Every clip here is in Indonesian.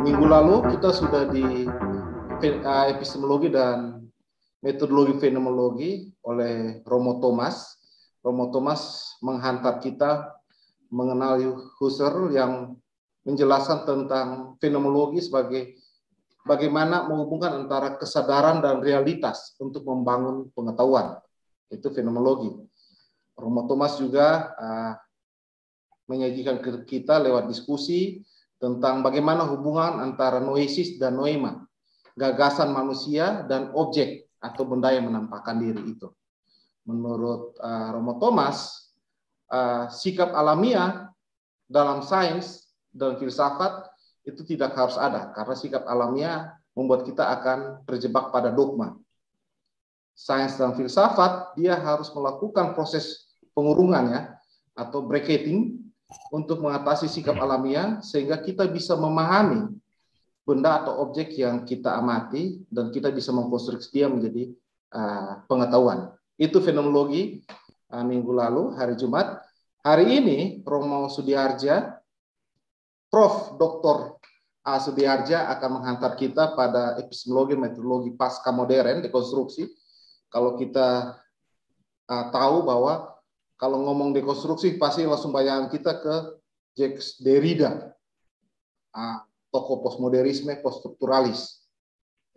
Minggu lalu kita sudah di eh, epistemologi dan metodologi fenomenologi oleh Romo Thomas. Romo Thomas menghantar kita mengenal Husserl yang menjelaskan tentang fenomenologi sebagai bagaimana menghubungkan antara kesadaran dan realitas untuk membangun pengetahuan. Itu fenomenologi. Romo Thomas juga uh, menyajikan ke kita lewat diskusi tentang bagaimana hubungan antara noesis dan noema, gagasan manusia dan objek atau benda yang menampakkan diri itu. Menurut uh, Romo Thomas, uh, sikap alamiah dalam sains dan filsafat itu tidak harus ada karena sikap alamiah membuat kita akan terjebak pada dogma. Sains dan filsafat dia harus melakukan proses pengurungannya atau bracketing untuk mengatasi sikap alamiah sehingga kita bisa memahami benda atau objek yang kita amati dan kita bisa mengkonstruksi dia menjadi uh, pengetahuan. Itu fenomenologi uh, minggu lalu hari Jumat. Hari ini Romo Sudiarja Prof. Dr. A. Sudiarja akan menghantar kita pada epistemologi metodologi pasca modern dekonstruksi. Kalau kita uh, tahu bahwa kalau ngomong dekonstruksi pasti langsung bayangan kita ke Jacques Derrida, uh, tokoh postmodernisme poststrukturalis.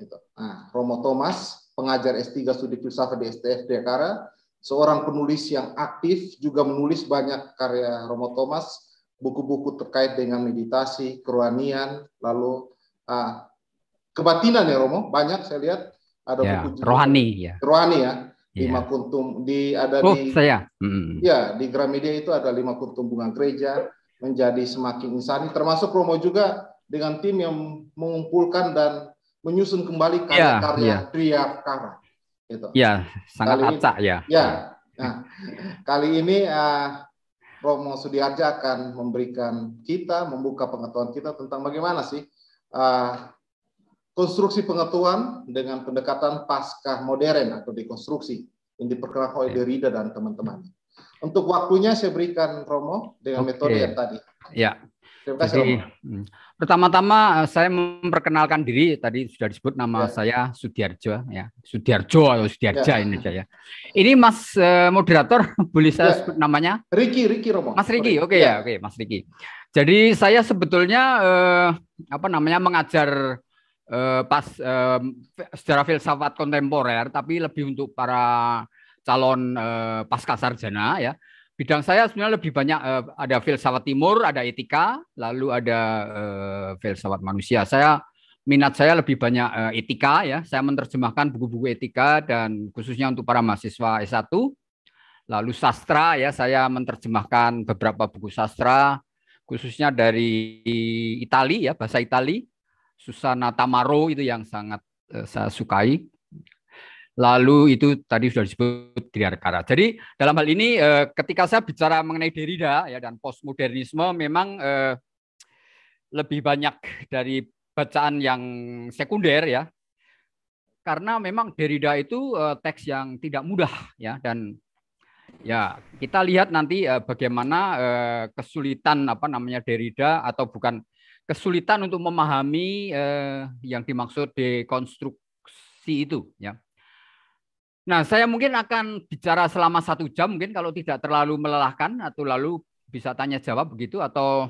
Gitu. Nah, Romo Thomas, pengajar S3 studi filsafat di STF Jakarta, seorang penulis yang aktif juga menulis banyak karya Romo Thomas buku-buku terkait dengan meditasi, kerohanian, lalu uh, kebatinan ya Romo, banyak saya lihat ada ya, buku rohani ya. Rohani ya? ya. Lima kuntum di ada oh, di saya. Hmm. Ya, di Gramedia itu ada lima kuntum bunga gereja menjadi semakin insani termasuk Romo juga dengan tim yang mengumpulkan dan menyusun kembali ya, karya-karya yeah, yeah. Triakara. Gitu. Ya, sangat acak ini, ya. Ya. Nah, kali ini uh, Romo Sudiarja akan memberikan kita, membuka pengetahuan kita tentang bagaimana sih uh, konstruksi pengetahuan dengan pendekatan pasca modern atau dekonstruksi yang diperkenalkan oleh Derrida dan teman-teman. Untuk waktunya saya berikan Romo dengan okay. metode yang tadi. Ya, Terima kasih. Jadi, mm, pertama-tama eh, saya memperkenalkan diri tadi sudah disebut nama ya. saya Sudiarjo ya. Sudiarjo atau Sudiarja ya. ini saya. Ini Mas eh, moderator boleh saya ya. sebut namanya? Riki Riki Romo. Mas Riki, oke okay, ya. ya, oke okay, Mas Riki. Jadi saya sebetulnya eh, apa namanya mengajar eh, pas eh, secara filsafat kontemporer tapi lebih untuk para calon eh, pasca sarjana ya bidang saya sebenarnya lebih banyak uh, ada filsafat timur, ada etika, lalu ada uh, filsafat manusia. Saya minat saya lebih banyak uh, etika ya. Saya menerjemahkan buku-buku etika dan khususnya untuk para mahasiswa S1. Lalu sastra ya, saya menerjemahkan beberapa buku sastra khususnya dari Italia ya, bahasa Italia. Susana Tamaro itu yang sangat uh, saya sukai. Lalu itu tadi sudah disebut Driarkara. Jadi dalam hal ini eh, ketika saya bicara mengenai Derrida ya dan postmodernisme memang eh, lebih banyak dari bacaan yang sekunder ya. Karena memang Derrida itu eh, teks yang tidak mudah ya dan ya kita lihat nanti eh, bagaimana eh, kesulitan apa namanya Derrida atau bukan kesulitan untuk memahami eh, yang dimaksud dekonstruksi itu ya. Nah, saya mungkin akan bicara selama satu jam mungkin kalau tidak terlalu melelahkan atau lalu bisa tanya jawab begitu atau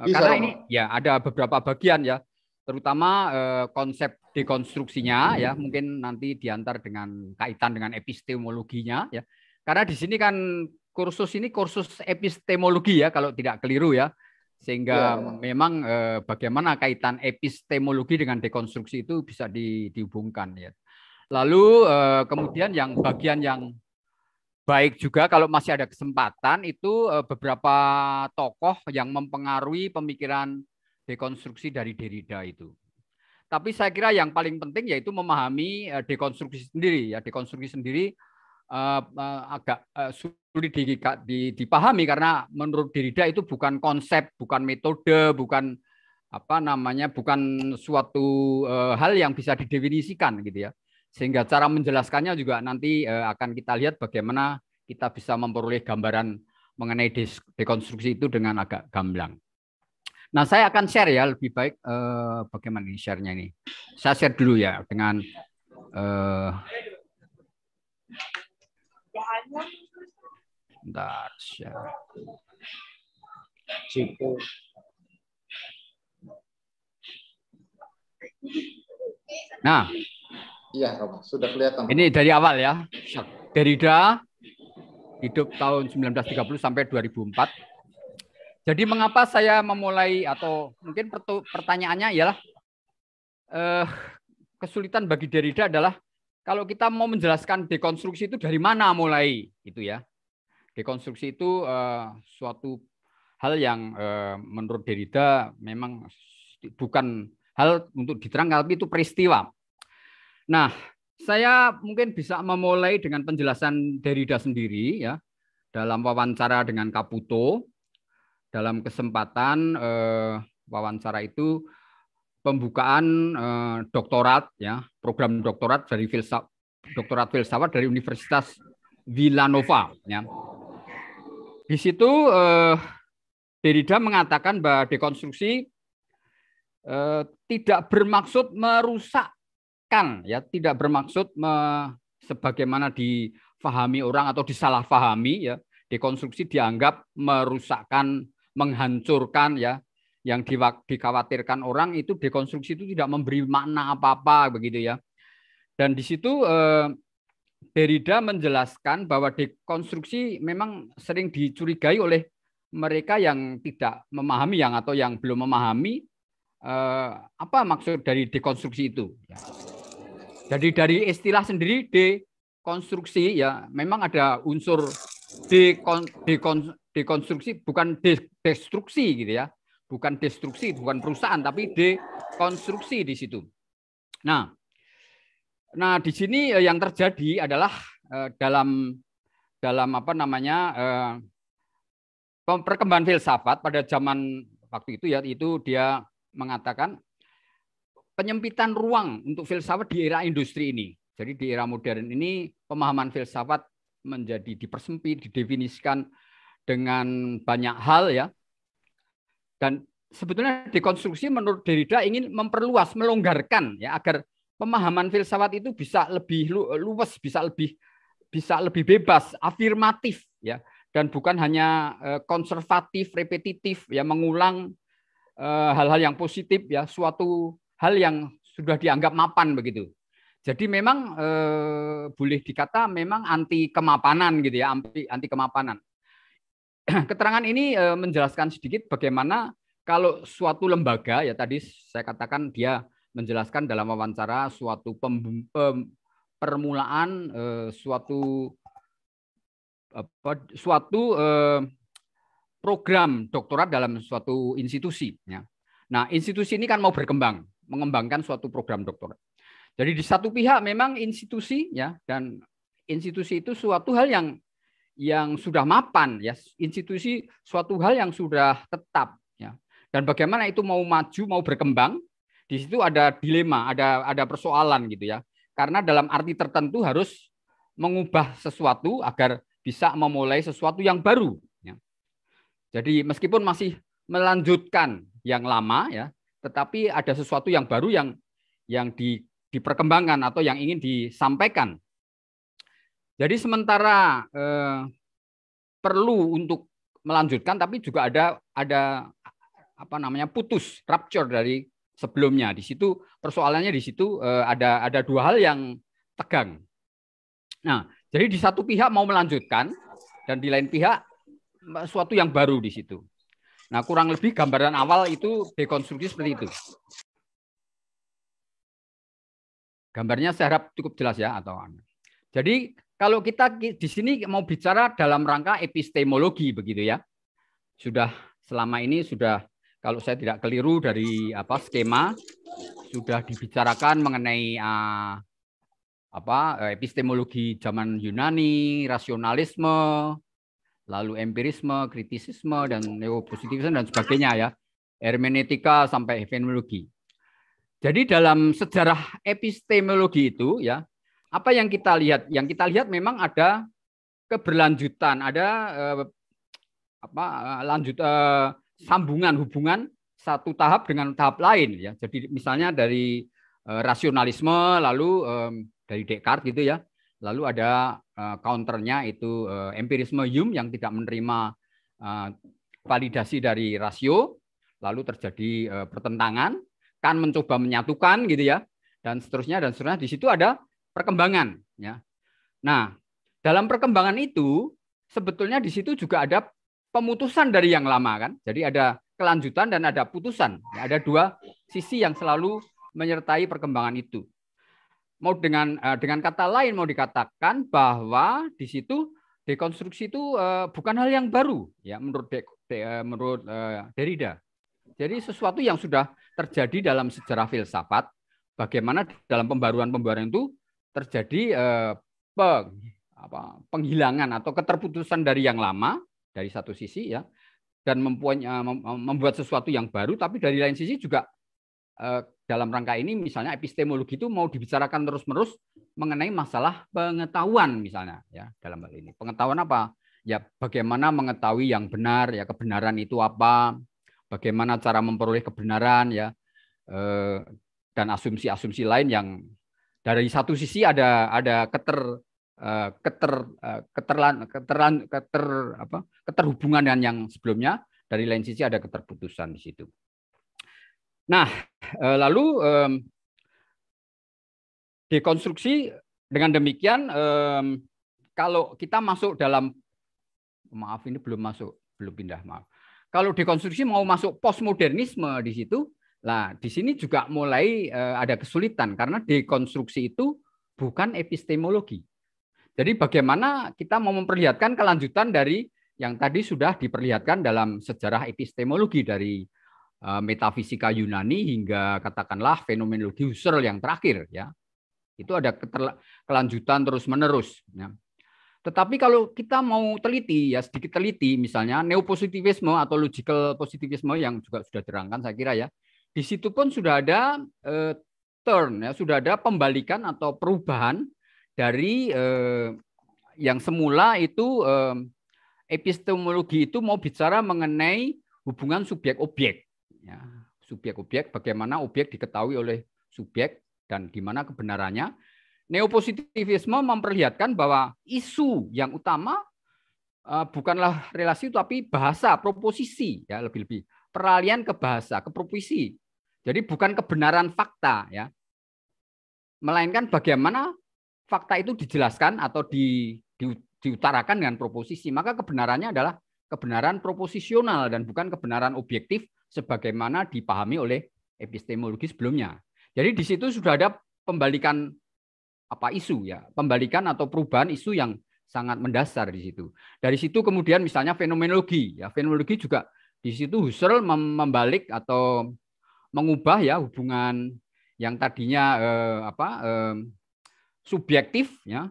eh, bisa. karena ini ya ada beberapa bagian ya, terutama eh, konsep dekonstruksinya hmm. ya mungkin nanti diantar dengan kaitan dengan epistemologinya ya. Karena di sini kan kursus ini kursus epistemologi ya kalau tidak keliru ya. Sehingga ya. memang eh, bagaimana kaitan epistemologi dengan dekonstruksi itu bisa di, dihubungkan ya Lalu eh, kemudian yang bagian yang baik juga kalau masih ada kesempatan itu eh, beberapa tokoh yang mempengaruhi pemikiran dekonstruksi dari Derrida itu. Tapi saya kira yang paling penting yaitu memahami eh, dekonstruksi sendiri ya dekonstruksi sendiri agak sulit dipahami karena menurut Derrida itu bukan konsep, bukan metode, bukan apa namanya bukan suatu hal yang bisa didefinisikan gitu ya. Sehingga cara menjelaskannya juga nanti eh, akan kita lihat bagaimana kita bisa memperoleh gambaran mengenai dekonstruksi itu dengan agak gamblang. Nah, saya akan share ya lebih baik eh, bagaimana ini share ini. Saya share dulu ya dengan eh, Bentar, share. Nah, Iya, Romo. Sudah kelihatan. Ini dari awal ya. Derrida hidup tahun 1930 sampai 2004. Jadi mengapa saya memulai atau mungkin pertanyaannya ialah eh, kesulitan bagi Derrida adalah kalau kita mau menjelaskan dekonstruksi itu dari mana mulai gitu ya. Dekonstruksi itu eh, suatu hal yang eh, menurut Derrida memang bukan hal untuk diterangkan tapi itu peristiwa Nah, saya mungkin bisa memulai dengan penjelasan Derrida sendiri ya dalam wawancara dengan Kaputo dalam kesempatan eh, wawancara itu pembukaan eh, doktorat ya program doktorat dari filsafat doktorat filsafat dari Universitas Villanova ya di situ eh, Derrida mengatakan bahwa dekonstruksi eh, tidak bermaksud merusak ya, tidak bermaksud me, sebagaimana difahami orang atau disalahfahami ya. Dekonstruksi dianggap merusakkan, menghancurkan ya. Yang dikhawatirkan orang itu dekonstruksi itu tidak memberi makna apa-apa begitu ya. Dan di situ eh, Derrida menjelaskan bahwa dekonstruksi memang sering dicurigai oleh mereka yang tidak memahami yang atau yang belum memahami eh, apa maksud dari dekonstruksi itu. Ya. Jadi dari istilah sendiri dekonstruksi ya memang ada unsur dekon, dekon, dekonstruksi bukan de, destruksi gitu ya. Bukan destruksi, bukan perusahaan tapi dekonstruksi di situ. Nah, nah di sini eh, yang terjadi adalah eh, dalam dalam apa namanya eh, perkembangan filsafat pada zaman waktu itu ya itu dia mengatakan penyempitan ruang untuk filsafat di era industri ini. Jadi di era modern ini pemahaman filsafat menjadi dipersempit, didefinisikan dengan banyak hal ya. Dan sebetulnya dekonstruksi menurut Derrida ingin memperluas, melonggarkan ya agar pemahaman filsafat itu bisa lebih eh, luwes, bisa lebih bisa lebih bebas, afirmatif ya dan bukan hanya eh, konservatif, repetitif ya mengulang eh, hal-hal yang positif ya suatu hal yang sudah dianggap mapan begitu. Jadi memang eh, boleh dikata memang anti kemapanan gitu ya, anti, anti kemapanan. Keterangan ini eh, menjelaskan sedikit bagaimana kalau suatu lembaga ya tadi saya katakan dia menjelaskan dalam wawancara suatu pem, pem, permulaan eh, suatu apa, suatu eh, program doktorat dalam suatu institusi. Ya. Nah institusi ini kan mau berkembang mengembangkan suatu program doktor. Jadi di satu pihak memang institusi ya dan institusi itu suatu hal yang yang sudah mapan ya, institusi suatu hal yang sudah tetap ya. Dan bagaimana itu mau maju, mau berkembang, di situ ada dilema, ada ada persoalan gitu ya. Karena dalam arti tertentu harus mengubah sesuatu agar bisa memulai sesuatu yang baru ya. Jadi meskipun masih melanjutkan yang lama ya, tetapi ada sesuatu yang baru yang yang di, diperkembangkan atau yang ingin disampaikan. Jadi sementara eh, perlu untuk melanjutkan, tapi juga ada ada apa namanya putus rapture dari sebelumnya. Di situ persoalannya di situ eh, ada ada dua hal yang tegang. Nah, jadi di satu pihak mau melanjutkan dan di lain pihak sesuatu yang baru di situ. Nah, kurang lebih gambaran awal itu dekonstruksi seperti itu. Gambarnya saya harap cukup jelas ya atau anu. Jadi kalau kita di sini mau bicara dalam rangka epistemologi begitu ya. Sudah selama ini sudah kalau saya tidak keliru dari apa skema sudah dibicarakan mengenai ah, apa eh, epistemologi zaman Yunani, rasionalisme, lalu empirisme, kritisisme, dan neopositivisme, dan sebagainya ya. Hermeneutika sampai fenomenologi. Jadi dalam sejarah epistemologi itu ya, apa yang kita lihat? Yang kita lihat memang ada keberlanjutan, ada eh, apa eh, lanjut eh, sambungan hubungan satu tahap dengan tahap lain ya. Jadi misalnya dari eh, rasionalisme lalu eh, dari Descartes gitu ya, Lalu ada eh, counternya itu eh, empirisme Hume yang tidak menerima eh, validasi dari rasio, lalu terjadi pertentangan, kan mencoba menyatukan gitu ya, dan seterusnya dan seterusnya. Di situ ada perkembangan ya. Nah, dalam perkembangan itu sebetulnya di situ juga ada pemutusan dari yang lama kan. Jadi ada kelanjutan dan ada putusan. ada dua sisi yang selalu menyertai perkembangan itu mau dengan eh, dengan kata lain mau dikatakan bahwa di situ dekonstruksi itu eh, bukan hal yang baru ya menurut de, de, eh, menurut Derrida. Jadi sesuatu yang sudah terjadi dalam sejarah filsafat bagaimana dalam pembaruan-pembaruan itu terjadi peng, apa, penghilangan atau keterputusan dari yang lama dari satu sisi ya dan membuat sesuatu yang baru tapi dari lain sisi juga Eh, dalam rangka ini misalnya epistemologi itu mau dibicarakan terus-menerus mengenai masalah pengetahuan misalnya ya dalam hal ini. Pengetahuan apa? Ya bagaimana mengetahui yang benar ya kebenaran itu apa? Bagaimana cara memperoleh kebenaran ya eh, dan asumsi-asumsi lain yang dari satu sisi ada ada keter eh, keter keterlan keterlan keter apa keterhubungan dengan yang sebelumnya dari lain sisi ada keterputusan di situ. Nah, eh, lalu dekonstruksi dengan demikian kalau kita masuk dalam maaf ini belum masuk, belum pindah maaf. Kalau dekonstruksi mau masuk postmodernisme di situ, lah di sini juga mulai eh, ada kesulitan karena dekonstruksi itu bukan epistemologi. Jadi bagaimana kita mau memperlihatkan kelanjutan dari yang tadi sudah diperlihatkan dalam sejarah epistemologi dari Eh, metafisika Yunani hingga katakanlah fenomenologi Husserl yang terakhir ya. Itu ada kelanjutan terus-menerus ya. Tetapi kalau kita mau teliti ya sedikit teliti misalnya neopositivisme atau logical positivisme yang juga sudah terangkan saya kira ya. Di situ pun sudah ada eh, turn ya, sudah ada pembalikan atau perubahan dari eh, yang semula itu eh, epistemologi itu mau bicara mengenai hubungan subjek objek ya subjek-objek bagaimana objek diketahui oleh subjek dan di mana kebenarannya neopositivisme memperlihatkan bahwa isu yang utama eh, bukanlah relasi tapi bahasa proposisi ya lebih-lebih peralihan ke bahasa ke proposisi jadi bukan kebenaran fakta ya melainkan bagaimana fakta itu dijelaskan atau di, di diutarakan dengan proposisi maka kebenarannya adalah kebenaran proposisional dan bukan kebenaran objektif sebagaimana dipahami oleh epistemologi sebelumnya. Jadi di situ sudah ada pembalikan apa isu ya, pembalikan atau perubahan isu yang sangat mendasar di situ. Dari situ kemudian misalnya fenomenologi ya, fenomenologi juga di situ Husserl membalik atau mengubah ya hubungan yang tadinya eh, apa eh, subjektif ya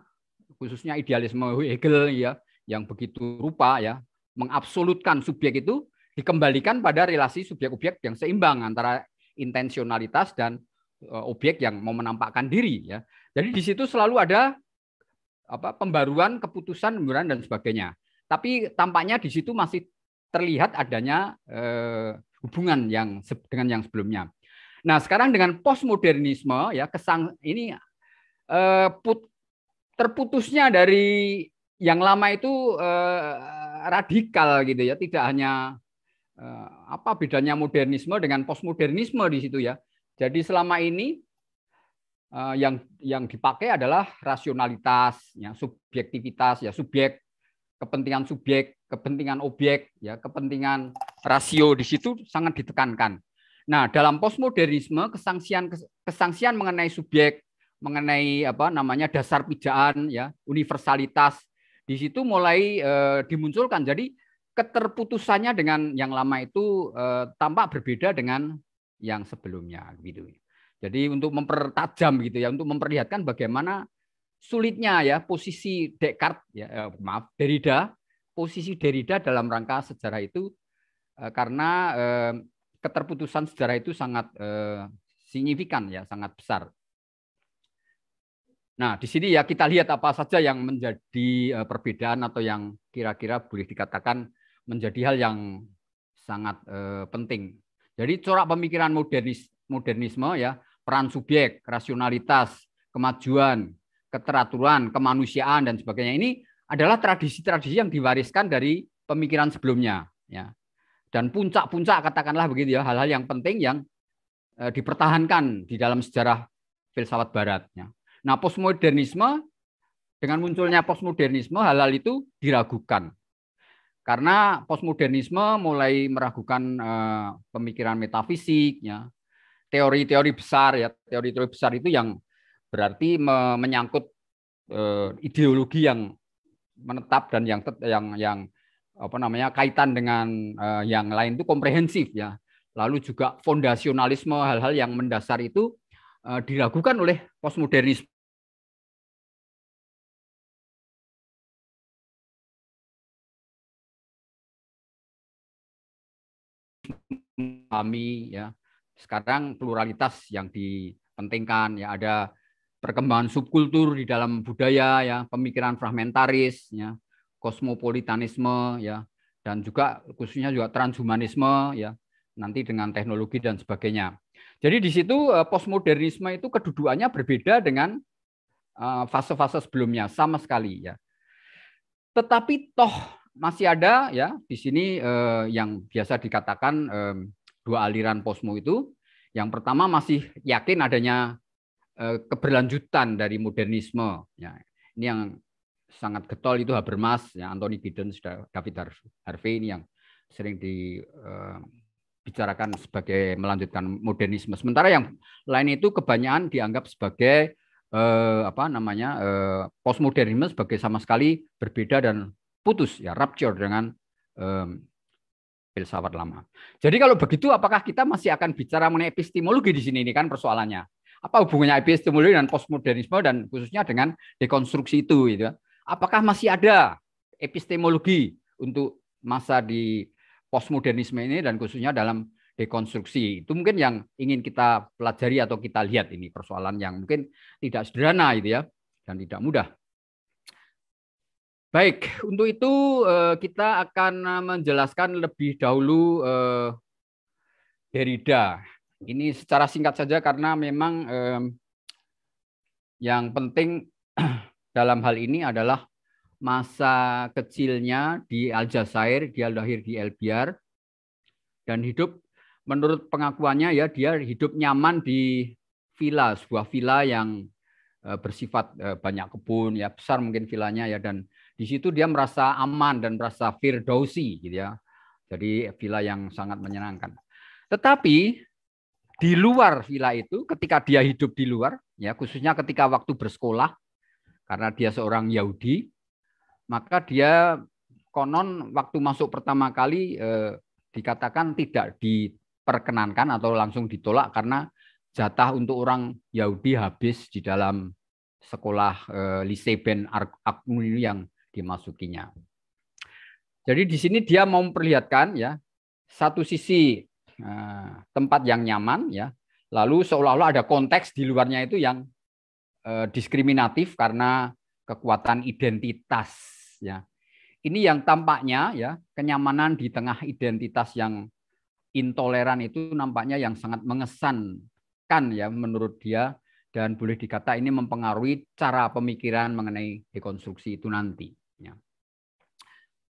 khususnya idealisme Hegel ya yang begitu rupa ya mengabsolutkan subjek itu dikembalikan pada relasi subjek-objek yang seimbang antara intensionalitas dan e, objek yang mau menampakkan diri ya. Jadi di situ selalu ada apa pembaruan keputusan pembaruan dan sebagainya. Tapi tampaknya di situ masih terlihat adanya eh, hubungan yang dengan yang sebelumnya. Nah, sekarang dengan postmodernisme ya kesang ini eh, put, terputusnya dari yang lama itu eh, radikal gitu ya, tidak hanya eh, apa bedanya modernisme dengan postmodernisme di situ ya. Jadi selama ini eh, yang yang dipakai adalah rasionalitas, ya subjektivitas, ya subjek, kepentingan subjek, kepentingan objek, ya kepentingan rasio di situ sangat ditekankan. Nah, dalam postmodernisme kesangsian kesangsian mengenai subjek, mengenai apa namanya dasar pijaan ya, universalitas di situ mulai eh, dimunculkan. Jadi keterputusannya dengan yang lama itu eh, tampak berbeda dengan yang sebelumnya gitu. Jadi untuk mempertajam gitu ya, untuk memperlihatkan bagaimana sulitnya ya posisi Descartes ya eh, maaf Derrida, posisi Derrida dalam rangka sejarah itu eh, karena eh, keterputusan sejarah itu sangat eh, signifikan ya, sangat besar Nah, di sini ya kita lihat apa saja yang menjadi e, perbedaan atau yang kira-kira boleh dikatakan menjadi hal yang sangat e, penting. Jadi corak pemikiran modernis, modernisme ya, peran subjek, rasionalitas, kemajuan, keteraturan, kemanusiaan dan sebagainya ini adalah tradisi-tradisi yang diwariskan dari pemikiran sebelumnya ya. Dan puncak-puncak katakanlah begitu ya, hal-hal yang penting yang e, dipertahankan di dalam sejarah filsafat barat ya. Nah, postmodernisme dengan munculnya postmodernisme halal itu diragukan. Karena postmodernisme mulai meragukan eh, pemikiran metafisiknya, Teori-teori besar ya, teori-teori besar itu yang berarti me menyangkut eh, ideologi yang menetap dan yang yang yang apa namanya kaitan dengan eh, yang lain itu komprehensif ya. Lalu juga fondasionalisme hal-hal yang mendasar itu eh, diragukan oleh postmodernisme kami ya. Sekarang pluralitas yang dipentingkan ya ada perkembangan subkultur di dalam budaya ya, pemikiran fragmentaris ya, kosmopolitanisme ya dan juga khususnya juga transhumanisme ya nanti dengan teknologi dan sebagainya. Jadi di situ eh, postmodernisme itu kedudukannya berbeda dengan eh, fase-fase sebelumnya sama sekali ya. Tetapi toh masih ada ya di sini eh, yang biasa dikatakan eh, dua aliran posmo itu. Yang pertama masih yakin adanya eh, keberlanjutan dari modernisme. Ya, ini yang sangat getol itu Habermas, ya, Anthony Giddens, David Harvey ini yang sering dibicarakan eh, sebagai melanjutkan modernisme. Sementara yang lain itu kebanyakan dianggap sebagai eh, apa namanya eh, postmodernisme sebagai sama sekali berbeda dan putus ya rupture dengan eh, filsafat lama. Jadi kalau begitu apakah kita masih akan bicara mengenai epistemologi di sini ini kan persoalannya. Apa hubungannya epistemologi dan postmodernisme dan khususnya dengan dekonstruksi itu gitu. Ya? Apakah masih ada epistemologi untuk masa di postmodernisme ini dan khususnya dalam dekonstruksi. Itu mungkin yang ingin kita pelajari atau kita lihat ini persoalan yang mungkin tidak sederhana itu ya dan tidak mudah. Baik, untuk itu eh, kita akan menjelaskan lebih dahulu Derrida. Eh, ini secara singkat saja karena memang eh, yang penting dalam hal ini adalah masa kecilnya di Aljazair, dia lahir di Elbiar dan hidup menurut pengakuannya ya dia hidup nyaman di villa, sebuah villa yang bersifat banyak kebun ya besar mungkin villanya ya dan di situ dia merasa aman dan merasa firdausi gitu ya. Jadi villa yang sangat menyenangkan. Tetapi di luar villa itu ketika dia hidup di luar ya khususnya ketika waktu bersekolah karena dia seorang Yahudi maka dia konon waktu masuk pertama kali eh, dikatakan tidak diperkenankan atau langsung ditolak karena jatah untuk orang Yahudi habis di dalam sekolah eh, Lise Ben yang dimasukinya. Jadi di sini dia mau memperlihatkan ya satu sisi eh, tempat yang nyaman ya, lalu seolah-olah ada konteks di luarnya itu yang eh, diskriminatif karena kekuatan identitas ya. Ini yang tampaknya ya kenyamanan di tengah identitas yang intoleran itu nampaknya yang sangat mengesankan ya menurut dia dan boleh dikata ini mempengaruhi cara pemikiran mengenai dekonstruksi itu nanti.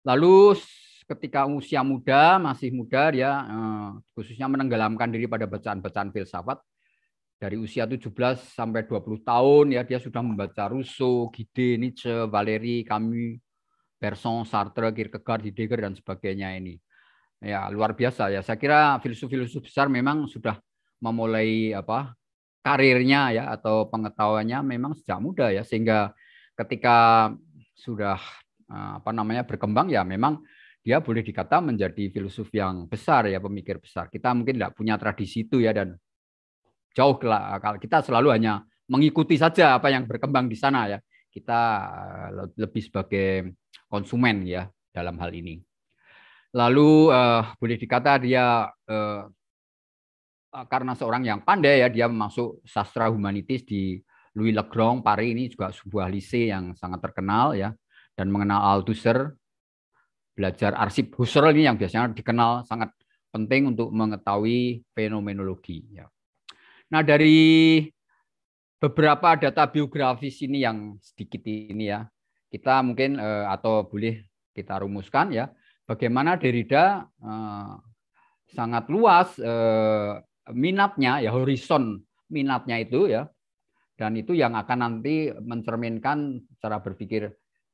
Lalu ketika usia muda, masih muda ya khususnya menenggelamkan diri pada bacaan-bacaan filsafat. Dari usia 17 sampai 20 tahun ya dia sudah membaca Rousseau, Gide, Nietzsche, Valéry, Camus, Bergson, Sartre, Kierkegaard, Heidegger dan sebagainya ini. Ya, luar biasa ya. Saya kira filsuf-filsuf besar memang sudah memulai apa karirnya ya atau pengetahuannya memang sejak muda ya sehingga ketika sudah Eh, apa namanya berkembang ya memang dia boleh dikata menjadi filosof yang besar ya pemikir besar. Kita mungkin tidak punya tradisi itu ya dan jauh eh, kalau kita selalu hanya mengikuti saja apa yang berkembang di sana ya. Kita eh, lebih sebagai konsumen ya dalam hal ini. Lalu eh, boleh dikata dia eh, karena seorang yang pandai ya dia masuk sastra humanitis di Louis Legrand Paris ini juga sebuah lise yang sangat terkenal ya dan mengenal Althusser, belajar arsip Husserl ini yang biasanya dikenal sangat penting untuk mengetahui fenomenologi. Ya. Nah dari beberapa data biografis ini yang sedikit ini ya, kita mungkin eh, atau boleh kita rumuskan ya, bagaimana Derrida eh, sangat luas eh, minatnya ya horizon minatnya itu ya dan itu yang akan nanti mencerminkan cara berpikir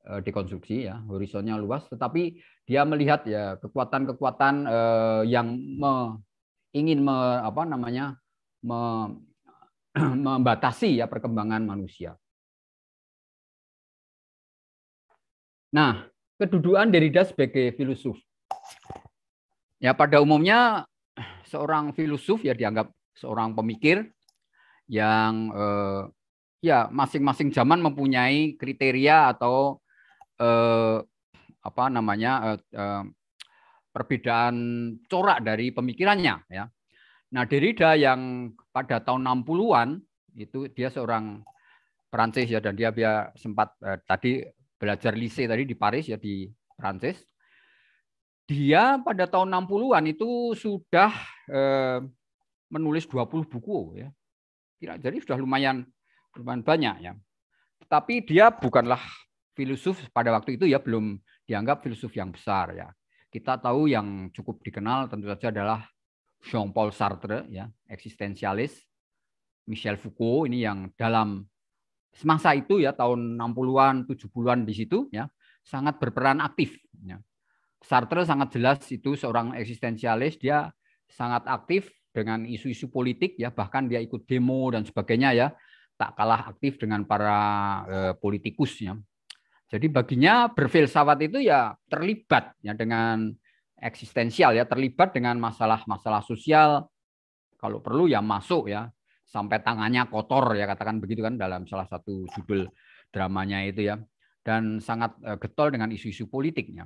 Eh, dekonstruksi ya horizonnya luas tetapi dia melihat ya kekuatan-kekuatan eh, yang me, ingin me, apa namanya me, membatasi ya perkembangan manusia. Nah, kedudukan Derrida sebagai filosof. Ya pada umumnya seorang filosof ya dianggap seorang pemikir yang eh, ya masing-masing zaman mempunyai kriteria atau eh, apa namanya eh, eh, perbedaan corak dari pemikirannya ya. Nah, Derrida yang pada tahun 60-an itu dia seorang Prancis ya dan dia dia sempat eh, tadi belajar lise tadi di Paris ya di Prancis. Dia pada tahun 60-an itu sudah eh, menulis 20 buku ya. jadi sudah lumayan lumayan banyak ya. Tapi dia bukanlah filosof pada waktu itu ya belum dianggap filosof yang besar ya. Kita tahu yang cukup dikenal tentu saja adalah Jean-Paul Sartre ya, eksistensialis. Michel Foucault ini yang dalam semasa itu ya tahun 60-an, 70-an di situ ya sangat berperan aktif ya. Sartre sangat jelas itu seorang eksistensialis, dia sangat aktif dengan isu-isu politik ya, bahkan dia ikut demo dan sebagainya ya. Tak kalah aktif dengan para eh, politikus ya jadi baginya berfilsafat itu ya terlibat ya dengan eksistensial ya terlibat dengan masalah-masalah sosial kalau perlu ya masuk ya sampai tangannya kotor ya katakan begitu kan dalam salah satu judul dramanya itu ya dan sangat eh, getol dengan isu-isu politiknya.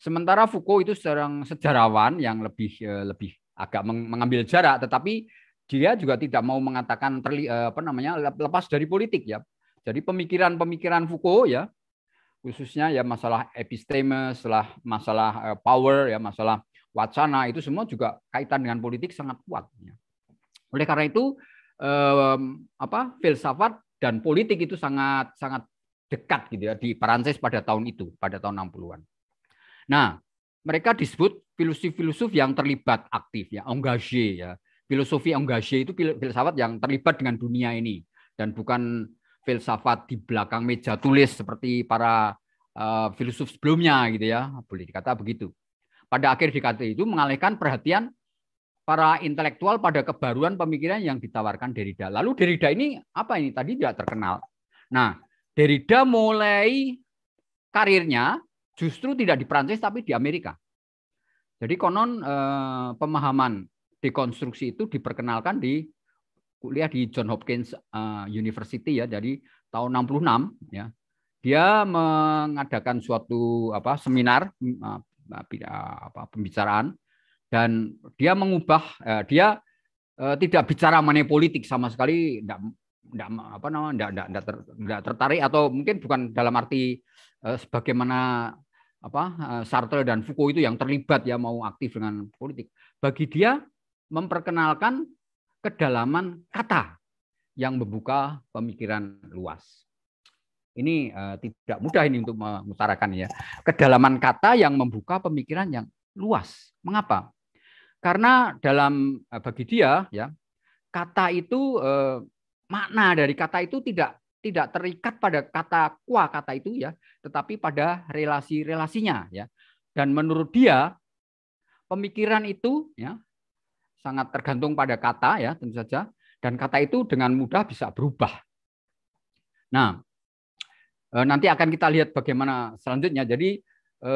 Sementara Foucault itu seorang sejarawan yang lebih eh, lebih agak mengambil jarak tetapi dia juga tidak mau mengatakan terli, eh, apa namanya lepas dari politik ya. Jadi pemikiran-pemikiran Foucault ya khususnya ya masalah episteme, setelah masalah eh, power, ya masalah wacana itu semua juga kaitan dengan politik sangat kuat. Ya. Oleh karena itu apa filsafat dan politik itu sangat sangat dekat gitu ya di Perancis pada tahun itu, pada tahun 60-an. Nah, mereka disebut filosofi filosof yang terlibat aktif ya, engagé ya. Filosofi engagé itu filsafat yang terlibat dengan dunia ini dan bukan filsafat di belakang meja tulis seperti para uh, eh, filsuf sebelumnya gitu ya, boleh dikata begitu. Pada akhir dikata itu mengalihkan perhatian para intelektual pada kebaruan pemikiran yang ditawarkan Derrida. Lalu Derrida ini apa ini? Tadi tidak terkenal. Nah, Derrida mulai karirnya justru tidak di Prancis tapi di Amerika. Jadi konon uh, pemahaman dekonstruksi itu diperkenalkan di kuliah di John Hopkins eh, University ya dari tahun 66 ya. Dia mengadakan suatu apa seminar eh, eh, apa pembicaraan dan dia mengubah dia tidak bicara mengenai politik sama sekali tidak tidak apa namanya tidak tidak, tidak, ter, enggak tertarik atau mungkin bukan dalam arti sebagaimana apa Sartre dan Foucault itu yang terlibat ya mau aktif dengan politik. Bagi dia memperkenalkan kedalaman kata yang membuka pemikiran luas. Ini uh, tidak mudah ini untuk mengutarakan ya. Kedalaman kata yang membuka pemikiran yang luas. Mengapa? Karena dalam eh, bagi dia ya, kata itu uh, makna dari kata itu tidak tidak terikat pada kata kuah kata itu ya, tetapi pada relasi-relasinya ya. Dan menurut dia pemikiran itu ya sangat tergantung pada kata ya tentu saja dan kata itu dengan mudah bisa berubah. Nah, e, nanti akan kita lihat bagaimana selanjutnya. Jadi e,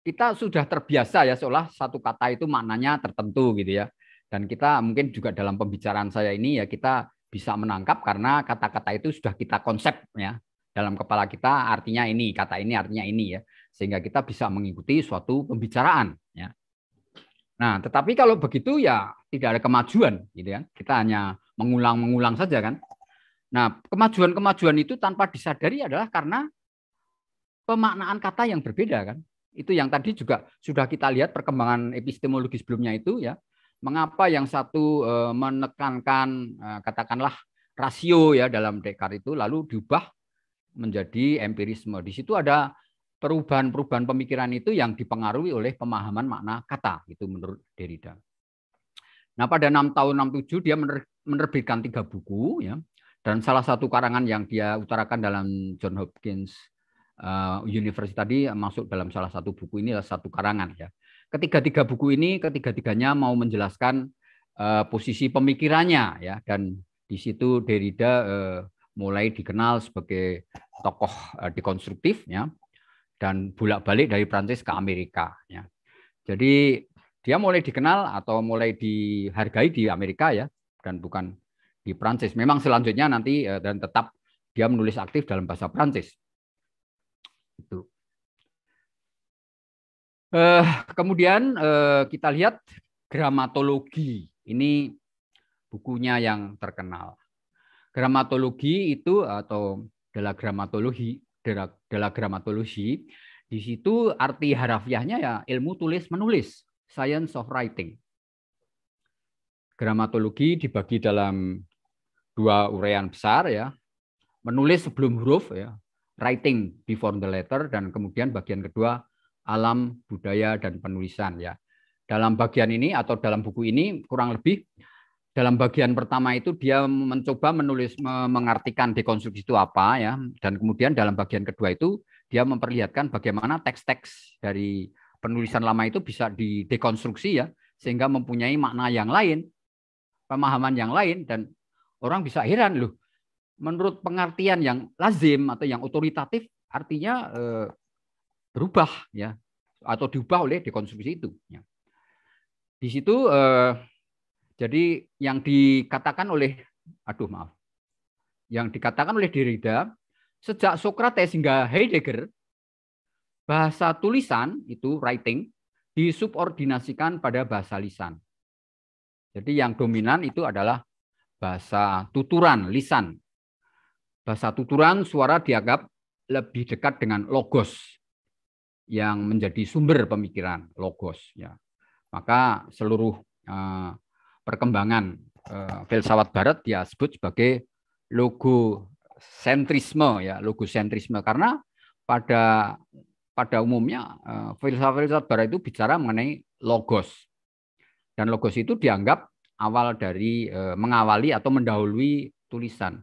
kita sudah terbiasa ya seolah satu kata itu maknanya tertentu gitu ya. Dan kita mungkin juga dalam pembicaraan saya ini ya kita bisa menangkap karena kata-kata itu sudah kita konsep ya dalam kepala kita artinya ini, kata ini artinya ini ya. Sehingga kita bisa mengikuti suatu pembicaraan. Nah, tetapi kalau begitu ya tidak ada kemajuan, gitu kan? Kita hanya mengulang-mengulang saja kan. Nah, kemajuan-kemajuan itu tanpa disadari adalah karena pemaknaan kata yang berbeda kan. Itu yang tadi juga sudah kita lihat perkembangan epistemologi sebelumnya itu ya. Mengapa yang satu eh, menekankan eh, katakanlah rasio ya dalam Descartes itu lalu diubah menjadi empirisme. Di situ ada perubahan-perubahan pemikiran itu yang dipengaruhi oleh pemahaman makna kata itu menurut Derrida. Nah pada 6 tahun 67 dia menerbitkan tiga buku ya dan salah satu karangan yang dia utarakan dalam John Hopkins eh, University tadi masuk dalam salah satu buku ini adalah satu karangan ya. Ketiga tiga buku ini ketiga tiganya mau menjelaskan uh, posisi pemikirannya ya dan di situ Derrida uh, mulai dikenal sebagai tokoh uh, dekonstruktif ya dan bolak-balik dari Prancis ke Amerika. Ya. Jadi dia mulai dikenal atau mulai dihargai di Amerika ya, dan bukan di Prancis. Memang selanjutnya nanti e, dan tetap dia menulis aktif dalam bahasa Prancis. Itu. Eh, kemudian eh, kita lihat gramatologi. Ini bukunya yang terkenal. Gramatologi itu atau adalah gramatologi dalam gramatologi, di situ arti harafiahnya ya ilmu tulis menulis, science of writing. Gramatologi dibagi dalam dua uraian besar ya, menulis sebelum huruf ya, writing before the letter dan kemudian bagian kedua alam budaya dan penulisan ya. Dalam bagian ini atau dalam buku ini kurang lebih dalam bagian pertama itu dia mencoba menulis mengartikan dekonstruksi itu apa ya dan kemudian dalam bagian kedua itu dia memperlihatkan bagaimana teks-teks dari penulisan lama itu bisa didekonstruksi ya sehingga mempunyai makna yang lain pemahaman yang lain dan orang bisa heran loh menurut pengertian yang lazim atau yang otoritatif artinya eh, berubah ya atau diubah oleh dekonstruksi itu ya. di situ eh, jadi yang dikatakan oleh aduh maaf. Yang dikatakan oleh Derrida sejak Socrates hingga Heidegger bahasa tulisan itu writing disubordinasikan pada bahasa lisan. Jadi yang dominan itu adalah bahasa tuturan, lisan. Bahasa tuturan suara dianggap lebih dekat dengan logos yang menjadi sumber pemikiran logos ya. Maka seluruh eh, perkembangan uh, filsafat barat dia sebut sebagai logo sentrisme ya logo sentrisme karena pada pada umumnya uh, eh, filsafat filsafat barat itu bicara mengenai logos dan logos itu dianggap awal dari uh, mengawali atau mendahului tulisan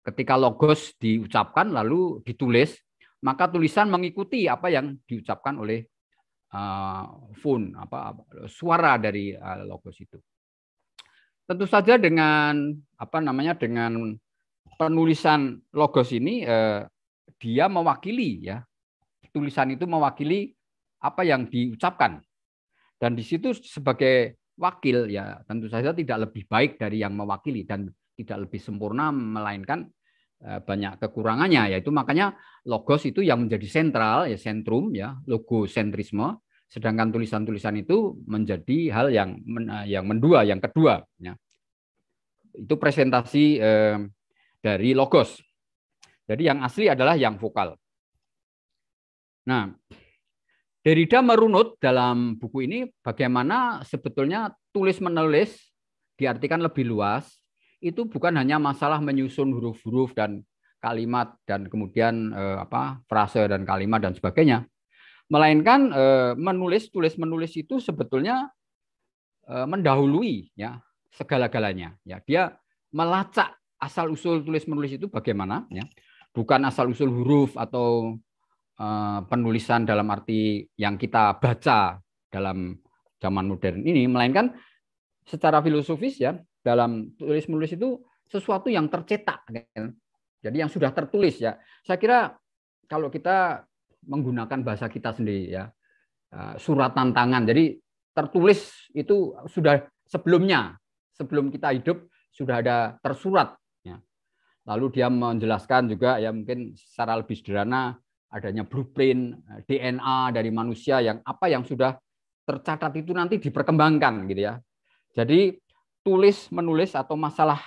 ketika logos diucapkan lalu ditulis maka tulisan mengikuti apa yang diucapkan oleh uh, phone apa suara dari uh, logos itu tentu saja dengan apa namanya dengan penulisan logos ini eh, dia mewakili ya tulisan itu mewakili apa yang diucapkan dan di situ sebagai wakil ya tentu saja tidak lebih baik dari yang mewakili dan tidak lebih sempurna melainkan eh, banyak kekurangannya yaitu makanya logos itu yang menjadi sentral ya sentrum ya logo sentrisme sedangkan tulisan-tulisan itu menjadi hal yang eh, yang mendua, yang kedua. Ya. Itu presentasi eh, dari logos. Jadi yang asli adalah yang vokal. Nah, Derrida merunut dalam buku ini bagaimana sebetulnya tulis menulis diartikan lebih luas itu bukan hanya masalah menyusun huruf-huruf dan kalimat dan kemudian eh, apa frase dan kalimat dan sebagainya, melainkan eh, menulis tulis menulis itu sebetulnya eh, mendahului ya segala-galanya ya dia melacak asal usul tulis menulis itu bagaimana ya bukan asal usul huruf atau eh, penulisan dalam arti yang kita baca dalam zaman modern ini melainkan secara filosofis ya dalam tulis menulis itu sesuatu yang tercetak gitu. jadi yang sudah tertulis ya saya kira kalau kita menggunakan bahasa kita sendiri ya. Eh, surat tantangan. Jadi tertulis itu sudah sebelumnya, sebelum kita hidup sudah ada tersurat. Ya. Lalu dia menjelaskan juga ya mungkin secara lebih sederhana adanya blueprint eh, DNA dari manusia yang apa yang sudah tercatat itu nanti diperkembangkan gitu ya. Jadi tulis menulis atau masalah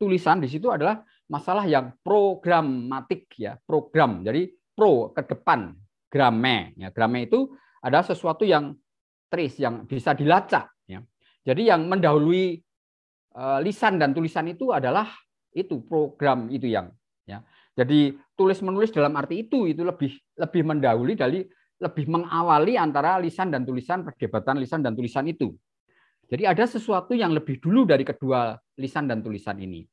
tulisan di situ adalah masalah yang programatik ya, program. Jadi pro ke depan grame. Ya, grame itu ada sesuatu yang trace yang bisa dilacak. Ya. Jadi yang mendahului uh, lisan dan tulisan itu adalah itu program itu yang. Ya. Jadi tulis menulis dalam arti itu itu lebih lebih mendahului dari lebih mengawali antara lisan dan tulisan perdebatan lisan dan tulisan itu. Jadi ada sesuatu yang lebih dulu dari kedua lisan dan tulisan ini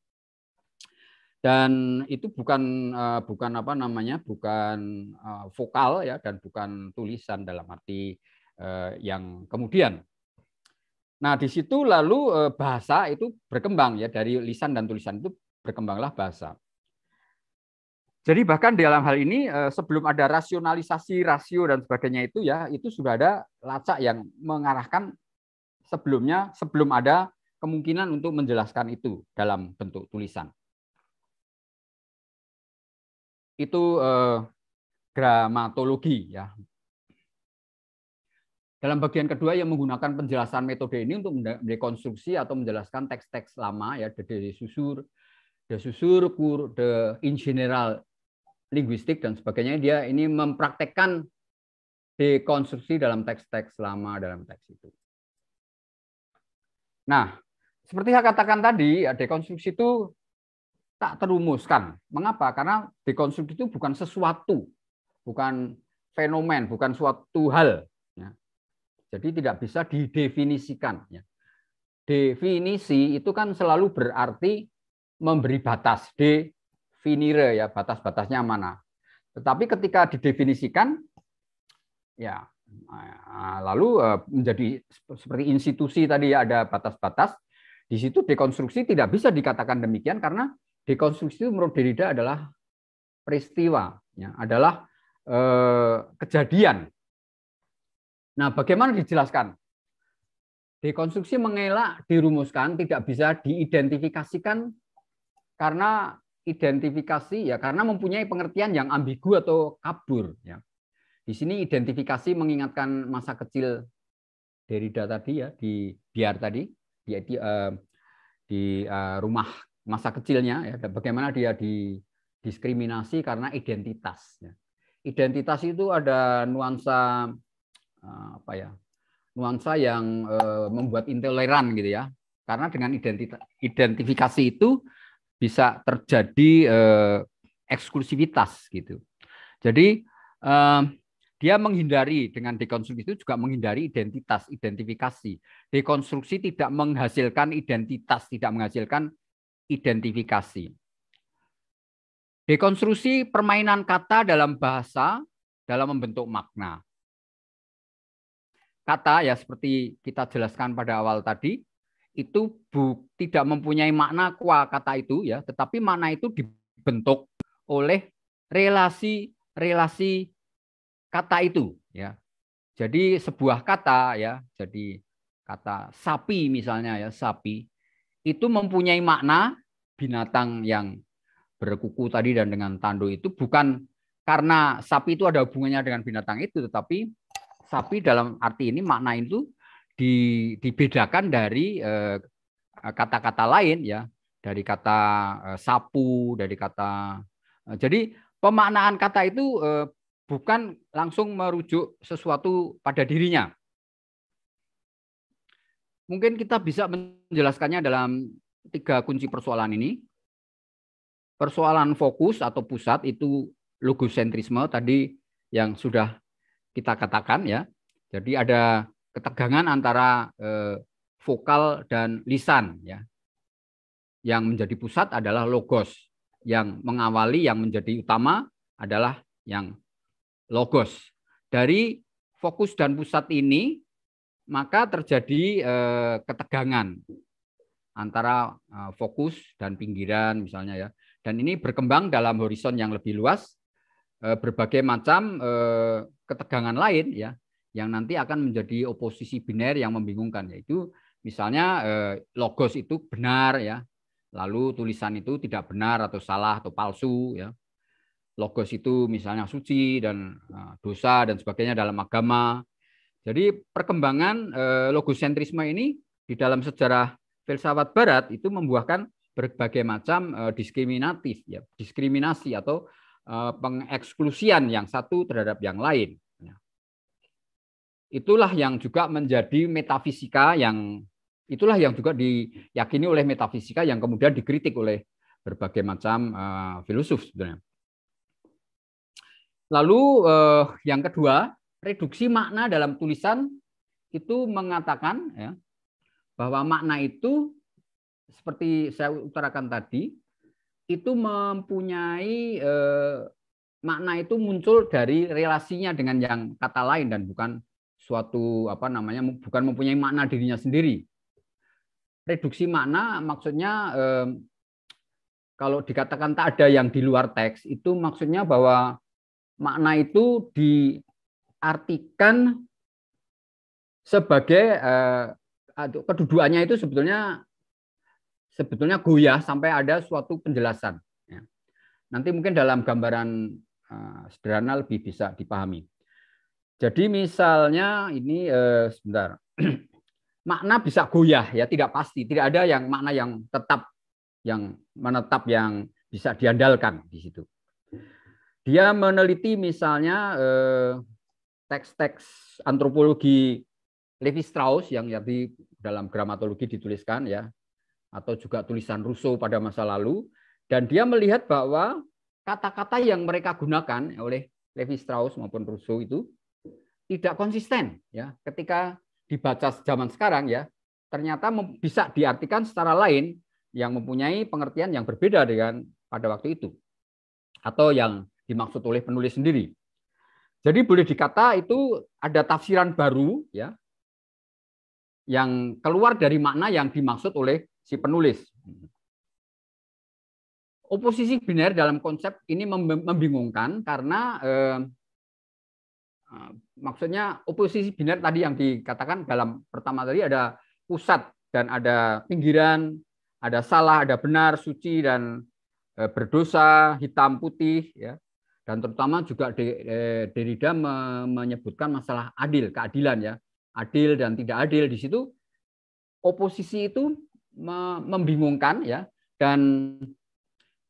dan itu bukan eh, bukan apa namanya bukan eh, vokal ya dan bukan tulisan dalam arti eh, yang kemudian nah di situ lalu bahasa itu berkembang ya dari lisan dan tulisan itu berkembanglah bahasa jadi bahkan dalam hal ini sebelum ada rasionalisasi rasio dan sebagainya itu ya itu sudah ada lacak yang mengarahkan sebelumnya sebelum ada kemungkinan untuk menjelaskan itu dalam bentuk tulisan itu eh, gramatologi ya. Dalam bagian kedua yang menggunakan penjelasan metode ini untuk merekonstruksi atau menjelaskan teks-teks lama ya dari de susur, de susur, kur, de in general linguistik dan sebagainya dia ini mempraktekkan dekonstruksi dalam teks-teks lama dalam teks itu. Nah, seperti saya katakan tadi, ya, dekonstruksi itu tak terumuskan. Mengapa? Karena dekonstruksi itu bukan sesuatu, bukan fenomen, bukan suatu hal. Ya. Jadi tidak bisa didefinisikan. Ya. Definisi itu kan selalu berarti memberi batas, definire ya batas-batasnya mana. Tetapi ketika didefinisikan, ya eh, lalu eh, menjadi seperti institusi tadi ada batas-batas. Di situ dekonstruksi tidak bisa dikatakan demikian karena dekonstruksi itu menurut Derrida adalah peristiwa, ya, adalah eh, kejadian. Nah, bagaimana dijelaskan? Dekonstruksi mengelak dirumuskan tidak bisa diidentifikasikan karena identifikasi ya karena mempunyai pengertian yang ambigu atau kabur ya. Di sini identifikasi mengingatkan masa kecil Derrida tadi ya di biar tadi di eh, di, di eh, rumah masa kecilnya ya bagaimana dia didiskriminasi karena identitas ya. identitas itu ada nuansa eh, apa ya nuansa yang eh, membuat intoleran gitu ya karena dengan identitas identifikasi itu bisa terjadi eh, eksklusivitas gitu jadi dia menghindari dengan dekonstruksi itu juga menghindari identitas, identifikasi. Dekonstruksi tidak menghasilkan identitas, tidak menghasilkan identifikasi. Dekonstruksi permainan kata dalam bahasa dalam membentuk makna. Kata ya seperti kita jelaskan pada awal tadi itu bu, tidak mempunyai makna kuah kata itu ya, tetapi makna itu dibentuk oleh relasi-relasi kata itu ya. Jadi sebuah kata ya, jadi kata sapi misalnya ya, sapi itu mempunyai makna binatang yang berkuku tadi dan dengan tandu itu bukan karena sapi itu ada hubungannya dengan binatang itu, tetapi sapi dalam arti ini makna itu di, dibedakan dari eh, kata-kata eh, lain ya, dari kata eh, sapu, dari kata eh, jadi pemaknaan kata itu eh, bukan langsung merujuk sesuatu pada dirinya. Mungkin kita bisa menjelaskannya dalam tiga kunci persoalan ini. Persoalan fokus atau pusat itu logosentrisme tadi yang sudah kita katakan ya. Jadi ada ketegangan antara eh, vokal dan lisan ya. Yang menjadi pusat adalah logos, yang mengawali yang menjadi utama adalah yang logos. Dari fokus dan pusat ini maka terjadi eh, ketegangan antara eh, fokus dan pinggiran misalnya ya. Dan ini berkembang dalam horizon yang lebih luas, eh, berbagai macam eh, ketegangan lain ya, yang nanti akan menjadi oposisi biner yang membingungkan yaitu misalnya logos itu benar ya, lalu tulisan itu tidak benar atau salah atau palsu ya. Logos itu misalnya suci dan dosa dan sebagainya dalam agama. Jadi perkembangan logosentrisme ini di dalam sejarah filsafat barat itu membuahkan berbagai macam uh, diskriminatif ya, diskriminasi atau uh, pengeksklusian yang satu terhadap yang lain. Ya. Itulah yang juga menjadi metafisika yang itulah yang juga diyakini oleh metafisika yang kemudian dikritik oleh berbagai macam uh, filosof sebenarnya. Lalu yang kedua, reduksi makna dalam tulisan itu mengatakan ya, bahwa makna itu seperti saya utarakan tadi itu mempunyai eh, makna itu muncul dari relasinya dengan yang kata lain dan bukan suatu apa namanya bukan mempunyai makna dirinya sendiri. Reduksi makna maksudnya eh, kalau dikatakan tak ada yang di luar teks itu maksudnya bahwa makna itu diartikan sebagai eh, aduh, kedudukannya itu sebetulnya sebetulnya goyah sampai ada suatu penjelasan. Ya. Nanti mungkin dalam gambaran uh, sederhana lebih bisa dipahami. Jadi misalnya ini eh, sebentar makna bisa goyah ya tidak pasti tidak ada yang makna yang tetap yang menetap yang bisa diandalkan di situ. Dia meneliti misalnya eh, teks-teks antropologi Levi Strauss yang jadi dalam gramatologi dituliskan ya atau juga tulisan Rousseau pada masa lalu dan dia melihat bahwa kata-kata yang mereka gunakan oleh Levi Strauss maupun Rousseau itu tidak konsisten ya ketika dibaca zaman sekarang ya ternyata bisa diartikan secara lain yang mempunyai pengertian yang berbeda dengan pada waktu itu atau yang dimaksud oleh penulis sendiri. Jadi boleh dikata itu ada tafsiran baru ya yang keluar dari makna yang dimaksud oleh si penulis. Oposisi biner dalam konsep ini membingungkan karena eh, eh maksudnya oposisi biner tadi yang dikatakan dalam pertama tadi ada pusat dan ada pinggiran, ada salah, ada benar, suci dan eh, berdosa, hitam putih ya. Dan terutama juga eh, Derrida menyebutkan masalah adil, keadilan ya adil dan tidak adil di situ oposisi itu membingungkan ya dan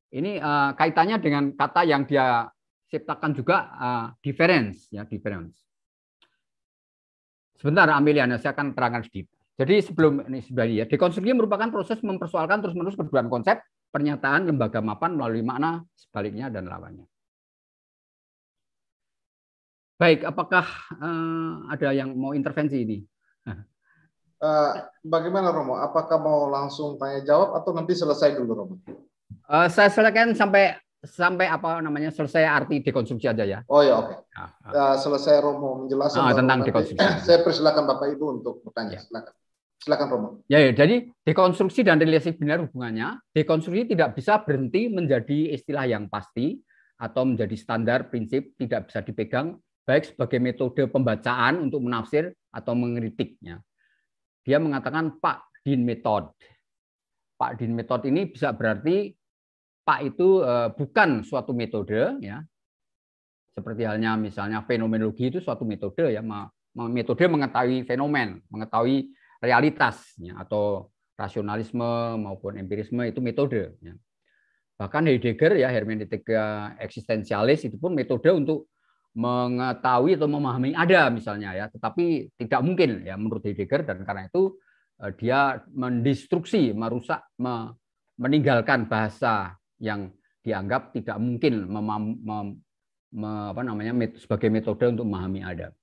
ini uh, kaitannya dengan kata yang dia ciptakan juga uh, difference ya difference. Sebentar Ameliana saya akan terangkan sedikit. Jadi sebelum ini sebenarnya dekonstruksi merupakan proses mempersoalkan terus-menerus perduan konsep, pernyataan, lembaga mapan melalui makna sebaliknya dan lawannya. Baik, apakah uh, ada yang mau intervensi ini? Uh, bagaimana Romo? Apakah mau langsung tanya jawab atau nanti selesai dulu Romo? Uh, saya selesaikan sampai sampai apa namanya selesai arti dekonstruksi aja ya. Oh ya oke. Okay. Uh, uh, ah. ya, selesai Romo menjelaskan uh, tentang Romo dekonstruksi. saya persilakan Bapak Ibu untuk bertanya. Yeah. Silakan. Silakan Romo. Ya, ya, jadi dekonstruksi dan relasi benar hubungannya. Dekonstruksi tidak bisa berhenti menjadi istilah yang pasti atau menjadi standar prinsip tidak bisa dipegang baik sebagai metode pembacaan untuk menafsir atau mengkritiknya. Dia mengatakan Pak Din Metode. Pak Din Metode ini bisa berarti Pak itu eh, bukan suatu metode, ya. Seperti halnya misalnya fenomenologi itu suatu metode ya, metode mengetahui fenomen, mengetahui realitas ya, atau rasionalisme maupun empirisme itu metode. Ya. Bahkan Heidegger ya hermeneutika eksistensialis itu pun metode untuk mengetahui atau memahami ada misalnya ya, tetapi tidak mungkin ya menurut Heidegger dan karena itu eh, dia mendestruksi, merusak, meninggalkan bahasa yang dianggap tidak mungkin mem mem, apa namanya sebagai metode untuk memahami ada.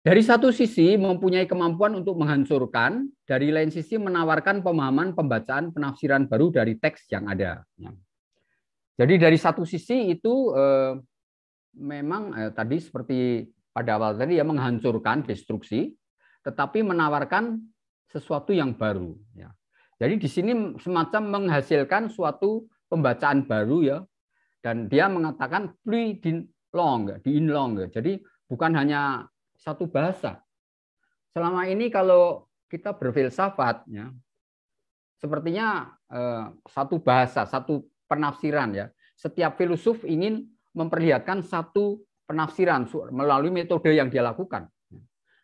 Dari satu sisi mempunyai kemampuan untuk menghancurkan, dari lain sisi menawarkan pemahaman, pembacaan, penafsiran baru dari teks yang ada. Jadi dari satu sisi itu eh, memang eh, tadi seperti pada awal tadi ya menghancurkan destruksi, tetapi menawarkan sesuatu yang baru. Ya. Jadi di sini semacam menghasilkan suatu pembacaan baru ya, dan dia mengatakan pre din long, diin long. Jadi bukan hanya satu bahasa. Selama ini kalau kita berfilsafat, ya, sepertinya eh, satu bahasa, satu penafsiran ya. Setiap filosof ingin memperlihatkan satu penafsiran melalui metode yang dia lakukan.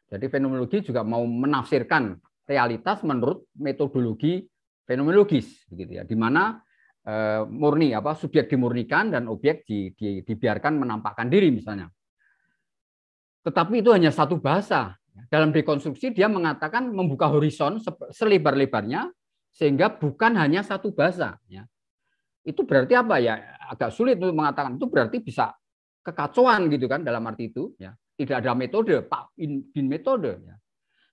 Jadi fenomenologi juga mau menafsirkan realitas menurut metodologi fenomenologis, begitu ya, di mana eh, murni apa subjek dimurnikan dan objek di, di, dibiarkan menampakkan diri misalnya. Tetapi itu hanya satu bahasa. Dalam dekonstruksi dia mengatakan membuka horizon selebar-lebarnya sehingga bukan hanya satu bahasa. Ya itu berarti apa ya agak sulit untuk mengatakan itu berarti bisa kekacauan gitu kan dalam arti itu ya tidak ada metode pak bin, metode ya.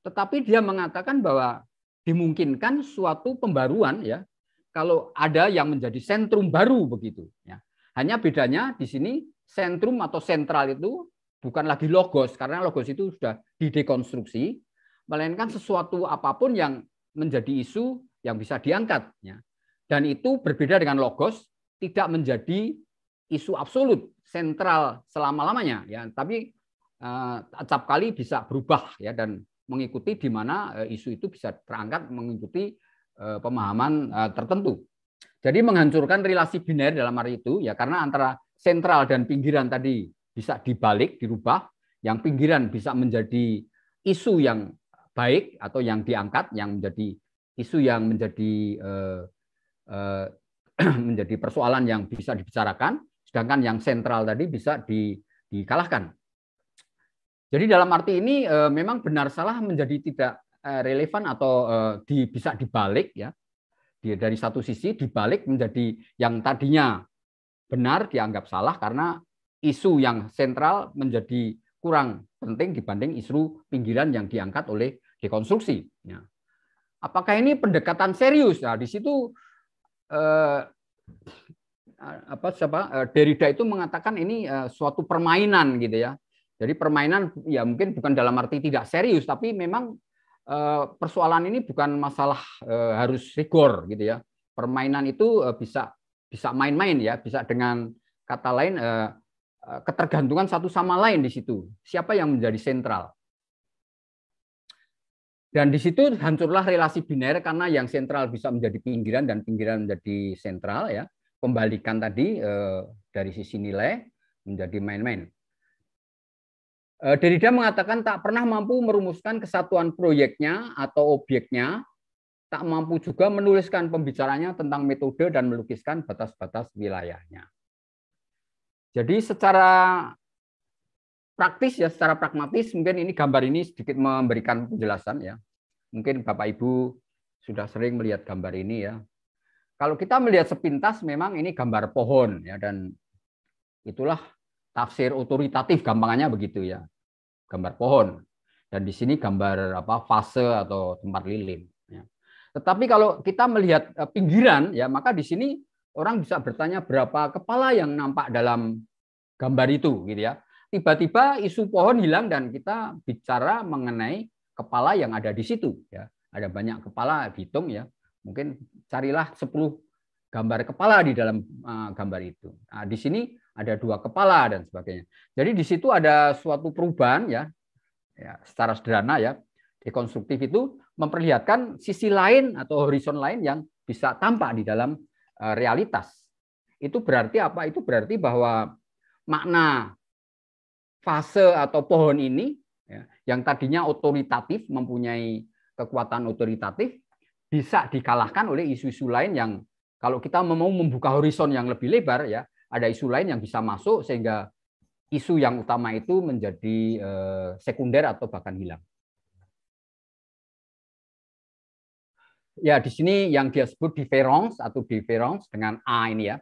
tetapi dia mengatakan bahwa dimungkinkan suatu pembaruan ya kalau ada yang menjadi sentrum baru begitu ya hanya bedanya di sini sentrum atau sentral itu bukan lagi logos karena logos itu sudah didekonstruksi melainkan sesuatu apapun yang menjadi isu yang bisa diangkat ya dan itu berbeda dengan logos, tidak menjadi isu absolut sentral selama-lamanya ya, tapi eh, acap kali bisa berubah ya dan mengikuti di mana uh, isu itu bisa terangkat mengikuti uh, pemahaman uh, tertentu. Jadi menghancurkan relasi biner dalam arti itu ya karena antara sentral dan pinggiran tadi bisa dibalik, dirubah, yang pinggiran bisa menjadi isu yang baik atau yang diangkat, yang menjadi isu yang menjadi uh, Eh, menjadi persoalan yang bisa dibicarakan, sedangkan yang sentral tadi bisa di, dikalahkan. Jadi dalam arti ini eh, memang benar salah menjadi tidak eh, relevan atau di, bisa dibalik ya. Dari satu sisi dibalik menjadi yang tadinya benar dianggap salah karena isu yang sentral menjadi kurang penting dibanding isu pinggiran yang diangkat oleh dekonstruksi. Ya. Apakah ini pendekatan serius? Nah, di situ eh, apa siapa eh, Derrida itu mengatakan ini eh, suatu permainan gitu ya. Jadi permainan ya mungkin bukan dalam arti tidak serius tapi memang eh, persoalan ini bukan masalah eh, harus rigor gitu ya. Permainan itu eh, bisa bisa main-main ya, bisa dengan kata lain eh, eh ketergantungan satu sama lain di situ. Siapa yang menjadi sentral? Dan di situ hancurlah relasi biner karena yang sentral bisa menjadi pinggiran dan pinggiran menjadi sentral ya. Pembalikan tadi eh, dari sisi nilai menjadi main-main. Eh, Derrida mengatakan tak pernah mampu merumuskan kesatuan proyeknya atau obyeknya tak mampu juga menuliskan pembicaranya tentang metode dan melukiskan batas-batas wilayahnya. Jadi secara praktis ya secara pragmatis mungkin ini gambar ini sedikit memberikan penjelasan ya. Mungkin Bapak Ibu sudah sering melihat gambar ini ya. Kalau kita melihat sepintas memang ini gambar pohon ya dan itulah tafsir otoritatif gampangannya begitu ya. Gambar pohon. Dan di sini gambar apa fase atau tempat lilin ya. Tetapi kalau kita melihat eh, pinggiran ya maka di sini orang bisa bertanya berapa kepala yang nampak dalam gambar itu gitu ya tiba-tiba isu pohon hilang dan kita bicara mengenai kepala yang ada di situ ya. Ada banyak kepala hitung ya. Mungkin carilah 10 gambar kepala di dalam eh, gambar itu. Nah, di sini ada dua kepala dan sebagainya. Jadi di situ ada suatu perubahan ya. Ya, secara sederhana ya, dekonstruktif itu memperlihatkan sisi lain atau horizon lain yang bisa tampak di dalam eh, realitas. Itu berarti apa? Itu berarti bahwa makna fase atau pohon ini ya, yang tadinya otoritatif mempunyai kekuatan otoritatif bisa dikalahkan oleh isu-isu lain yang kalau kita mau membuka horizon yang lebih lebar ya ada isu lain yang bisa masuk sehingga isu yang utama itu menjadi eh, sekunder atau bahkan hilang. Ya di sini yang dia sebut difference atau difference dengan a ini ya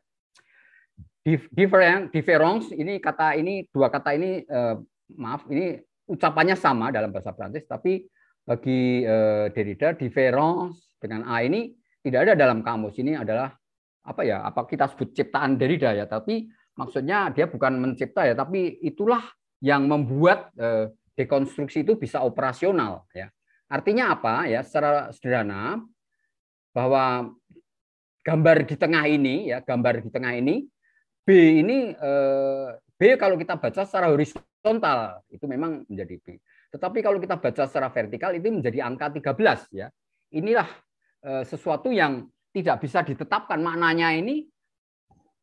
Different, différence ini kata ini dua kata ini eh, maaf ini ucapannya sama dalam bahasa Prancis tapi bagi eh, Derrida difference dengan a ini tidak ada dalam kamus ini adalah apa ya apa kita sebut ciptaan Derrida ya tapi maksudnya dia bukan mencipta ya tapi itulah yang membuat eh, dekonstruksi itu bisa operasional ya artinya apa ya secara sederhana bahwa gambar di tengah ini ya gambar di tengah ini B ini eh, B kalau kita baca secara horizontal itu memang menjadi B. Tetapi kalau kita baca secara vertikal itu menjadi angka 13 ya. Inilah eh, sesuatu yang tidak bisa ditetapkan maknanya ini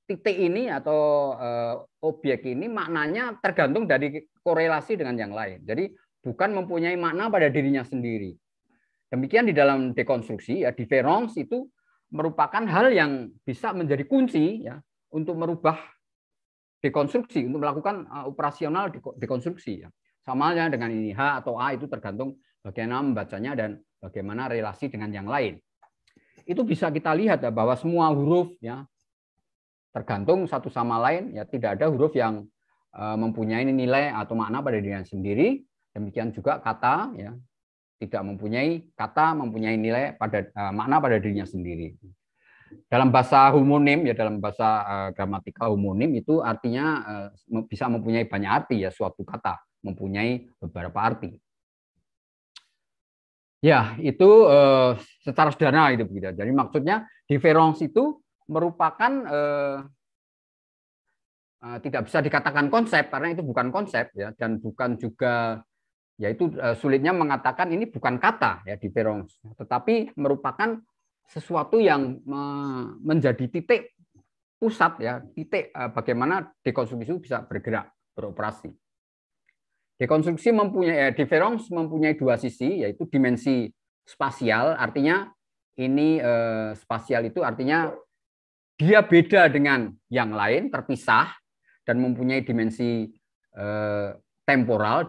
titik ini atau eh, objek ini maknanya tergantung dari korelasi dengan yang lain. Jadi bukan mempunyai makna pada dirinya sendiri. Demikian di dalam dekonstruksi ya, difference itu merupakan hal yang bisa menjadi kunci ya untuk merubah dekonstruksi, untuk melakukan eh, operasional dekonstruksi. Ya. Sama halnya dengan ini H atau A itu tergantung bagaimana membacanya dan bagaimana relasi dengan yang lain. Itu bisa kita lihat ya, bahwa semua huruf ya tergantung satu sama lain ya tidak ada huruf yang eh, mempunyai nilai atau makna pada dirinya sendiri. Demikian juga kata ya tidak mempunyai kata mempunyai nilai pada eh, makna pada dirinya sendiri dalam bahasa homonim ya dalam bahasa uh, eh, gramatika homonim itu artinya uh, bisa mempunyai banyak arti ya suatu kata mempunyai beberapa arti. Ya, itu uh, secara sederhana itu begitu. Jadi maksudnya diferens itu merupakan uh, uh, tidak bisa dikatakan konsep karena itu bukan konsep ya dan bukan juga yaitu uh, sulitnya mengatakan ini bukan kata ya diferens, tetapi merupakan sesuatu yang menjadi titik pusat ya, titik eh, bagaimana dekonstruksi bisa bergerak, beroperasi. Dekonstruksi mempunyai eh, diferens mempunyai dua sisi yaitu dimensi spasial artinya ini eh, spasial itu artinya dia beda dengan yang lain, terpisah dan mempunyai dimensi eh, temporal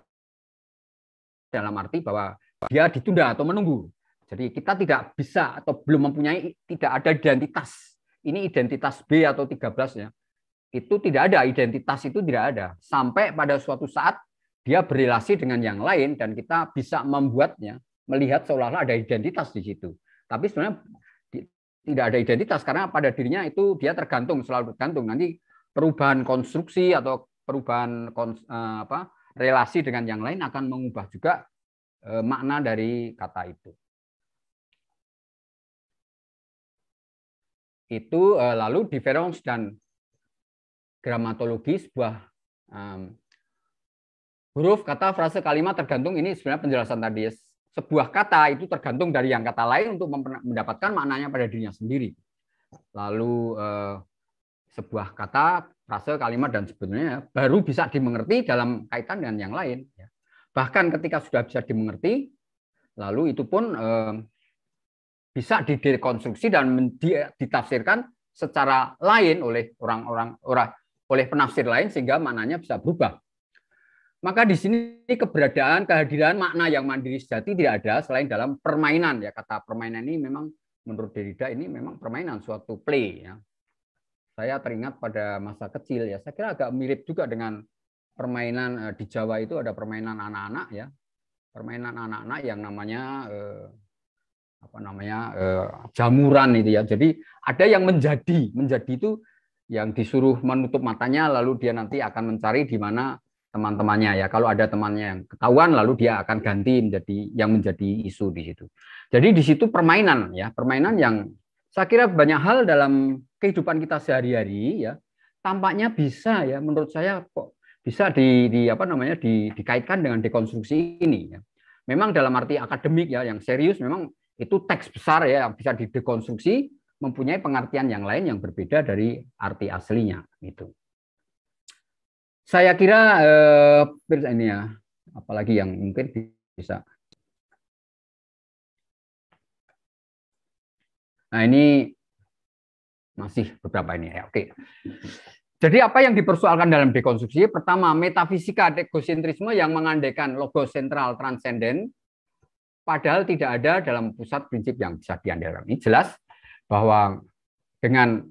dalam arti bahwa dia ditunda atau menunggu. Jadi kita tidak bisa atau belum mempunyai tidak ada identitas. Ini identitas B atau 13 ya. Itu tidak ada identitas itu tidak ada sampai pada suatu saat dia berrelasi dengan yang lain dan kita bisa membuatnya melihat seolah-olah ada identitas di situ. Tapi sebenarnya tidak ada identitas karena pada dirinya itu dia tergantung selalu tergantung. Nanti perubahan konstruksi atau perubahan eh, apa relasi dengan yang lain akan mengubah juga eh, makna dari kata itu. itu uh, lalu diferens dan gramatologi sebuah um, huruf kata frase kalimat tergantung ini sebenarnya penjelasan tadi sebuah kata itu tergantung dari yang kata lain untuk mendapatkan maknanya pada dirinya sendiri lalu uh, sebuah kata frase kalimat dan sebenarnya baru bisa dimengerti dalam kaitan dengan yang lain ya. bahkan ketika sudah bisa dimengerti lalu itu pun uh, bisa didekonstruksi dan ditafsirkan secara lain oleh orang-orang orang oleh penafsir lain sehingga maknanya bisa berubah. Maka di sini keberadaan kehadiran makna yang mandiri sejati tidak ada selain dalam permainan ya kata permainan ini memang menurut Derrida ini memang permainan suatu play ya. Saya teringat pada masa kecil ya saya kira agak mirip juga dengan permainan eh, di Jawa itu ada permainan anak-anak ya. Permainan anak-anak yang namanya eh, apa namanya eh, jamuran itu ya. Jadi ada yang menjadi, menjadi itu yang disuruh menutup matanya lalu dia nanti akan mencari di mana teman-temannya ya. Kalau ada temannya yang ketahuan lalu dia akan ganti menjadi yang menjadi isu di situ. Jadi di situ permainan ya, permainan yang saya kira banyak hal dalam kehidupan kita sehari-hari ya tampaknya bisa ya menurut saya kok bisa di, di apa namanya di, dikaitkan dengan dekonstruksi ini ya. Memang dalam arti akademik ya yang serius memang itu teks besar ya yang bisa didekonstruksi mempunyai pengertian yang lain yang berbeda dari arti aslinya itu. Saya kira eh, ini ya, apalagi yang mungkin bisa. Nah ini masih beberapa ini ya. Oke. Jadi apa yang dipersoalkan dalam dekonstruksi? Pertama, metafisika egosentrisme yang mengandekan logo sentral transenden padahal tidak ada dalam pusat prinsip yang bisa diandalkan. Ini jelas bahwa dengan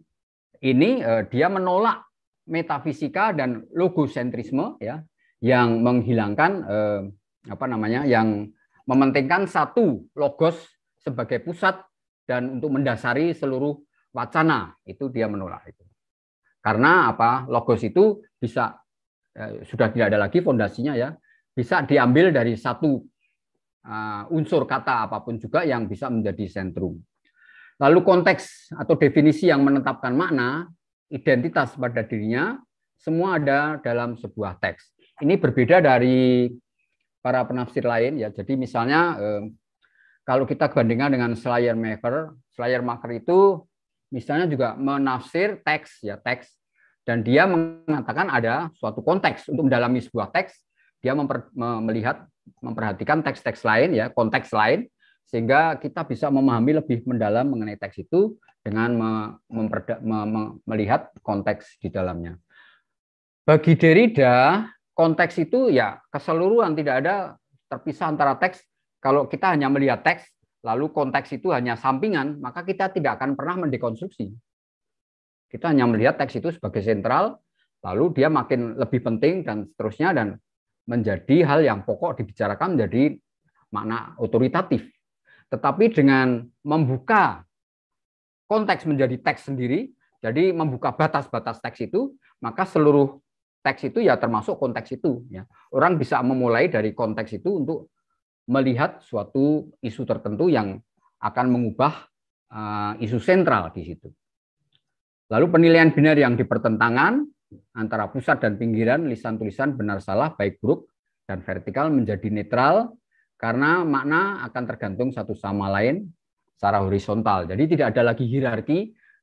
ini eh, dia menolak metafisika dan logosentrisme ya yang menghilangkan eh, apa namanya yang mementingkan satu logos sebagai pusat dan untuk mendasari seluruh wacana itu dia menolak itu. Karena apa? Logos itu bisa eh, sudah tidak ada lagi fondasinya ya, bisa diambil dari satu Eh, unsur kata apapun juga yang bisa menjadi sentrum. Lalu konteks atau definisi yang menetapkan makna, identitas pada dirinya, semua ada dalam sebuah teks. Ini berbeda dari para penafsir lain ya. Jadi misalnya eh, kalau kita bandingkan dengan Slayer Maker, Slayer Maker itu misalnya juga menafsir teks ya teks dan dia mengatakan ada suatu konteks untuk mendalami sebuah teks dia memper, melihat memperhatikan teks-teks lain ya, konteks lain sehingga kita bisa memahami lebih mendalam mengenai teks itu dengan memperda, melihat konteks di dalamnya. Bagi Derrida, konteks itu ya keseluruhan tidak ada terpisah antara teks. Kalau kita hanya melihat teks, lalu konteks itu hanya sampingan, maka kita tidak akan pernah mendekonstruksi. Kita hanya melihat teks itu sebagai sentral, lalu dia makin lebih penting dan seterusnya dan menjadi hal yang pokok dibicarakan menjadi makna otoritatif. Tetapi dengan membuka konteks menjadi teks sendiri, jadi membuka batas-batas teks itu, maka seluruh teks itu ya termasuk konteks itu. Ya. Orang bisa memulai dari konteks itu untuk melihat suatu isu tertentu yang akan mengubah eh, isu sentral di situ. Lalu penilaian binar yang dipertentangan antara pusat dan pinggiran lisan tulisan benar salah baik buruk dan vertikal menjadi netral karena makna akan tergantung satu sama lain secara horizontal. Jadi tidak ada lagi hierarki,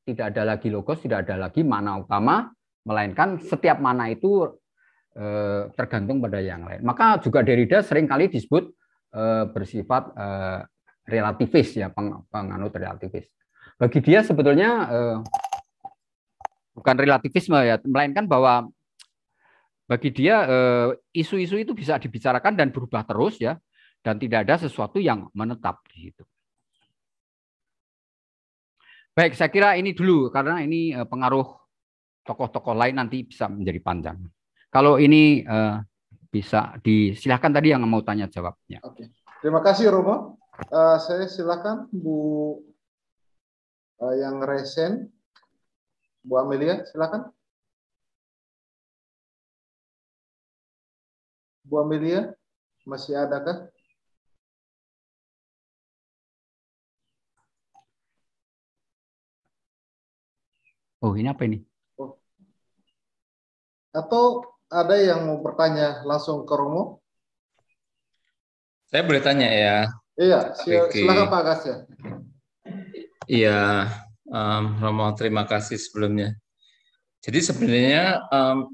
tidak ada lagi logos, tidak ada lagi mana utama, melainkan setiap mana itu eh, tergantung pada yang lain. Maka juga Derrida seringkali disebut eh, bersifat eh, relativis ya, penganut relativis. Bagi dia sebetulnya bukan relativisme ya, melainkan bahwa bagi dia eh, isu-isu itu bisa dibicarakan dan berubah terus ya, dan tidak ada sesuatu yang menetap di situ. Baik, saya kira ini dulu karena ini eh, pengaruh tokoh-tokoh lain nanti bisa menjadi panjang. Kalau ini eh, bisa disilahkan tadi yang mau tanya jawabnya. Oke, terima kasih Romo. Uh, saya silakan Bu uh, yang resen Bu Amelia, silakan. Bu Amelia, masih ada kah? Oh, ini apa ini? Oh. Atau ada yang mau bertanya langsung ke Romo? Saya boleh tanya ya. Iya, silakan Pak Gas ya. Iya, Um, Romo, terima kasih sebelumnya. Jadi sebenarnya um,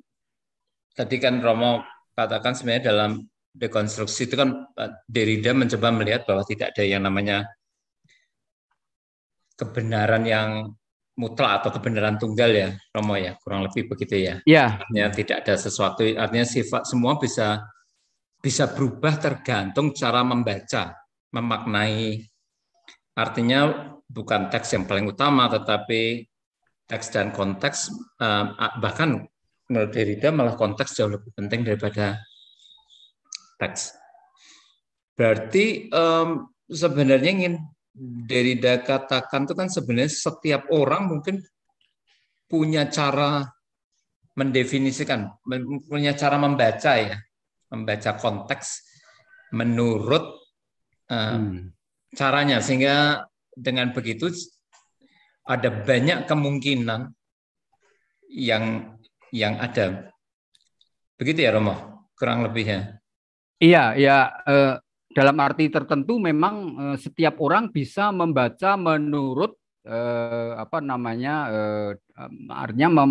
tadi kan Romo katakan sebenarnya dalam dekonstruksi itu kan eh, Derrida mencoba melihat bahwa tidak ada yang namanya kebenaran yang mutlak atau kebenaran tunggal ya Romo ya kurang lebih begitu ya. Iya. Artinya tidak ada sesuatu artinya sifat semua bisa bisa berubah tergantung cara membaca, memaknai. Artinya bukan teks yang paling utama, tetapi teks dan konteks eh, bahkan menurut Derrida malah konteks jauh lebih penting daripada teks. Berarti um, sebenarnya ingin Derrida katakan itu kan sebenarnya setiap orang mungkin punya cara mendefinisikan, punya cara membaca ya, membaca konteks menurut um, hmm. caranya sehingga dengan begitu ada banyak kemungkinan yang yang ada. Begitu ya Romo, kurang lebihnya. Iya, ya eh, dalam arti tertentu memang eh, setiap orang bisa membaca menurut eh, apa namanya eh, artinya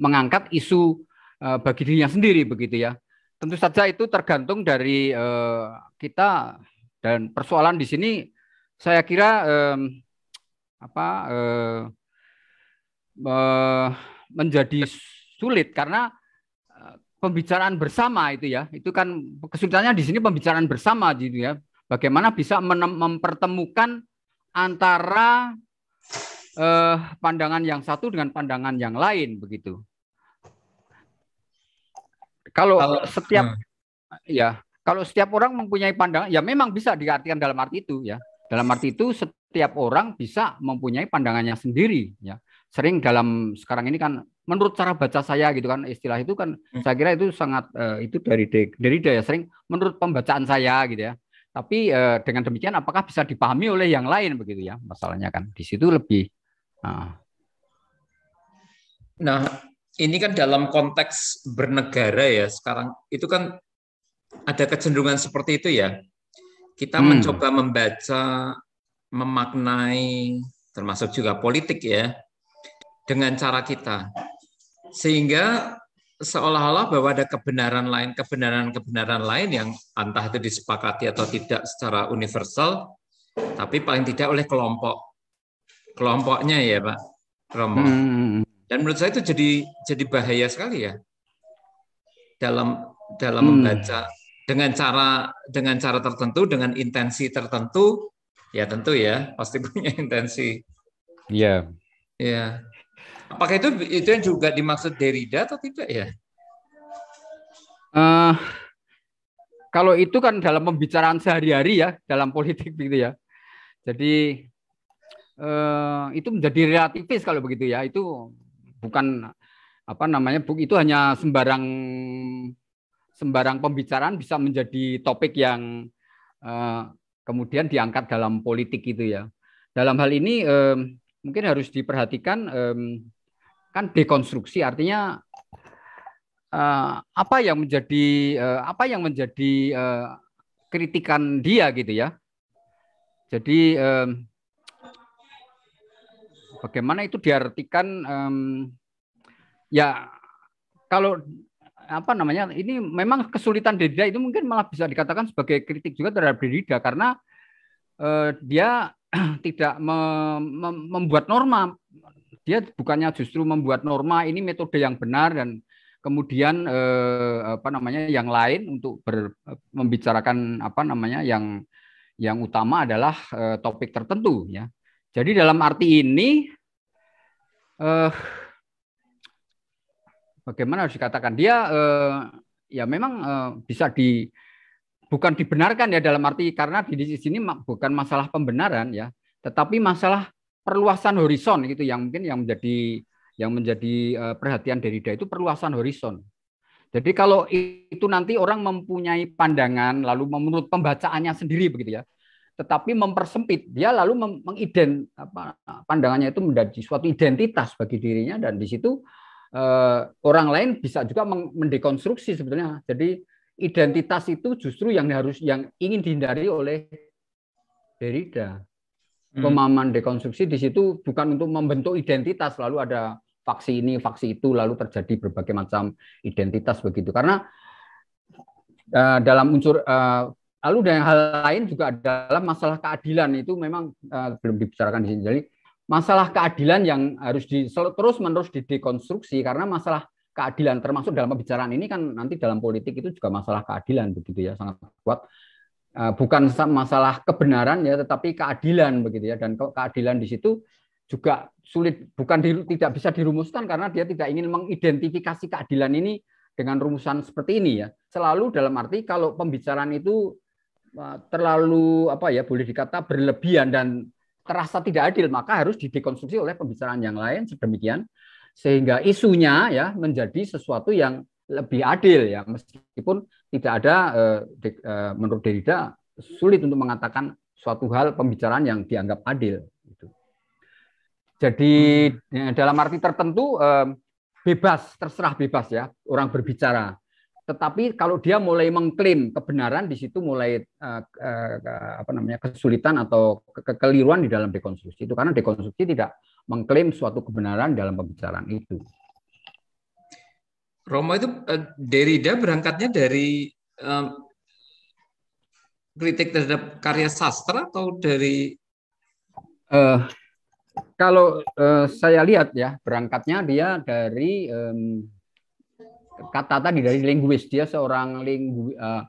mengangkat isu eh, bagi dirinya sendiri begitu ya. Tentu saja itu tergantung dari eh, kita dan persoalan di sini saya kira eh, apa eh, eh, menjadi sulit karena eh, pembicaraan bersama itu ya itu kan kesulitannya di sini pembicaraan bersama gitu ya bagaimana bisa mempertemukan antara eh, pandangan yang satu dengan pandangan yang lain begitu kalau setiap uh. ya kalau setiap orang mempunyai pandangan ya memang bisa diartikan dalam arti itu ya dalam arti itu setiap orang bisa mempunyai pandangannya sendiri ya. Sering dalam sekarang ini kan menurut cara baca saya gitu kan istilah itu kan hmm. saya kira itu sangat uh, itu dari de, dari daya sering menurut pembacaan saya gitu ya. Tapi uh, dengan demikian apakah bisa dipahami oleh yang lain begitu ya masalahnya kan di situ lebih uh. Nah, ini kan dalam konteks bernegara ya sekarang itu kan ada kecenderungan seperti itu ya kita hmm. mencoba membaca, memaknai, termasuk juga politik ya, dengan cara kita. Sehingga seolah-olah bahwa ada kebenaran lain, kebenaran-kebenaran lain yang entah itu disepakati atau tidak secara universal, tapi paling tidak oleh kelompok kelompoknya ya Pak Romo. Hmm. Dan menurut saya itu jadi jadi bahaya sekali ya dalam dalam hmm. membaca dengan cara dengan cara tertentu dengan intensi tertentu ya tentu ya pasti punya intensi ya yeah. ya apakah itu itu yang juga dimaksud Derrida atau tidak ya uh, kalau itu kan dalam pembicaraan sehari-hari ya dalam politik gitu ya jadi uh, itu menjadi relativis kalau begitu ya itu bukan apa namanya itu hanya sembarang sembarang pembicaraan bisa menjadi topik yang uh, kemudian diangkat dalam politik itu ya. Dalam hal ini um, mungkin harus diperhatikan um, kan dekonstruksi artinya uh, apa yang menjadi uh, apa yang menjadi uh, kritikan dia gitu ya. Jadi um, bagaimana itu diartikan um, ya kalau apa namanya ini memang kesulitan Derrida itu mungkin malah bisa dikatakan sebagai kritik juga terhadap Derrida karena eh, dia tidak me, me, membuat norma dia bukannya justru membuat norma ini metode yang benar dan kemudian eh, apa namanya yang lain untuk ber, membicarakan apa namanya yang yang utama adalah eh, topik tertentu ya jadi dalam arti ini eh, bagaimana harus dikatakan dia eh, ya memang eh, bisa di bukan dibenarkan ya dalam arti karena di sini bukan masalah pembenaran ya, tetapi masalah perluasan horizon gitu yang mungkin yang menjadi yang menjadi eh, perhatian Derrida itu perluasan horizon. Jadi kalau itu nanti orang mempunyai pandangan lalu menurut pembacaannya sendiri begitu ya. Tetapi mempersempit dia lalu mengident apa pandangannya itu menjadi suatu identitas bagi dirinya dan di situ Eh, orang lain bisa juga mendekonstruksi sebetulnya. Jadi identitas itu justru yang harus yang ingin dihindari oleh Derrida. Hmm. Pemahaman dekonstruksi di situ bukan untuk membentuk identitas lalu ada faksi ini, faksi itu lalu terjadi berbagai macam identitas begitu. Karena uh, dalam unsur uh, lalu dan hal lain juga adalah masalah keadilan itu memang uh, belum dibicarakan di sini. Jadi masalah keadilan yang harus di, terus menerus didekonstruksi karena masalah keadilan termasuk dalam pembicaraan ini kan nanti dalam politik itu juga masalah keadilan begitu ya sangat kuat eh, bukan masalah kebenaran ya tetapi keadilan begitu ya dan keadilan di situ juga sulit bukan di, tidak bisa dirumuskan karena dia tidak ingin mengidentifikasi keadilan ini dengan rumusan seperti ini ya selalu dalam arti kalau pembicaraan itu eh, terlalu apa ya boleh dikata berlebihan dan terasa tidak adil, maka harus didekonstruksi oleh pembicaraan yang lain sedemikian sehingga isunya ya menjadi sesuatu yang lebih adil ya meskipun tidak ada eh, eh menurut Derrida sulit untuk mengatakan suatu hal pembicaraan yang dianggap adil gitu. Jadi hmm. eh, dalam arti tertentu eh, bebas terserah bebas ya orang berbicara tetapi kalau dia mulai mengklaim kebenaran di situ mulai uh, uh, apa namanya kesulitan atau kekeliruan di dalam dekonstruksi itu karena dekonstruksi tidak mengklaim suatu kebenaran dalam pembicaraan itu. Roma itu uh, Derrida berangkatnya dari uh, kritik terhadap karya sastra atau dari uh, kalau uh, saya lihat ya berangkatnya dia dari um, kata tadi dari linguis dia seorang lingu, uh,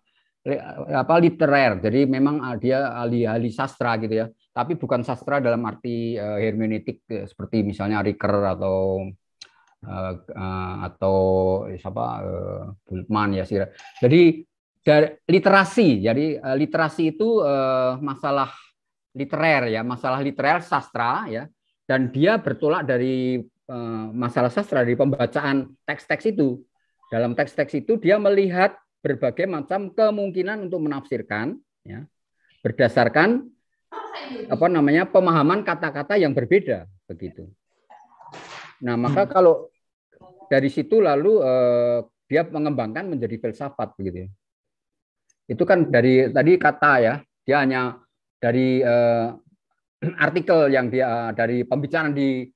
li, eh, apa literer. Jadi memang eh, dia ahli-ahli sastra gitu ya. Tapi bukan sastra dalam arti uh, hermeneutik seperti misalnya Riker atau uh, uh, atau siapa uh, ya sih. Jadi dari literasi. Jadi uh, literasi itu uh, masalah literer ya, masalah literer sastra ya. Dan dia bertolak dari masalah sastra dari pembacaan teks-teks itu dalam teks-teks itu dia melihat berbagai macam kemungkinan untuk menafsirkan ya, berdasarkan apa namanya pemahaman kata-kata yang berbeda begitu. Nah maka hmm. kalau dari situ lalu eh, dia mengembangkan menjadi filsafat begitu. Ya. Itu kan dari tadi kata ya dia hanya dari eh, artikel yang dia eh, dari pembicaraan di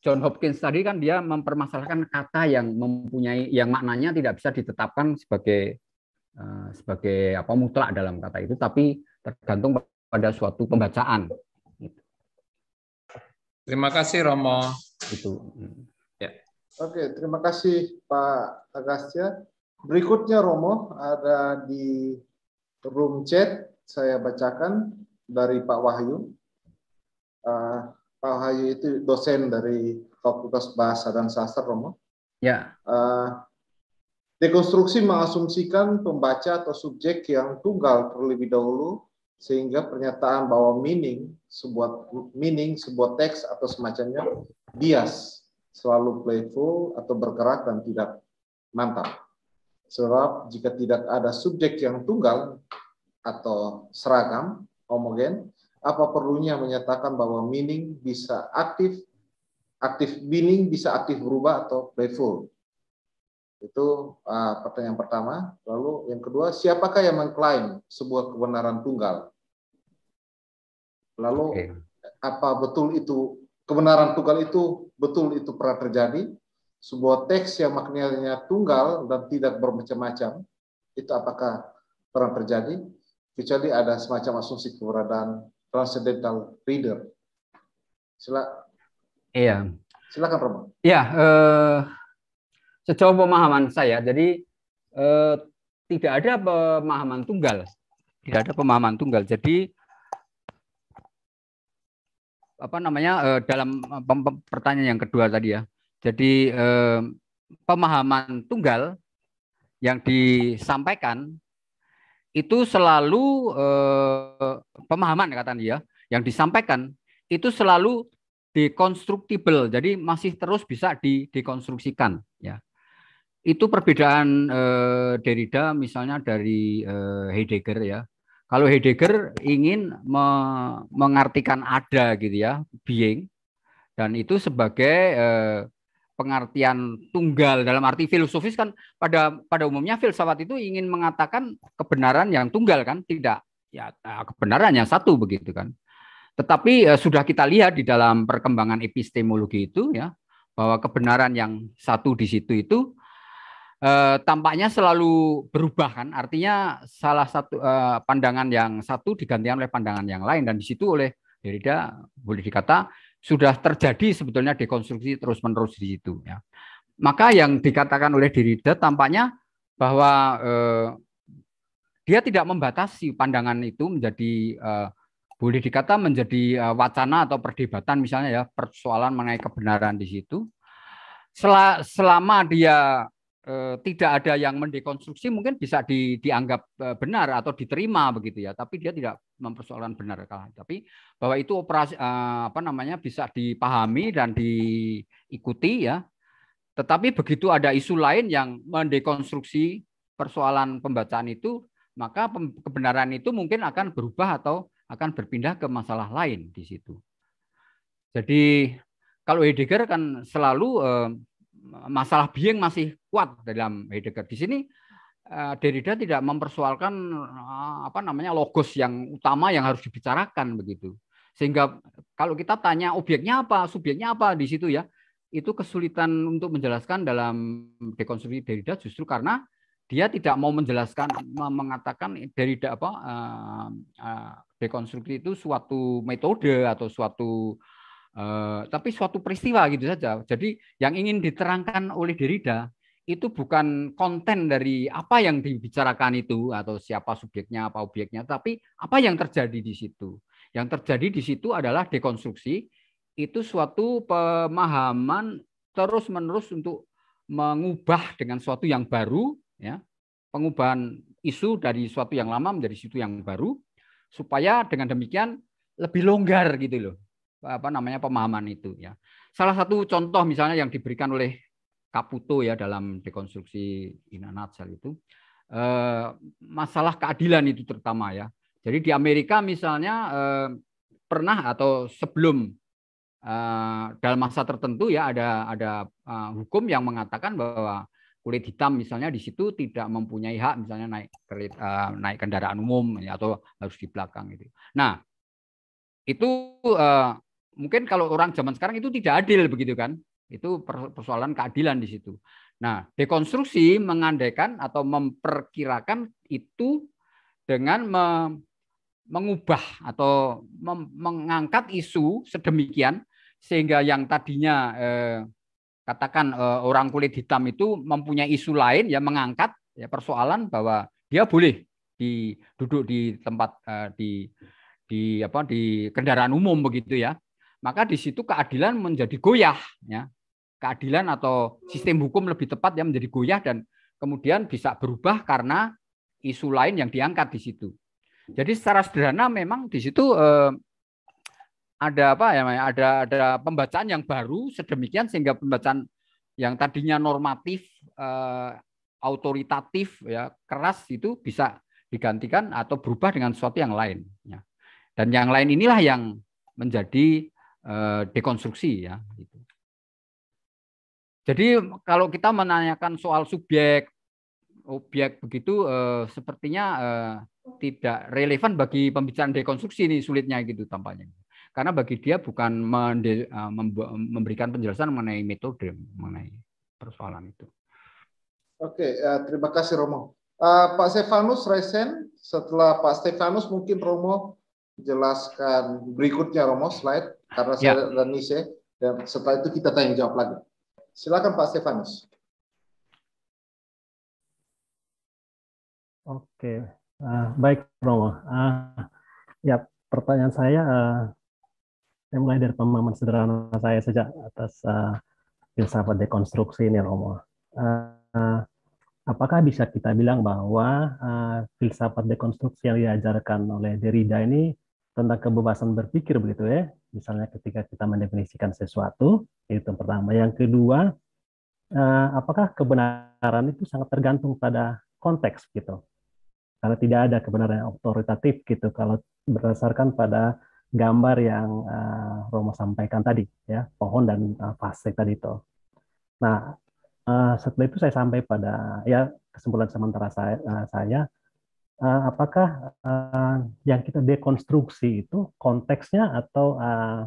John Hopkins tadi kan dia mempermasalahkan kata yang mempunyai yang maknanya tidak bisa ditetapkan sebagai eh, sebagai apa mutlak dalam kata itu tapi tergantung pada suatu pembacaan. Terima kasih Romo. Itu. Ya. Oke, terima kasih Pak Agastya. Berikutnya Romo ada di room chat saya bacakan dari Pak Wahyu. Eh, Pak Hayu itu dosen dari Fakultas Bahasa dan Sastra Romo. Ya. Uh, dekonstruksi mengasumsikan pembaca atau subjek yang tunggal terlebih dahulu sehingga pernyataan bahwa meaning sebuah meaning sebuah teks atau semacamnya bias selalu playful atau bergerak dan tidak mantap. Sebab jika tidak ada subjek yang tunggal atau seragam homogen, apa perlunya menyatakan bahwa meaning bisa aktif, aktif meaning bisa aktif berubah atau playful? Itu uh, pertanyaan pertama. Lalu yang kedua, siapakah yang mengklaim sebuah kebenaran tunggal? Lalu okay. apa betul itu kebenaran tunggal itu betul itu pernah terjadi? Sebuah teks yang maknanya tunggal dan tidak bermacam-macam itu apakah pernah terjadi? Kecuali ada semacam asumsi keberadaan transcendental reader. Sila iya. Silakan Romo. Iya, eh, sejauh pemahaman saya, jadi eh, tidak ada pemahaman tunggal, tidak ada pemahaman tunggal. Jadi apa namanya eh, dalam eh, pertanyaan yang kedua tadi ya. Jadi eh, pemahaman tunggal yang disampaikan itu selalu eh, pemahaman ya, kata dia ya, yang disampaikan itu selalu dekonstruktibel jadi masih terus bisa dekonstruksikan ya itu perbedaan eh, Derrida misalnya dari eh, Heidegger ya kalau Heidegger ingin me mengartikan ada gitu ya being dan itu sebagai eh, pengertian tunggal dalam arti filosofis kan pada pada umumnya filsafat itu ingin mengatakan kebenaran yang tunggal kan tidak ya nah, kebenaran yang satu begitu kan tetapi eh, sudah kita lihat di dalam perkembangan epistemologi itu ya bahwa kebenaran yang satu di situ itu eh, tampaknya selalu berubah kan artinya salah satu eh, pandangan yang satu digantikan oleh pandangan yang lain dan di situ oleh Derrida boleh dikata sudah terjadi sebetulnya dekonstruksi terus-menerus di situ. Ya. Maka yang dikatakan oleh Derrida tampaknya bahwa eh, dia tidak membatasi pandangan itu menjadi eh, boleh dikata menjadi eh, wacana atau perdebatan misalnya ya persoalan mengenai kebenaran di situ. Sel selama dia Eh, tidak ada yang mendekonstruksi mungkin bisa di, dianggap eh, benar atau diterima begitu ya tapi dia tidak mempersoalkan benar kalah tapi bahwa itu operasi eh, apa namanya bisa dipahami dan diikuti ya tetapi begitu ada isu lain yang mendekonstruksi persoalan pembacaan itu maka kebenaran itu mungkin akan berubah atau akan berpindah ke masalah lain di situ jadi kalau Heidegger kan selalu masalah being masih kuat dalam Heidegger. Di sini eh, Derrida tidak mempersoalkan eh, apa namanya logos yang utama yang harus dibicarakan begitu. Sehingga kalau kita tanya objeknya apa, subjeknya apa di situ ya, itu kesulitan untuk menjelaskan dalam dekonstruksi Derrida justru karena dia tidak mau menjelaskan mengatakan Derrida apa eh, dekonstruksi itu suatu metode atau suatu Eh, tapi suatu peristiwa gitu saja. Jadi yang ingin diterangkan oleh Derrida itu bukan konten dari apa yang dibicarakan itu atau siapa subjeknya apa objeknya, tapi apa yang terjadi di situ. Yang terjadi di situ adalah dekonstruksi itu suatu pemahaman terus-menerus untuk mengubah dengan suatu yang baru ya. Pengubahan isu dari suatu yang lama menjadi situ yang baru supaya dengan demikian lebih longgar gitu loh apa namanya pemahaman itu ya. Salah satu contoh misalnya yang diberikan oleh Kaputo ya dalam dekonstruksi Inanatsal itu eh, masalah keadilan itu terutama ya. Jadi di Amerika misalnya eh, pernah atau sebelum eh, dalam masa tertentu ya ada ada hukum yang mengatakan bahwa kulit hitam misalnya di situ tidak mempunyai hak misalnya naik uh, naik kendaraan umum ya, atau harus di belakang itu Nah, itu mungkin kalau orang zaman sekarang itu tidak adil begitu kan. Itu persoalan keadilan di situ. Nah, dekonstruksi mengandaikan atau memperkirakan itu dengan me mengubah atau mengangkat isu sedemikian sehingga yang tadinya eh, katakan eh, orang kulit hitam itu mempunyai isu lain ya mengangkat ya persoalan bahwa dia boleh duduk di tempat eh, di di apa di kendaraan umum begitu ya maka di situ keadilan menjadi goyah ya keadilan atau sistem hukum lebih tepat yang menjadi goyah dan kemudian bisa berubah karena isu lain yang diangkat di situ. Jadi secara sederhana memang di situ eh, ada apa ya ada ada pembacaan yang baru sedemikian sehingga pembacaan yang tadinya normatif eh, autoritatif ya keras itu bisa digantikan atau berubah dengan sesuatu yang lain ya. Dan yang lain inilah yang menjadi Eh, dekonstruksi ya. Gitu. Jadi kalau kita menanyakan soal subjek, objek begitu, eh, sepertinya eh, tidak relevan bagi pembicaraan dekonstruksi ini sulitnya gitu tampaknya. Karena bagi dia bukan memberikan penjelasan mengenai metode, mengenai persoalan itu. Oke, terima kasih Romo. Pak Stefanus Resen, setelah Pak Stefanus mungkin Romo jelaskan berikutnya Romo slide karena ya. dan Nise dan setelah itu kita tanya jawab lagi. Silakan Pak Stefanus. Oke, uh, baik Romo. Uh, ah, ya pertanyaan saya, uh, saya mulai dari pemahaman sederhana saya sejak atas uh, filsafat dekonstruksi ini Romo. Uh, apakah bisa kita bilang bahwa uh, filsafat dekonstruksi yang diajarkan oleh Derrida ini tentang kebebasan berpikir begitu ya. Misalnya ketika kita mendefinisikan sesuatu, itu yang pertama. Yang kedua, eh, apakah kebenaran itu sangat tergantung pada konteks gitu. Karena tidak ada kebenaran yang otoritatif gitu kalau berdasarkan pada gambar yang eh, Romo sampaikan tadi ya, pohon dan eh, fase tadi itu. Nah, setelah itu saya sampai pada ya kesimpulan sementara saya, saya uh, apakah uh, yang kita dekonstruksi itu konteksnya atau uh,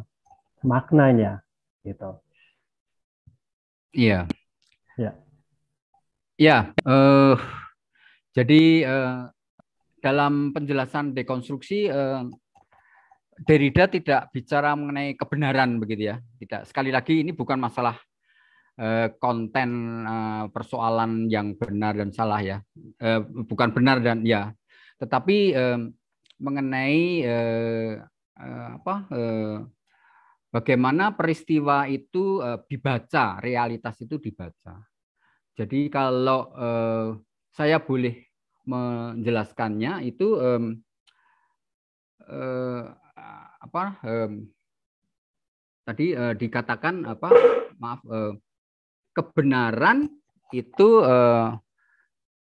maknanya gitu. Iya. Ya. Ya, eh jadi uh, dalam penjelasan dekonstruksi uh, Derrida tidak bicara mengenai kebenaran begitu ya. Tidak. Sekali lagi ini bukan masalah konten persoalan yang benar dan salah ya bukan benar dan ya tetapi eh, mengenai eh, apa eh, bagaimana peristiwa itu eh, dibaca, realitas itu dibaca. Jadi kalau eh, saya boleh menjelaskannya itu eh, apa tadi dikatakan apa maaf kebenaran itu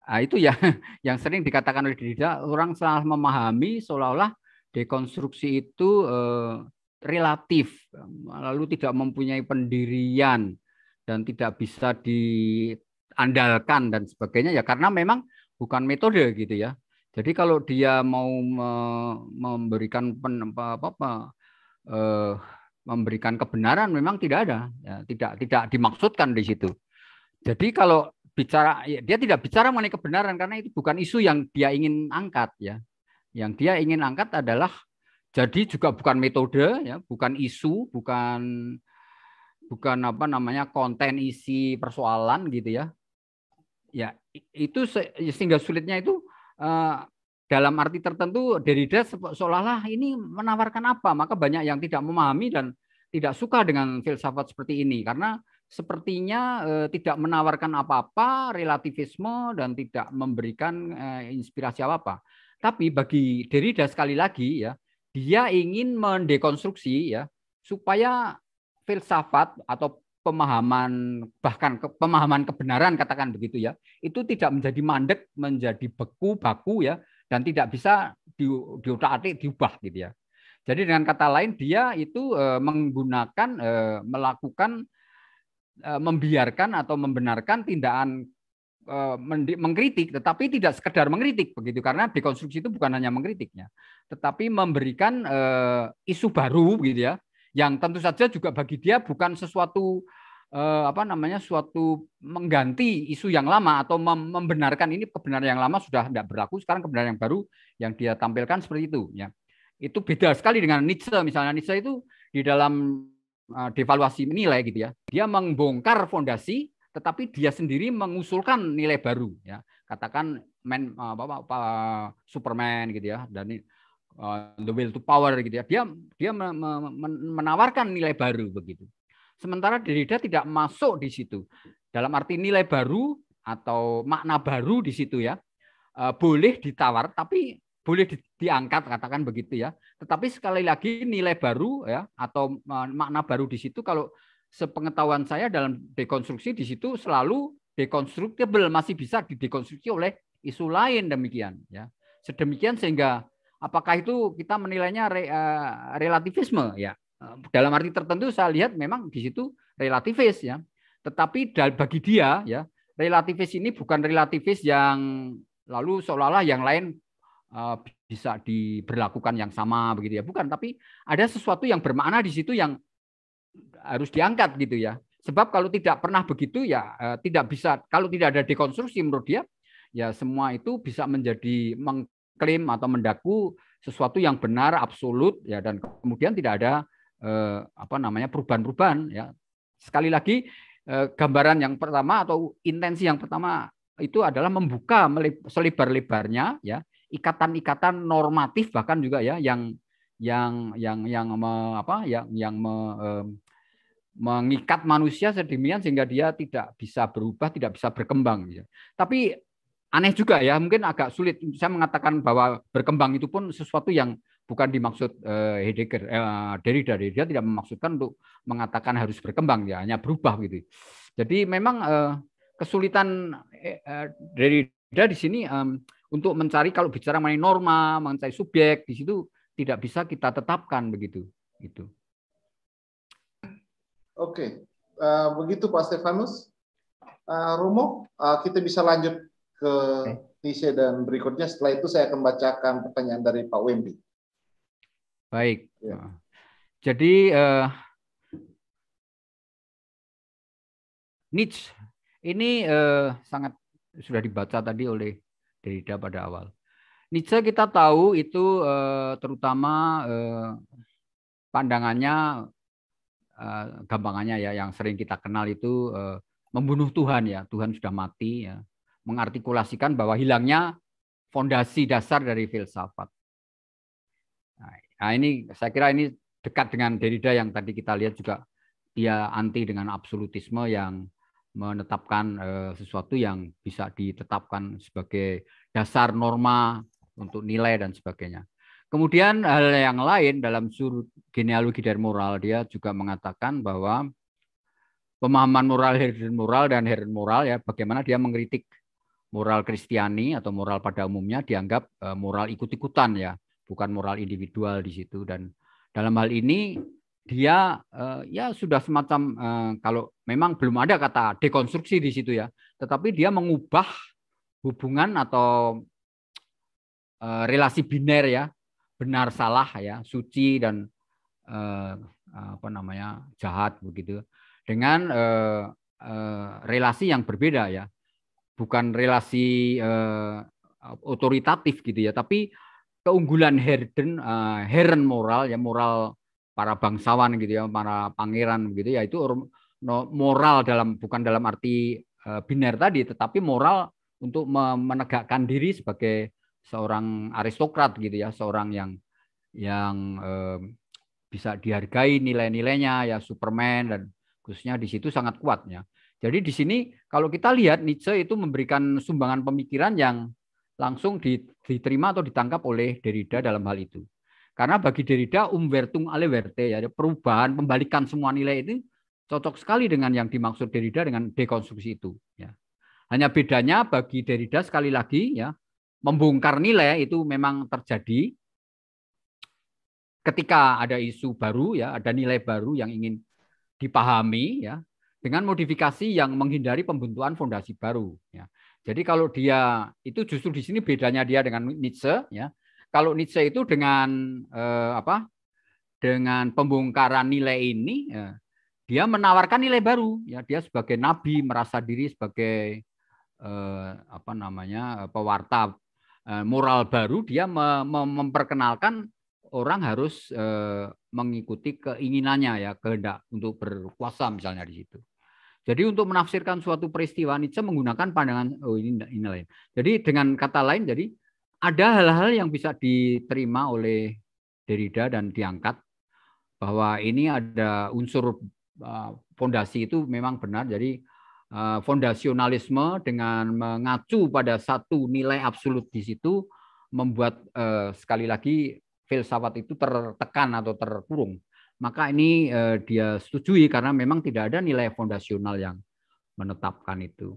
Nah, itu ya yang sering dikatakan oleh Derrida, orang salah memahami seolah-olah dekonstruksi itu eh, relatif, lalu tidak mempunyai pendirian dan tidak bisa diandalkan dan sebagainya ya karena memang bukan metode gitu ya. Jadi kalau dia mau me memberikan pen, apa, apa, apa, eh, memberikan kebenaran memang tidak ada, ya, tidak tidak dimaksudkan di situ. Jadi kalau bicara ya, dia tidak bicara mengenai kebenaran karena itu bukan isu yang dia ingin angkat ya. Yang dia ingin angkat adalah jadi juga bukan metode ya, bukan isu, bukan bukan apa namanya konten isi persoalan gitu ya. Ya, itu ya, sehingga sulitnya itu eh, dalam arti tertentu Derrida seolah-olah ini menawarkan apa, maka banyak yang tidak memahami dan tidak suka dengan filsafat seperti ini karena sepertinya eh, tidak menawarkan apa-apa, relativisme dan tidak memberikan eh, inspirasi apa-apa. Tapi bagi Derrida sekali lagi ya, dia ingin mendekonstruksi ya supaya filsafat atau pemahaman bahkan ke, pemahaman kebenaran katakan begitu ya itu tidak menjadi mandek menjadi beku baku ya dan tidak bisa di, diutak atik diubah gitu ya jadi dengan kata lain dia itu eh, menggunakan eh, melakukan E, membiarkan atau membenarkan tindakan e, mengkritik, tetapi tidak sekedar mengkritik begitu karena dekonstruksi itu bukan hanya mengkritiknya, tetapi memberikan uh, isu baru gitu ya, yang tentu saja juga bagi dia bukan sesuatu uh, apa namanya suatu mengganti isu yang lama atau membenarkan ini kebenaran yang lama sudah tidak berlaku sekarang kebenaran yang baru yang dia tampilkan seperti itu ya itu beda sekali dengan Nietzsche misalnya Nietzsche itu di dalam Eh, devaluasi nilai gitu ya. Dia membongkar fondasi tetapi dia sendiri mengusulkan nilai baru ya. Katakan man eh, apa, apa Superman gitu ya dan uh, the will to power gitu ya. Dia dia menawarkan nilai baru begitu. Sementara Derrida tidak masuk di situ. Dalam arti nilai baru atau makna baru di situ ya. Uh, boleh ditawar tapi boleh di, diangkat katakan begitu ya. Tetapi sekali lagi nilai baru ya atau e, makna baru di situ kalau sepengetahuan saya dalam dekonstruksi di situ selalu dekonstruktibel masih bisa didekonstruksi oleh isu lain demikian ya. Sedemikian sehingga apakah itu kita menilainya re, uh, relativisme ya. E, dalam arti tertentu saya lihat memang di situ relativis ya. Tetapi bagi dia ya relativis ini bukan relativis yang lalu seolah-olah yang lain Eh, bisa diberlakukan yang sama begitu ya. Bukan, tapi ada sesuatu yang bermakna di situ yang harus diangkat gitu ya. Sebab kalau tidak pernah begitu ya eh, tidak bisa kalau tidak ada dekonstruksi menurut dia ya semua itu bisa menjadi mengklaim atau mendaku sesuatu yang benar absolut ya dan kemudian tidak ada eh, apa namanya perubahan-perubahan ya. Sekali lagi gambaran yang pertama atau intensi yang pertama itu adalah membuka selebar-lebarnya ya ikatan-ikatan normatif bahkan juga ya yang yang yang yang me, apa yang yang me, um, mengikat manusia sedemikian sehingga dia tidak bisa berubah, tidak bisa berkembang. Ya. Tapi aneh juga ya, mungkin agak sulit. Saya mengatakan bahwa berkembang itu pun sesuatu yang bukan dimaksud uh, Heidegger, dari eh, Derrida. Derrida tidak memaksudkan untuk mengatakan harus berkembang, ya hanya berubah gitu. Jadi memang uh, kesulitan dari Derrida di sini um, untuk mencari kalau bicara mengenai norma, mengenai subjek di situ tidak bisa kita tetapkan begitu. Itu. Oke, uh, begitu Pak Stefanus. Uh, eh, Romo, uh, eh, kita bisa lanjut ke Nise dan berikutnya. Setelah itu saya akan bacakan pertanyaan dari Pak Wembi. Baik. Ya. Jadi uh, Nietzsche ini uh, sangat sudah dibaca tadi oleh Derrida pada awal. Nietzsche kita tahu itu eh, terutama eh, pandangannya eh, gampangannya ya yang sering kita kenal itu eh, membunuh Tuhan ya, Tuhan sudah mati ya. Mengartikulasikan bahwa hilangnya fondasi dasar dari filsafat. Nah, nah, ini saya kira ini dekat dengan Derrida yang tadi kita lihat juga dia anti dengan absolutisme yang menetapkan eh, sesuatu yang bisa ditetapkan sebagai dasar norma untuk nilai dan sebagainya. Kemudian hal yang lain dalam surut genealogi dan moral dia juga mengatakan bahwa pemahaman moral heren moral dan heren moral ya bagaimana dia mengkritik moral Kristiani atau moral pada umumnya dianggap eh, moral ikut-ikutan ya, bukan moral individual di situ dan dalam hal ini dia uh, ya sudah semacam uh, kalau memang belum ada kata dekonstruksi di situ ya, tetapi dia mengubah hubungan atau uh, relasi biner ya, benar salah ya, suci dan eh, apa namanya jahat begitu dengan eh, uh, relasi yang berbeda ya, bukan relasi eh, otoritatif gitu ya, tapi keunggulan Herden, uh, heren moral ya moral para bangsawan gitu ya, para pangeran gitu ya itu moral dalam bukan dalam arti eh, biner tadi, tetapi moral untuk menegakkan diri sebagai seorang aristokrat gitu ya, seorang yang yang eh, bisa dihargai nilai-nilainya ya Superman dan khususnya di situ sangat kuatnya. Jadi di sini kalau kita lihat Nietzsche itu memberikan sumbangan pemikiran yang langsung diterima atau ditangkap oleh Derrida dalam hal itu. Karena bagi Derrida umwertung alle werte ya perubahan pembalikan semua nilai itu cocok sekali dengan yang dimaksud Derrida dengan dekonstruksi itu ya. Hanya bedanya bagi Derrida sekali lagi ya membongkar nilai itu memang terjadi ketika ada isu baru ya, ada nilai baru yang ingin dipahami ya dengan modifikasi yang menghindari pembentukan fondasi baru ya. Jadi kalau dia itu justru di sini bedanya dia dengan Nietzsche ya kalau Nietzsche itu dengan eh, apa? Dengan pembongkaran nilai ini, ya, dia menawarkan nilai baru. Ya, dia sebagai nabi merasa diri sebagai eh, apa namanya pewarta eh, moral baru. Dia me memperkenalkan orang harus eh, mengikuti keinginannya ya kehendak untuk berkuasa misalnya di situ. Jadi untuk menafsirkan suatu peristiwa Nietzsche menggunakan pandangan oh ini, ini lain. Jadi dengan kata lain jadi ada hal-hal yang bisa diterima oleh Derrida dan diangkat bahwa ini ada unsur eh, fondasi itu memang benar. Jadi eh, fondasionalisme dengan mengacu pada satu nilai absolut di situ membuat eh, sekali lagi filsafat itu tertekan atau terkurung. Maka ini dia setujui karena memang tidak ada nilai fondasional yang menetapkan itu.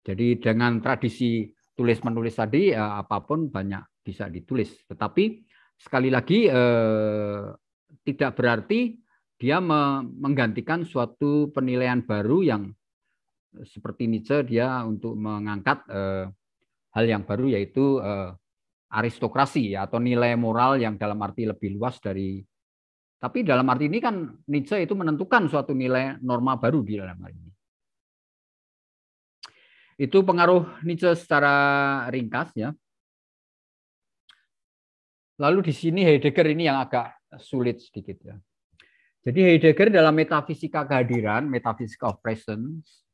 Jadi dengan tradisi tulis menulis tadi ya apapun banyak bisa ditulis. Tetapi sekali lagi eh, tidak berarti dia menggantikan suatu penilaian baru yang seperti Nietzsche dia untuk mengangkat eh, hal yang baru yaitu eh, aristokrasi ya, atau nilai moral yang dalam arti lebih luas dari tapi dalam arti ini kan Nietzsche itu menentukan suatu nilai norma baru di dalam hal ini. Itu pengaruh Nietzsche secara ringkas ya. Lalu di sini Heidegger ini yang agak sulit sedikit ya. Jadi Heidegger dalam metafisika kehadiran, metafisika of presence,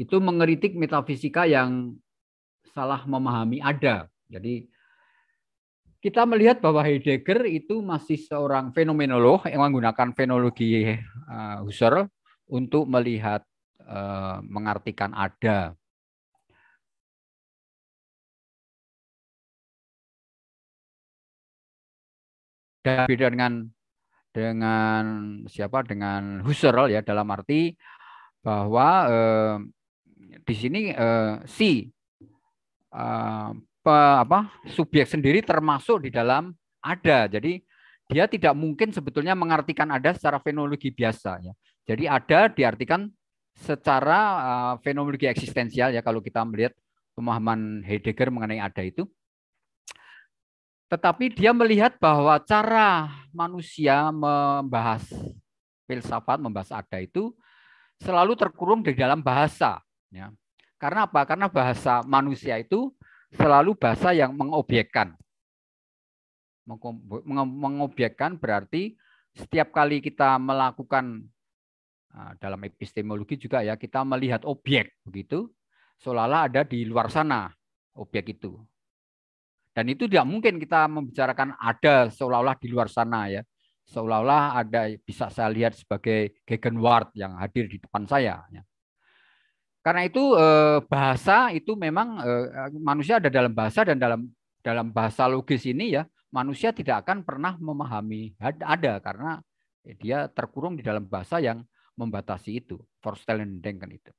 itu mengeritik metafisika yang salah memahami ada. Jadi kita melihat bahwa Heidegger itu masih seorang fenomenolog yang menggunakan fenologi eh, Husserl untuk melihat eh, mengartikan ada. dan beda dengan dengan siapa dengan Husserl ya dalam arti bahwa eh, di sini eh, si eh, pe, apa subjek sendiri termasuk di dalam ada. Jadi dia tidak mungkin sebetulnya mengartikan ada secara fenologi biasa ya. Jadi ada diartikan secara uh, eh, fenomenologi eksistensial ya kalau kita melihat pemahaman Heidegger mengenai ada itu tetapi dia melihat bahwa cara manusia membahas filsafat, membahas ada itu selalu terkurung di dalam bahasa. Ya. Karena apa? Karena bahasa manusia itu selalu bahasa yang mengobjekkan. Mengobjekkan berarti setiap kali kita melakukan eh, dalam epistemologi juga ya kita melihat objek begitu seolah-olah ada di luar sana objek itu dan itu tidak mungkin kita membicarakan ada seolah-olah di luar sana ya. Seolah-olah ada bisa saya lihat sebagai Gegenwart yang hadir di depan saya. Ya. Karena itu eh, bahasa itu memang eh, manusia ada dalam bahasa dan dalam dalam bahasa logis ini ya manusia tidak akan pernah memahami ada karena dia terkurung di dalam bahasa yang membatasi itu, Forstellen Denken itu.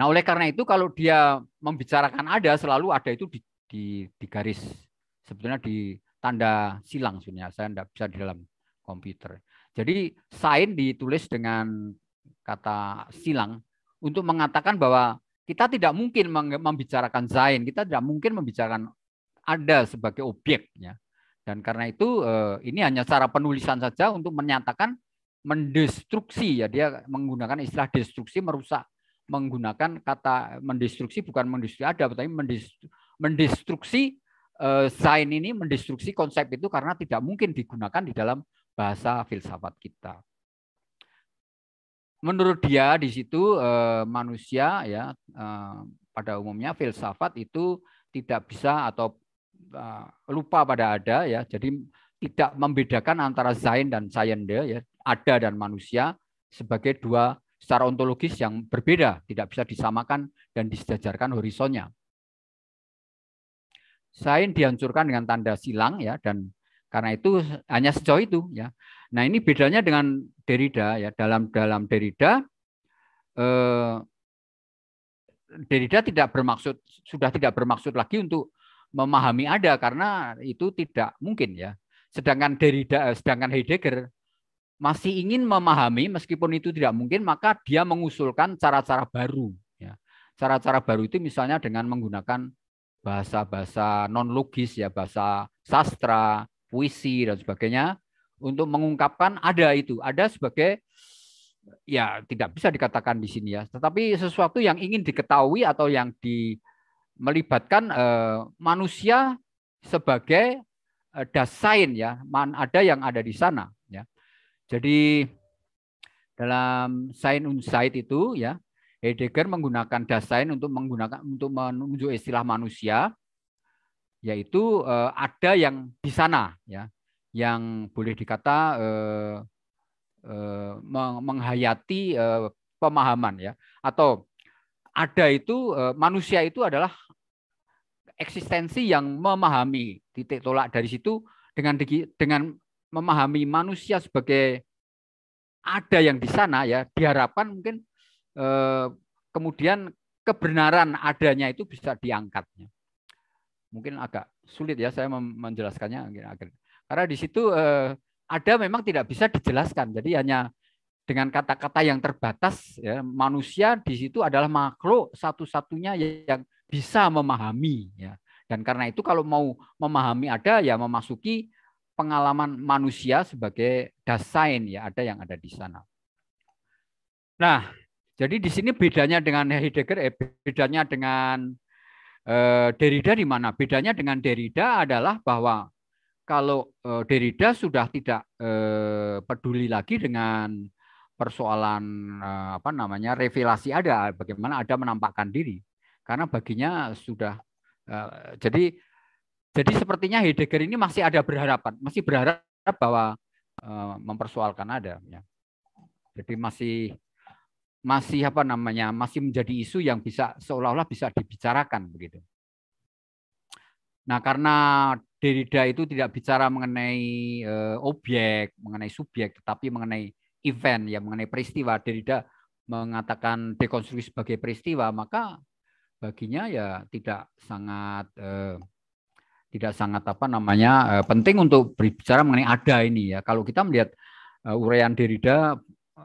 Nah, oleh karena itu kalau dia membicarakan ada selalu ada itu di, di, di garis sebetulnya di tanda silang sebenarnya saya tidak bisa di dalam komputer. Jadi sign ditulis dengan kata silang untuk mengatakan bahwa kita tidak mungkin membicarakan sign, kita tidak mungkin membicarakan ada sebagai objeknya. Dan karena itu eh, ini hanya cara penulisan saja untuk menyatakan mendestruksi ya dia menggunakan istilah destruksi merusak menggunakan kata mendestruksi bukan mendestruksi ada tapi mendestruksi, mendestruksi zain eh, ini mendestruksi konsep itu karena tidak mungkin digunakan di dalam bahasa filsafat kita. Menurut dia di situ eh, manusia ya eh, pada umumnya filsafat itu tidak bisa atau lupa pada ada ya. Jadi tidak membedakan antara zain dan sayende ya, ada dan manusia sebagai dua secara ontologis yang berbeda, tidak bisa disamakan dan disejajarkan horizonnya. Sain dihancurkan dengan tanda silang ya dan karena itu hanya sejauh itu ya. Nah, ini bedanya dengan Derrida ya. Dalam dalam Derrida eh, Derrida tidak bermaksud sudah tidak bermaksud lagi untuk memahami ada karena itu tidak mungkin ya. Sedangkan Derrida eh, sedangkan Heidegger masih ingin memahami meskipun itu tidak mungkin maka dia mengusulkan cara-cara baru ya. Cara-cara baru itu misalnya dengan menggunakan bahasa-bahasa non logis ya, bahasa sastra, puisi dan sebagainya untuk mengungkapkan ada itu, ada sebagai ya tidak bisa dikatakan di sini ya, tetapi sesuatu yang ingin diketahui atau yang di melibatkan eh, manusia sebagai eh, dasain ya, man ada yang ada di sana ya. Jadi dalam sain unsaid itu ya Heidegger menggunakan dasain untuk menggunakan untuk menunjuk istilah manusia yaitu eh, ada yang di sana ya yang boleh dikata eh, eh, menghayati eh, pemahaman ya atau ada itu eh, manusia itu adalah eksistensi yang memahami titik tolak dari situ dengan dengan memahami manusia sebagai ada yang di sana ya diharapkan mungkin Eh, kemudian kebenaran adanya itu bisa diangkatnya. Mungkin agak sulit ya saya menjelaskannya Karena di situ eh, ada memang tidak bisa dijelaskan. Jadi hanya dengan kata-kata yang terbatas ya, manusia di situ adalah makro satu-satunya yang bisa memahami ya. Dan karena itu kalau mau memahami ada ya memasuki pengalaman manusia sebagai dasain ya ada yang ada di sana. Nah, jadi di sini bedanya dengan Heidegger, eh, bedanya dengan eh, Derrida di mana? Bedanya dengan Derrida adalah bahwa kalau eh, Derrida sudah tidak eh, peduli lagi dengan persoalan eh, apa namanya revelasi ada, bagaimana ada menampakkan diri, karena baginya sudah eh, jadi jadi sepertinya Heidegger ini masih ada berharapan, masih berharap bahwa eh, mempersoalkan ada. Ya. Jadi masih masih apa namanya masih menjadi isu yang bisa seolah-olah bisa dibicarakan begitu. Nah karena Derrida itu tidak bicara mengenai e, eh, objek, mengenai subjek, tetapi mengenai event, ya mengenai peristiwa. Derrida mengatakan dekonstruksi sebagai peristiwa, maka baginya ya tidak sangat e, tidak sangat apa namanya e, penting untuk berbicara mengenai ada ini ya. Kalau kita melihat uraian Derrida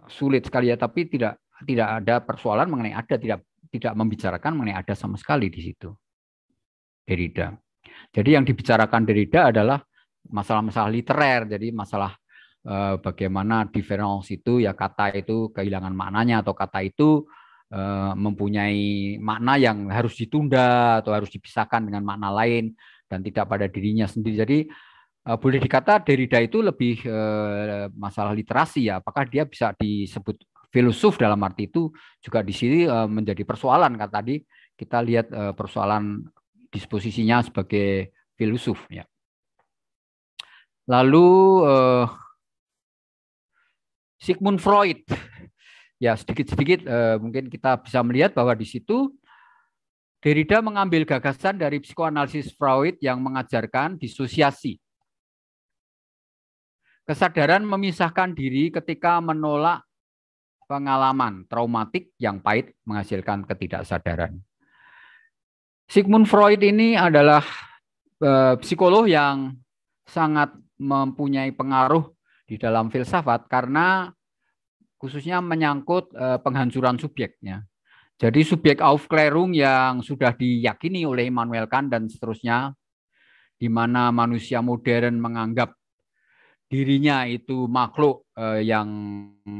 sulit sekali ya, tapi tidak tidak ada persoalan mengenai ada, tidak tidak membicarakan mengenai ada sama sekali di situ. Derrida. Jadi yang dibicarakan Derrida adalah masalah-masalah literer, jadi masalah eh, bagaimana difference itu ya kata itu kehilangan maknanya atau kata itu eh, mempunyai makna yang harus ditunda atau harus dipisahkan dengan makna lain dan tidak pada dirinya sendiri. Jadi eh, boleh dikata Derrida itu lebih eh, masalah literasi ya, apakah dia bisa disebut filosof dalam arti itu juga di sini e, menjadi persoalan kan tadi kita lihat e, persoalan disposisinya sebagai filosof ya. Lalu e, Sigmund Freud ya sedikit-sedikit eh, mungkin kita bisa melihat bahwa di situ Derrida mengambil gagasan dari psikoanalisis Freud yang mengajarkan disosiasi. Kesadaran memisahkan diri ketika menolak pengalaman traumatik yang pahit menghasilkan ketidaksadaran. Sigmund Freud ini adalah e, psikolog yang sangat mempunyai pengaruh di dalam filsafat karena khususnya menyangkut e, penghancuran subjeknya. Jadi subjek Aufklärung yang sudah diyakini oleh Immanuel Kant dan seterusnya di mana manusia modern menganggap dirinya itu makhluk eh, yang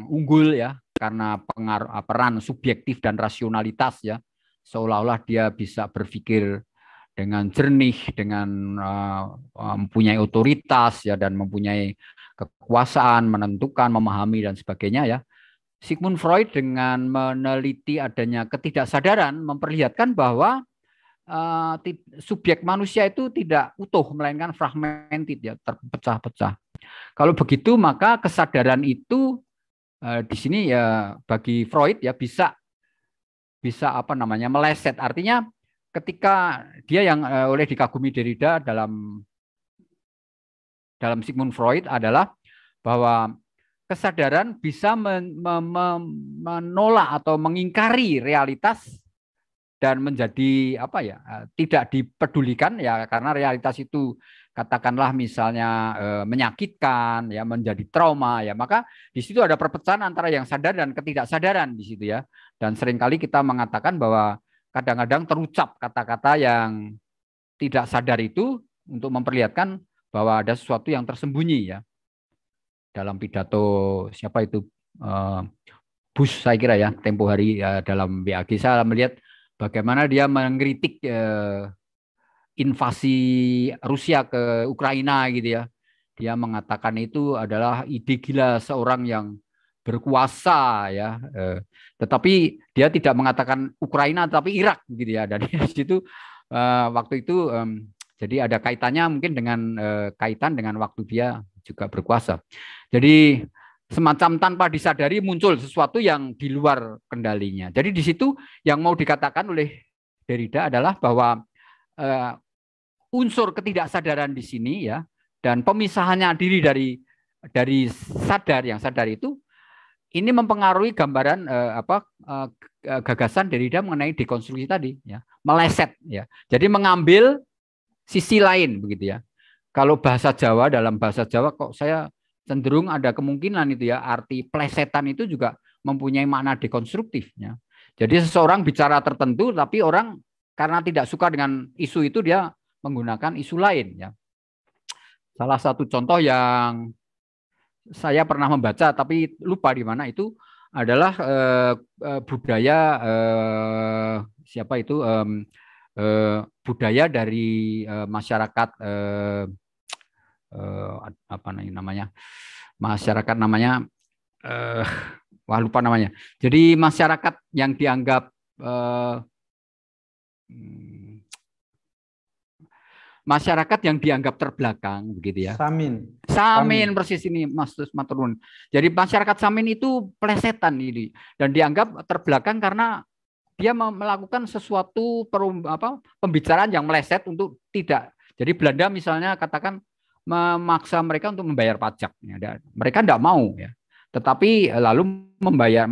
unggul ya karena pengaruh ah, peran subjektif dan rasionalitas ya seolah-olah dia bisa berpikir dengan jernih dengan uh, mempunyai otoritas ya dan mempunyai kekuasaan menentukan memahami dan sebagainya ya Sigmund Freud dengan meneliti adanya ketidaksadaran memperlihatkan bahwa uh, subjek manusia itu tidak utuh melainkan fragmented ya terpecah-pecah kalau begitu maka kesadaran itu Eh, di sini ya bagi Freud ya bisa bisa apa namanya meleset. Artinya ketika dia yang eh, oleh dikagumi Derrida dalam dalam Sigmund Freud adalah bahwa kesadaran bisa men, me, me, menolak atau mengingkari realitas dan menjadi apa ya eh, tidak dipedulikan ya karena realitas itu katakanlah misalnya e, menyakitkan ya menjadi trauma ya maka di situ ada perpecahan antara yang sadar dan ketidaksadaran di situ ya dan seringkali kita mengatakan bahwa kadang-kadang terucap kata-kata yang tidak sadar itu untuk memperlihatkan bahwa ada sesuatu yang tersembunyi ya dalam pidato siapa itu e, Bush saya kira ya tempo hari ya, dalam WAG saya melihat bagaimana dia mengkritik e, invasi Rusia ke Ukraina gitu ya. Dia mengatakan itu adalah ide gila seorang yang berkuasa ya. Eh, tetapi dia tidak mengatakan Ukraina tapi Irak gitu ya. Dari situ eh, waktu itu eh, jadi ada kaitannya mungkin dengan eh, kaitan dengan waktu dia juga berkuasa. Jadi semacam tanpa disadari muncul sesuatu yang di luar kendalinya. Jadi di situ yang mau dikatakan oleh Derrida adalah bahwa eh, unsur ketidaksadaran di sini ya dan pemisahannya diri dari dari sadar yang sadar itu ini mempengaruhi gambaran eh, apa eh, eh gagasan Derrida mengenai dekonstruksi tadi ya meleset ya jadi mengambil sisi lain begitu ya kalau bahasa Jawa dalam bahasa Jawa kok saya cenderung ada kemungkinan itu ya arti plesetan itu juga mempunyai makna dekonstruktifnya jadi seseorang bicara tertentu tapi orang karena tidak suka dengan isu itu dia menggunakan isu lain ya. Salah satu contoh yang saya pernah membaca tapi lupa di mana itu adalah eh, eh budaya eh, siapa itu eh, eh, budaya dari eh, masyarakat eh, eh, apa namanya masyarakat namanya eh, wah lupa namanya jadi masyarakat yang dianggap eh, masyarakat yang dianggap terbelakang begitu ya. Samin. Samin, persis ini Mas Maturun. Jadi masyarakat Samin itu plesetan ini dan dianggap terbelakang karena dia melakukan sesuatu perum, apa, pembicaraan yang meleset untuk tidak. Jadi Belanda misalnya katakan memaksa mereka untuk membayar pajak. Ya, mereka tidak mau ya. Tetapi eh, lalu membayar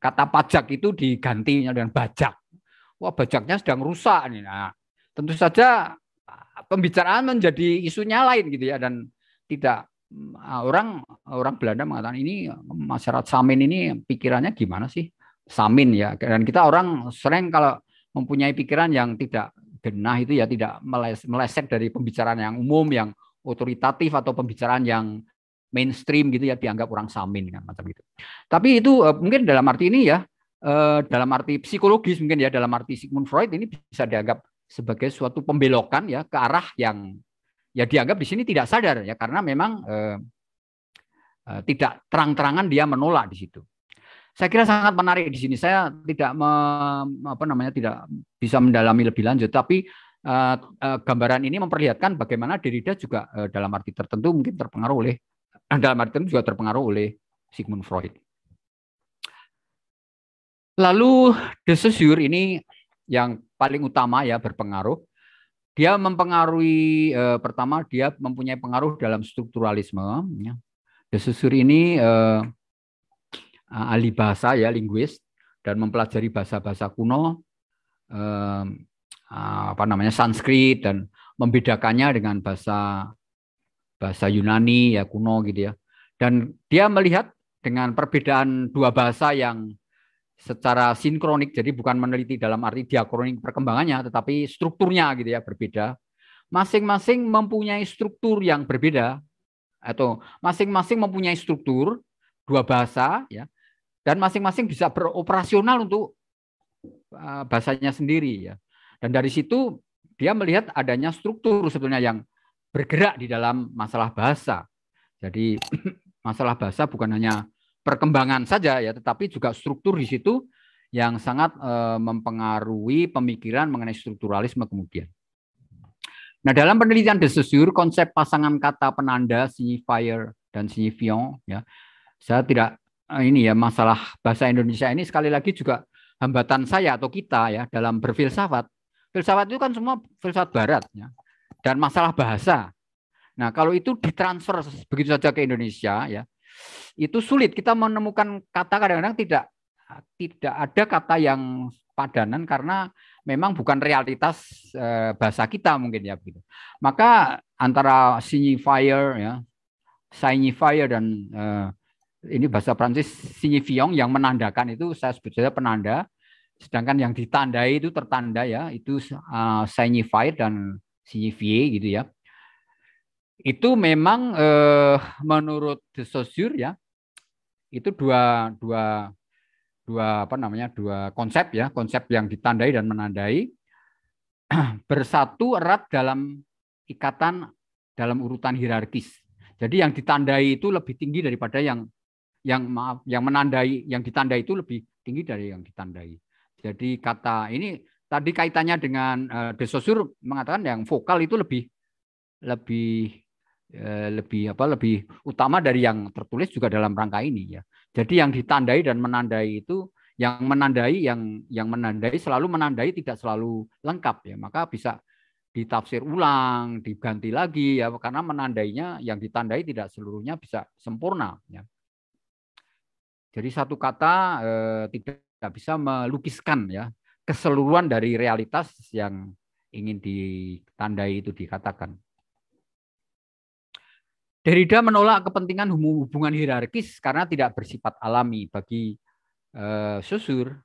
kata pajak itu digantinya dengan bajak. Wah bajaknya sedang rusak nih. Nah, tentu saja pembicaraan menjadi isunya lain gitu ya dan tidak ah, orang orang Belanda mengatakan ini masyarakat Samin ini pikirannya gimana sih Samin ya dan kita orang sering kalau mempunyai pikiran yang tidak genah itu ya tidak meleset dari pembicaraan yang umum yang otoritatif atau pembicaraan yang mainstream gitu ya dianggap orang Samin kan macam gitu tapi itu eh, mungkin dalam arti ini ya eh, dalam arti psikologis mungkin ya dalam arti Sigmund Freud ini bisa dianggap sebagai suatu pembelokan ya ke arah yang ya dianggap di sini tidak sadar ya karena memang eh, eh, tidak terang-terangan dia menolak di situ. Saya kira sangat menarik di sini. Saya tidak me, apa namanya tidak bisa mendalami lebih lanjut tapi eh, eh, gambaran ini memperlihatkan bagaimana Derrida juga eh, dalam arti tertentu mungkin terpengaruh oleh eh, dalam arti tertentu juga terpengaruh oleh Sigmund Freud. Lalu De Saussure ini yang paling utama ya berpengaruh. Dia mempengaruhi eh, pertama dia mempunyai pengaruh dalam strukturalisme. Ya. De ini eh, ahli bahasa ya linguis dan mempelajari bahasa-bahasa kuno eh, apa namanya Sanskrit dan membedakannya dengan bahasa bahasa Yunani ya kuno gitu ya. Dan dia melihat dengan perbedaan dua bahasa yang secara sinkronik jadi bukan meneliti dalam arti diakronik perkembangannya tetapi strukturnya gitu ya berbeda masing-masing mempunyai struktur yang berbeda atau masing-masing mempunyai struktur dua bahasa ya dan masing-masing bisa beroperasional untuk eh, bahasanya sendiri ya dan dari situ dia melihat adanya struktur sebetulnya yang bergerak di dalam masalah bahasa jadi masalah bahasa bukan hanya perkembangan saja ya, tetapi juga struktur di situ yang sangat eh, mempengaruhi pemikiran mengenai strukturalisme kemudian. Nah, dalam penelitian de Saussure, konsep pasangan kata penanda signifier dan signifiant ya. Saya tidak eh, ini ya masalah bahasa Indonesia ini sekali lagi juga hambatan saya atau kita ya dalam berfilsafat. Filsafat itu kan semua filsafat barat ya. Dan masalah bahasa. Nah, kalau itu ditransfer begitu saja ke Indonesia ya, itu sulit kita menemukan kata kadang-kadang tidak tidak ada kata yang padanan karena memang bukan realitas eh, bahasa kita mungkin ya begitu. Maka antara signifier ya signifier dan eh, ini bahasa Prancis signifiant yang menandakan itu saya sebut saja penanda sedangkan yang ditandai itu tertanda ya itu eh, signifier dan signifié gitu ya itu memang eh, menurut De Saussure ya itu dua dua dua apa namanya dua konsep ya konsep yang ditandai dan menandai bersatu erat dalam ikatan dalam urutan hierarkis. Jadi yang ditandai itu lebih tinggi daripada yang yang maaf yang menandai yang ditandai itu lebih tinggi dari yang ditandai. Jadi kata ini tadi kaitannya dengan uh, eh, desosur mengatakan yang vokal itu lebih lebih Eh, lebih apa lebih utama dari yang tertulis juga dalam rangka ini ya. Jadi yang ditandai dan menandai itu yang menandai yang yang menandai selalu menandai tidak selalu lengkap ya. Maka bisa ditafsir ulang, diganti lagi ya karena menandainya yang ditandai tidak seluruhnya bisa sempurna ya. Jadi satu kata eh, tidak bisa melukiskan ya keseluruhan dari realitas yang ingin ditandai itu dikatakan. Derrida menolak kepentingan hubungan hierarkis karena tidak bersifat alami bagi eh, susur.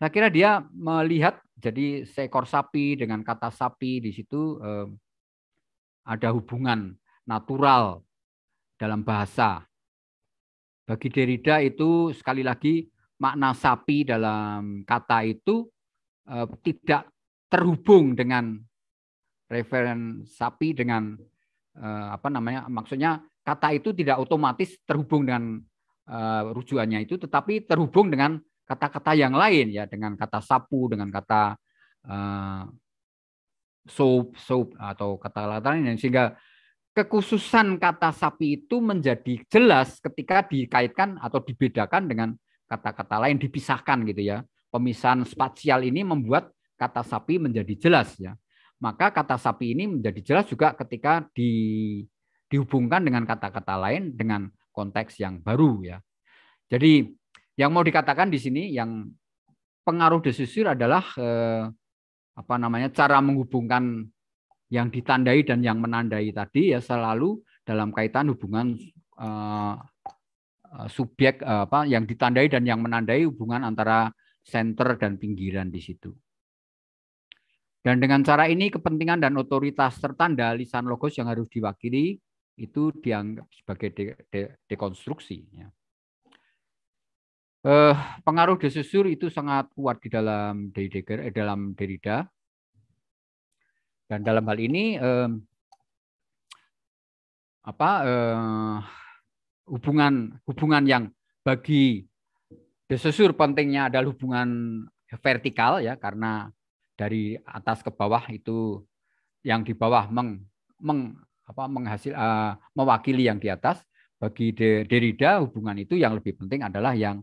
Saya kira dia melihat jadi seekor sapi dengan kata sapi di situ eh, ada hubungan natural dalam bahasa. Bagi Derrida itu sekali lagi makna sapi dalam kata itu eh, tidak terhubung dengan referen sapi dengan eh, apa namanya maksudnya kata itu tidak otomatis terhubung dengan eh, rujukannya itu tetapi terhubung dengan kata-kata yang lain ya dengan kata sapu dengan kata eh, soap soap atau kata lain sehingga kekhususan kata sapi itu menjadi jelas ketika dikaitkan atau dibedakan dengan kata-kata lain dipisahkan gitu ya pemisahan spasial ini membuat kata sapi menjadi jelas ya maka kata sapi ini menjadi jelas juga ketika di, dihubungkan dengan kata-kata lain dengan konteks yang baru ya. Jadi yang mau dikatakan di sini yang pengaruh desisir adalah eh, apa namanya cara menghubungkan yang ditandai dan yang menandai tadi ya selalu dalam kaitan hubungan eh, eh subjek eh, apa yang ditandai dan yang menandai hubungan antara center dan pinggiran di situ. Dan dengan cara ini kepentingan dan otoritas tertanda lisan logos yang harus diwakili itu dianggap sebagai de de dekonstruksi. Ya. Eh, pengaruh desusur itu sangat kuat di dalam Derrida, eh, dalam Derrida. Dan dalam hal ini eh, apa eh, hubungan hubungan yang bagi desusur pentingnya adalah hubungan vertikal ya karena dari atas ke bawah itu yang di bawah meng, meng apa menghasil uh, mewakili yang di atas bagi Derrida hubungan itu yang lebih penting adalah yang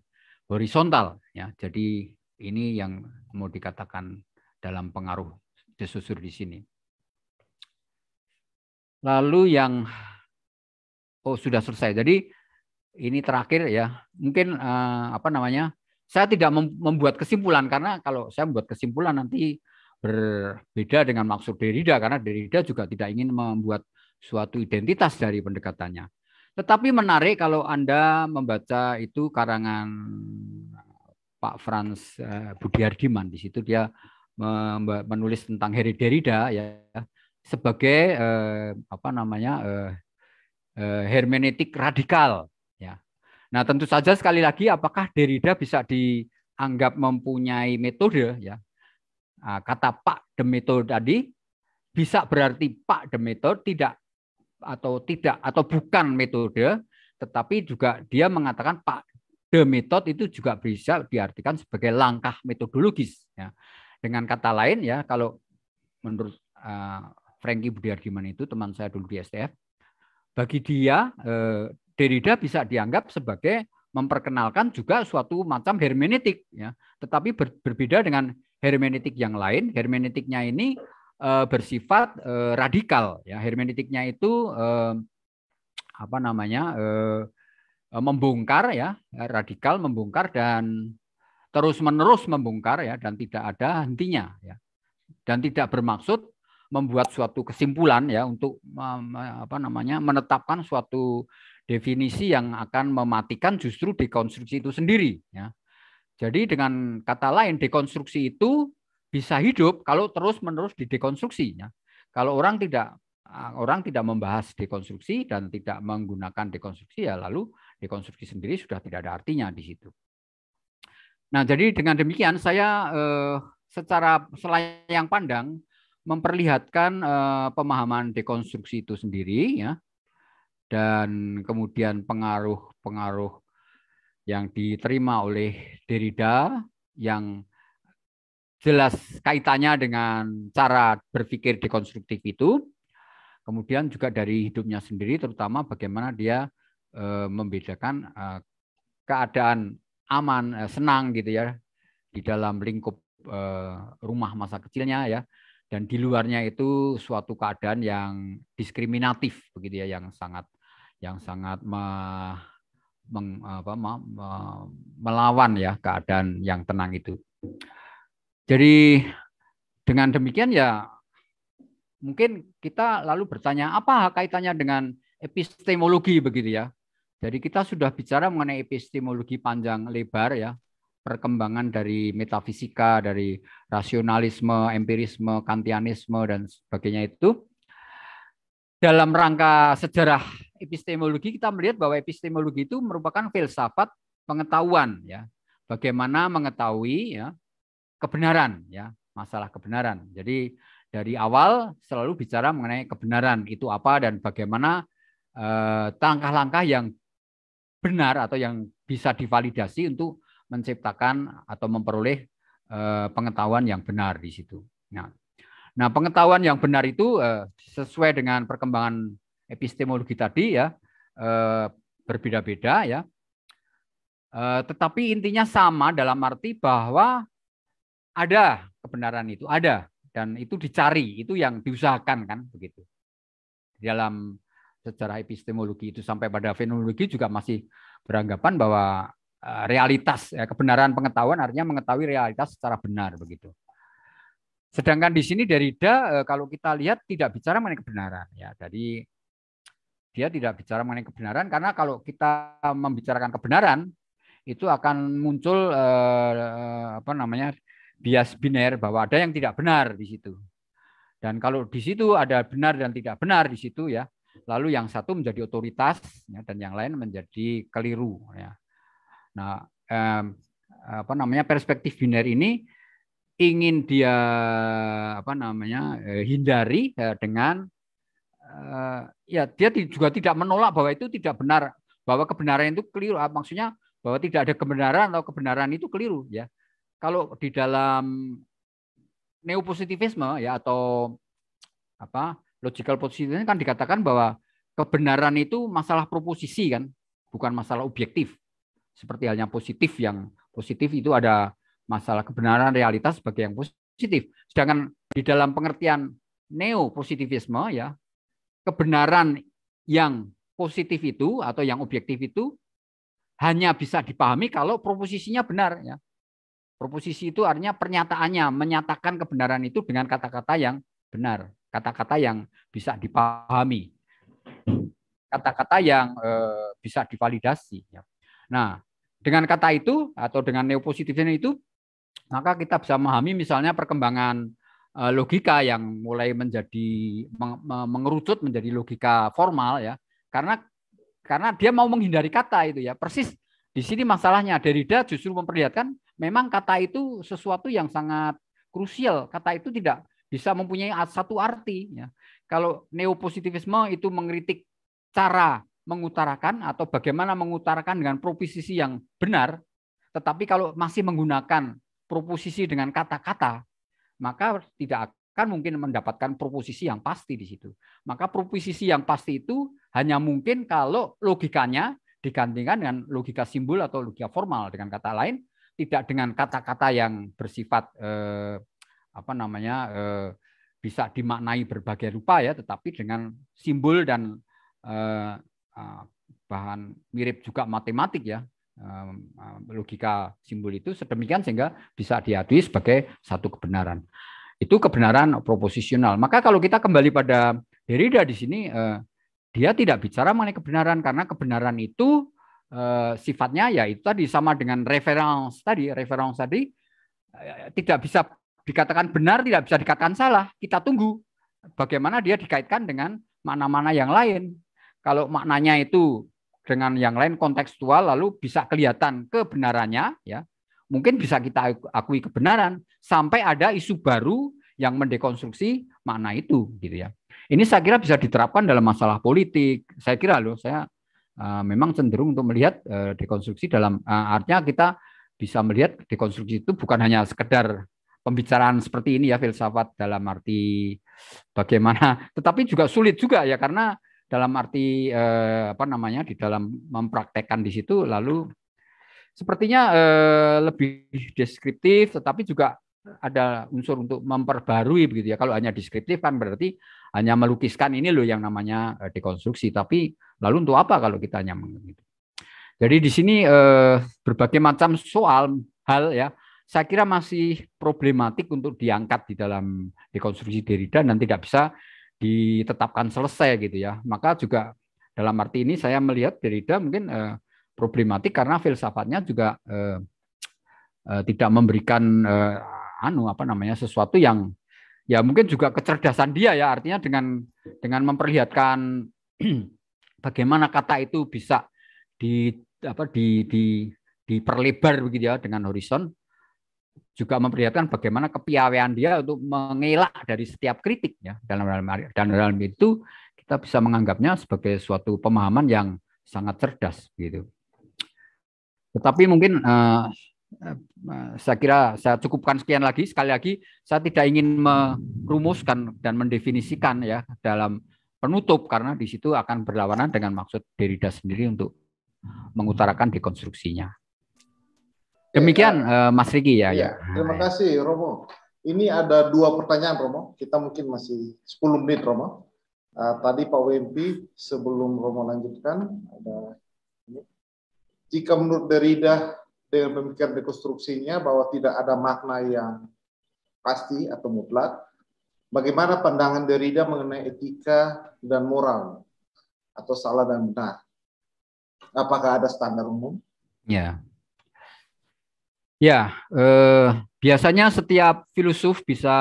horizontal ya jadi ini yang mau dikatakan dalam pengaruh disusur di sini lalu yang oh sudah selesai jadi ini terakhir ya mungkin uh, apa namanya saya tidak membuat kesimpulan karena kalau saya membuat kesimpulan nanti berbeda dengan maksud Derrida karena Derrida juga tidak ingin membuat suatu identitas dari pendekatannya. Tetapi menarik kalau Anda membaca itu karangan uh, Pak Franz uh, Budiardiman di situ dia menulis tentang Heri Derrida ya sebagai uh, apa namanya hermeneutik radikal Nah, tentu saja sekali lagi apakah Derrida bisa dianggap mempunyai metode ya? Ah, kata Pak de metode tadi bisa berarti Pak de metode tidak atau tidak atau bukan metode, tetapi juga dia mengatakan Pak de metode itu juga bisa diartikan sebagai langkah metodologis ya. Dengan kata lain ya, kalau menurut uh, Frankie Budiardiman itu teman saya dulu di STF, bagi dia eh, Derrida bisa dianggap sebagai memperkenalkan juga suatu macam hermeneutik ya tetapi ber, berbeda dengan hermeneutik yang lain hermeneutiknya ini e, bersifat e, radikal ya hermeneutiknya itu e, apa namanya e, membongkar ya radikal membongkar dan terus menerus membongkar ya dan tidak ada hentinya ya dan tidak bermaksud membuat suatu kesimpulan ya untuk apa namanya menetapkan suatu definisi yang akan mematikan justru dekonstruksi itu sendiri. Ya. Jadi dengan kata lain dekonstruksi itu bisa hidup kalau terus-menerus didekonstruksi. Ya. Kalau orang tidak ah, orang tidak membahas dekonstruksi dan tidak menggunakan dekonstruksi ya lalu dekonstruksi sendiri sudah tidak ada artinya di situ. Nah, jadi dengan demikian saya eh, secara selayang pandang memperlihatkan eh, pemahaman dekonstruksi itu sendiri ya dan kemudian pengaruh-pengaruh yang diterima oleh Derrida yang jelas kaitannya dengan cara berpikir dekonstruktif itu. Kemudian juga dari hidupnya sendiri, terutama bagaimana dia eh, membedakan eh, keadaan aman, eh, senang gitu ya di dalam lingkup rumah masa kecilnya ya, dan di luarnya itu suatu keadaan yang diskriminatif begitu ya, yang sangat yang sangat me, meng, apa, me, me, melawan ya keadaan yang tenang itu. Jadi dengan demikian ya mungkin kita lalu bertanya apa kaitannya dengan epistemologi begitu ya. Jadi kita sudah bicara mengenai epistemologi panjang lebar ya, perkembangan dari metafisika, dari rasionalisme, empirisme, kantianisme dan sebagainya itu dalam rangka sejarah epistemologi kita melihat bahwa epistemologi itu merupakan filsafat pengetahuan ya. Bagaimana mengetahui ya kebenaran ya, masalah kebenaran. Jadi dari awal selalu bicara mengenai kebenaran itu apa dan bagaimana eh, langkah-langkah eh, yang benar atau yang bisa divalidasi untuk menciptakan atau memperoleh eh, pengetahuan yang benar di situ. Nah, Nah, pengetahuan yang benar itu eh, sesuai dengan perkembangan epistemologi tadi ya eh, berbeda-beda ya. Eh, tetapi intinya sama dalam arti bahwa ada kebenaran itu ada dan itu dicari itu yang diusahakan kan begitu dalam sejarah epistemologi itu sampai pada fenomenologi juga masih beranggapan bahwa eh, realitas ya, kebenaran pengetahuan artinya mengetahui realitas secara benar begitu Sedangkan di sini Derrida kalau kita lihat tidak bicara mengenai kebenaran ya. Jadi dia tidak bicara mengenai kebenaran karena kalau kita membicarakan kebenaran itu akan muncul eh, apa namanya bias biner bahwa ada yang tidak benar di situ. Dan kalau di situ ada benar dan tidak benar di situ ya, lalu yang satu menjadi otoritas ya, dan yang lain menjadi keliru ya. Nah, eh, apa namanya perspektif biner ini ingin dia apa namanya eh, hindari eh, dengan Eh, ya dia juga tidak menolak bahwa itu tidak benar, bahwa kebenaran itu keliru. Ah, maksudnya bahwa tidak ada kebenaran atau kebenaran itu keliru ya. Kalau di dalam neopositivisme ya atau apa logical positivism kan dikatakan bahwa kebenaran itu masalah proposisi kan, bukan masalah objektif. Seperti halnya positif yang positif itu ada masalah kebenaran realitas sebagai yang positif. Sedangkan di dalam pengertian neo positivisme ya kebenaran yang positif itu atau yang objektif itu hanya bisa dipahami kalau proposisinya benar ya. Proposisi itu artinya pernyataannya menyatakan kebenaran itu dengan kata-kata yang benar, kata-kata yang bisa dipahami. Kata-kata yang e, bisa divalidasi ya. Nah, dengan kata itu atau dengan neopositivisme itu maka kita bisa memahami misalnya perkembangan Eh, logika yang mulai menjadi mengerucut menjadi logika formal ya karena karena dia mau menghindari kata itu ya persis di sini masalahnya Derrida justru memperlihatkan memang kata itu sesuatu yang sangat krusial kata itu tidak bisa mempunyai satu arti ya kalau neopositivisme itu mengkritik cara mengutarakan atau bagaimana mengutarakan dengan proposisi yang benar tetapi kalau masih menggunakan proposisi dengan kata-kata maka tidak akan mungkin mendapatkan proposisi yang pasti di situ. Maka proposisi yang pasti itu hanya mungkin kalau logikanya digantikan dengan logika simbol atau logika formal dengan kata lain, tidak dengan kata-kata yang bersifat eh, apa namanya eh, bisa dimaknai berbagai rupa ya, tetapi dengan simbol dan eh, eh bahan mirip juga matematik ya, logika simbol itu sedemikian sehingga bisa diakui sebagai satu kebenaran. Itu kebenaran proposisional. Maka kalau kita kembali pada Derrida di sini eh, dia tidak bicara mengenai kebenaran karena kebenaran itu eh, sifatnya ya itu tadi sama dengan referens tadi, referens tadi eh, tidak bisa dikatakan benar, tidak bisa dikatakan salah. Kita tunggu bagaimana dia dikaitkan dengan mana mana yang lain. Kalau maknanya itu dengan yang lain kontekstual lalu bisa kelihatan kebenarannya ya mungkin bisa kita akui kebenaran sampai ada isu baru yang mendekonstruksi makna itu gitu ya ini saya kira bisa diterapkan dalam masalah politik saya kira loh saya uh, memang cenderung untuk melihat uh, dekonstruksi dalam uh, artinya kita bisa melihat dekonstruksi itu bukan hanya sekedar pembicaraan seperti ini ya filsafat dalam arti bagaimana tetapi juga sulit juga ya karena dalam arti eh, apa namanya di dalam mempraktekkan di situ lalu sepertinya eh, lebih deskriptif tetapi juga ada unsur untuk memperbarui begitu ya. Kalau hanya deskriptif kan berarti hanya melukiskan ini loh yang namanya eh, dekonstruksi. Tapi lalu untuk apa kalau kita hanya itu Jadi di sini eh, berbagai macam soal hal ya, saya kira masih problematik untuk diangkat di dalam dekonstruksi Derrida dan tidak bisa ditetapkan selesai gitu ya. Maka juga dalam arti ini saya melihat Derrida mungkin eh, problematik karena filsafatnya juga eh, eh, tidak memberikan eh, anu apa namanya sesuatu yang ya mungkin juga kecerdasan dia ya artinya dengan dengan memperlihatkan bagaimana kata itu bisa di apa di di diperlebar begitu ya dengan horizon juga memperlihatkan bagaimana kepiawaian dia untuk mengelak dari setiap kritik ya dalam dalam dan dalam itu kita bisa menganggapnya sebagai suatu pemahaman yang sangat cerdas gitu. Tetapi mungkin uh, saya kira saya cukupkan sekian lagi sekali lagi saya tidak ingin merumuskan dan mendefinisikan ya dalam penutup karena di situ akan berlawanan dengan maksud Derrida sendiri untuk mengutarakan dekonstruksinya. Demikian uh, Mas Riki ya. Iya, ya. Terima kasih Romo. Ini ada dua pertanyaan Romo. Kita mungkin masih 10 menit Romo. Uh, tadi Pak WMP sebelum Romo lanjutkan ada Jika menurut Derrida dengan pemikiran dekonstruksinya bahwa tidak ada makna yang pasti atau mutlak, bagaimana pandangan Derrida mengenai etika dan moral atau salah dan benar? Apakah ada standar umum? Ya. Ya, eh, biasanya setiap filsuf bisa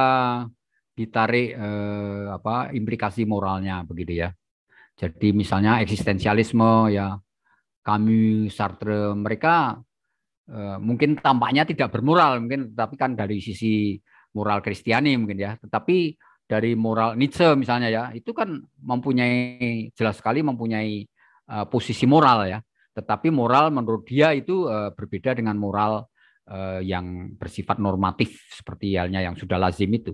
ditarik eh, apa implikasi moralnya begitu ya. Jadi misalnya eksistensialisme ya kami Sartre, mereka eh, mungkin tampaknya tidak bermoral mungkin tapi kan dari sisi moral Kristiani mungkin ya. Tetapi dari moral Nietzsche misalnya ya, itu kan mempunyai jelas sekali mempunyai eh, posisi moral ya. Tetapi moral menurut dia itu eh, berbeda dengan moral Eh, yang bersifat normatif seperti halnya yang sudah lazim itu.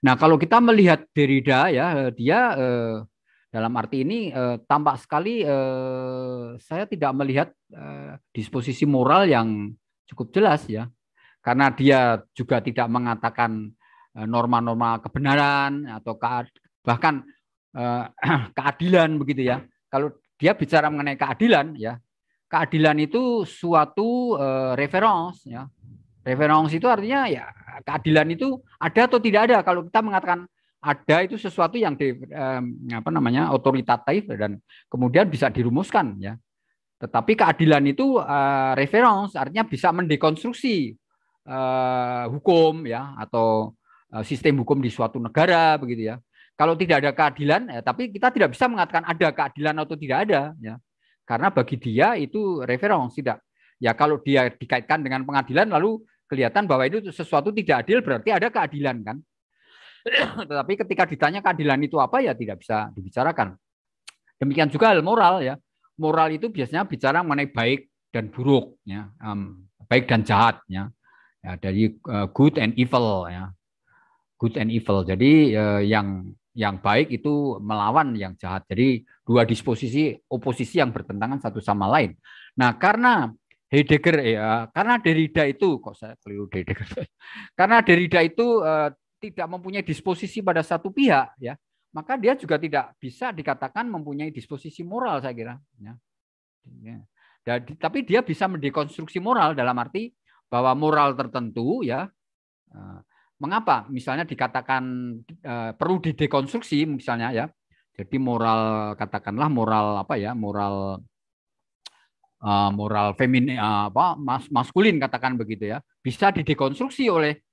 Nah, kalau kita melihat Derrida ya, dia eh, dalam arti ini eh, tampak sekali eh, saya tidak melihat eh, disposisi moral yang cukup jelas ya. Karena dia juga tidak mengatakan eh, norma-norma eh, kebenaran atau kead, bahkan eh, keadilan begitu ya. Kalau dia bicara mengenai keadilan ya, keadilan itu suatu uh, reference ya. Reference itu artinya ya keadilan itu ada atau tidak ada. Kalau kita mengatakan ada itu sesuatu yang di, eh, apa namanya otoritatif dan kemudian bisa dirumuskan ya. Tetapi keadilan itu eh, reference artinya bisa mendekonstruksi eh, hukum ya atau eh, sistem hukum di suatu negara begitu ya. Kalau tidak ada keadilan, ya, tapi kita tidak bisa mengatakan ada keadilan atau tidak ada ya. Karena bagi dia itu referensi tidak. Ya kalau dia dikaitkan dengan pengadilan lalu kelihatan bahwa itu sesuatu tidak adil berarti ada keadilan kan. Tetapi ketika ditanya keadilan itu apa ya tidak bisa dibicarakan. Demikian juga hal moral ya. Moral itu biasanya bicara mengenai baik dan buruk ya, um, baik dan jahat ya. ya dari eh, good and evil ya. Good and evil. Jadi uh, yang yang baik itu melawan yang jahat. Jadi dua disposisi oposisi yang bertentangan satu sama lain. Nah, karena Heidegger ya, karena Derrida itu kok saya keliru Heidegger. karena Derrida itu eh, tidak mempunyai disposisi pada satu pihak ya, maka dia juga tidak bisa dikatakan mempunyai disposisi moral saya kira ya. Jadi, ya. tapi dia bisa mendekonstruksi moral dalam arti bahwa moral tertentu ya eh, Mengapa? Misalnya dikatakan e, perlu didekonstruksi misalnya ya. Jadi moral katakanlah moral apa ya? Moral uh, moral femin uh, eh, apa mas, maskulin katakan begitu ya bisa didekonstruksi oleh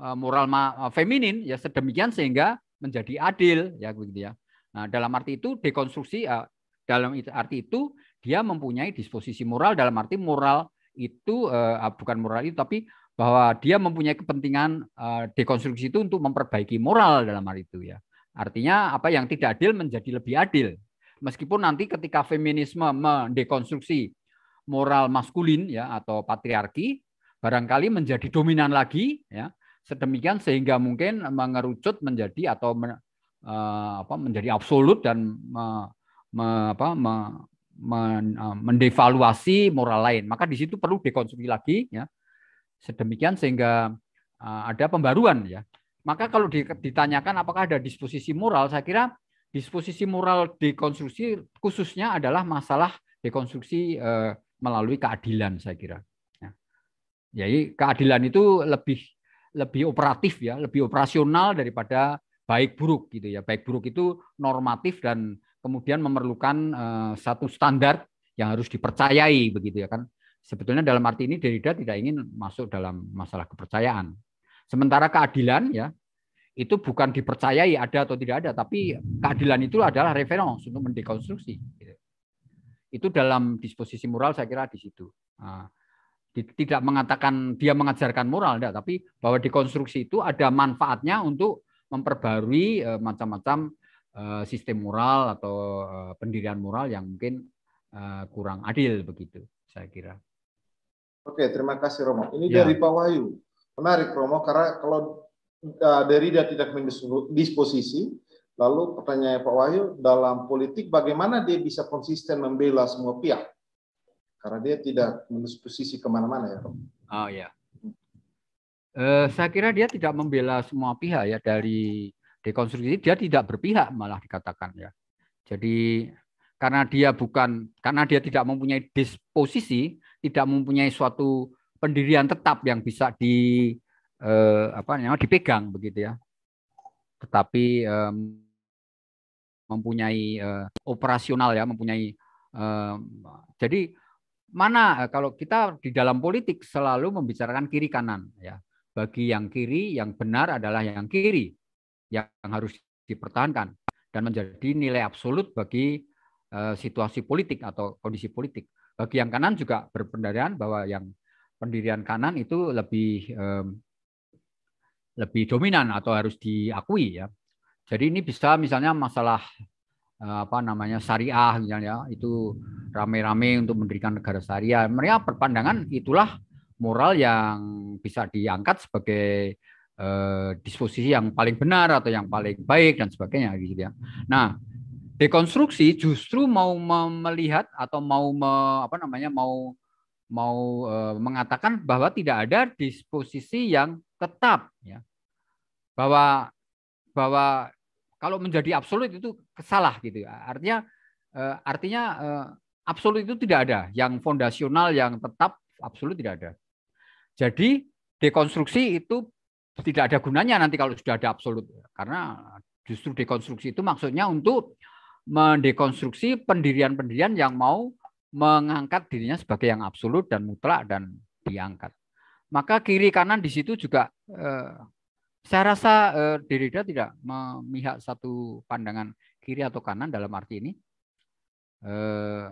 uh, moral ma, feminin ya sedemikian sehingga menjadi adil ya begitu ya nah dalam arti itu dekonstruksi uh, dalam arti itu dia mempunyai disposisi moral dalam arti moral itu uh, bukan moral itu tapi bahwa dia mempunyai kepentingan eh, dekonstruksi itu untuk memperbaiki moral dalam hal itu ya. Artinya apa yang tidak adil menjadi lebih adil. Meskipun nanti ketika feminisme mendekonstruksi moral maskulin ya atau patriarki barangkali menjadi dominan lagi ya. Sedemikian sehingga mungkin mengerucut menjadi atau men, eh, apa menjadi absolut dan me, me, apa, me, men, eh, mendevaluasi moral lain. Maka di situ perlu dekonstruksi lagi ya sedemikian sehingga e, ada pembaruan ya. Maka kalau ditanyakan apakah ada disposisi moral, saya kira disposisi moral dekonstruksi khususnya adalah masalah dekonstruksi e, melalui keadilan saya kira. Ya. Jadi keadilan itu lebih lebih operatif ya, lebih operasional daripada baik buruk gitu ya. Baik buruk itu normatif dan kemudian memerlukan e, satu standar yang harus dipercayai begitu ya kan. Sebetulnya dalam arti ini Derrida tidak ingin masuk dalam masalah kepercayaan. Sementara keadilan ya itu bukan dipercayai ada atau tidak ada, tapi keadilan itu adalah referensi untuk mendekonstruksi. Gitu. Itu dalam disposisi moral saya kira di situ. Ah, tidak mengatakan dia mengajarkan moral, enggak, tapi bahwa dekonstruksi itu ada manfaatnya untuk memperbarui eh, macam-macam eh, sistem moral atau eh, pendirian moral yang mungkin kurang adil begitu saya kira. Oke, terima kasih Romo. Ini ya. dari Pak Wahyu. Menarik Romo karena kalau uh, dia tidak mendisposisi, lalu pertanyaan Pak Wahyu dalam politik bagaimana dia bisa konsisten membela semua pihak? Karena dia tidak mendisposisi kemana-mana ya Romo. Oh ya. Uh, saya kira dia tidak membela semua pihak ya dari dekonstruksi dia tidak berpihak malah dikatakan ya. Jadi karena dia bukan karena dia tidak mempunyai disposisi tidak mempunyai suatu pendirian tetap yang bisa di eh, apa namanya dipegang begitu ya. Tetapi eh, mempunyai eh, operasional ya, mempunyai eh, jadi mana eh, kalau kita di dalam politik selalu membicarakan kiri kanan ya. Bagi yang kiri yang benar adalah yang kiri yang harus dipertahankan dan menjadi nilai absolut bagi eh, situasi politik atau kondisi politik. Bagi yang kanan juga berpendirian bahwa yang pendirian kanan itu lebih lebih dominan atau harus diakui ya. Jadi ini bisa misalnya masalah eh, apa namanya syariah misalnya itu rame-rame untuk mendirikan negara syariah. Mereka perpandangan itulah moral yang bisa diangkat sebagai eh, disposisi yang paling benar atau yang paling baik dan sebagainya gitu ya. Nah, dekonstruksi justru mau melihat atau mau me, apa namanya mau mau e, mengatakan bahwa tidak ada disposisi yang tetap ya bahwa bahwa kalau menjadi absolut itu salah gitu ya. artinya e, artinya e, absolut itu tidak ada yang fondasional yang tetap absolut tidak ada jadi dekonstruksi itu tidak ada gunanya nanti kalau sudah ada absolut karena justru dekonstruksi itu maksudnya untuk mendekonstruksi pendirian-pendirian yang mau mengangkat dirinya sebagai yang absolut dan mutlak dan diangkat. Maka kiri kanan di situ juga eh, saya rasa eh, Derrida tidak memihak satu pandangan kiri atau kanan dalam arti ini. Eh,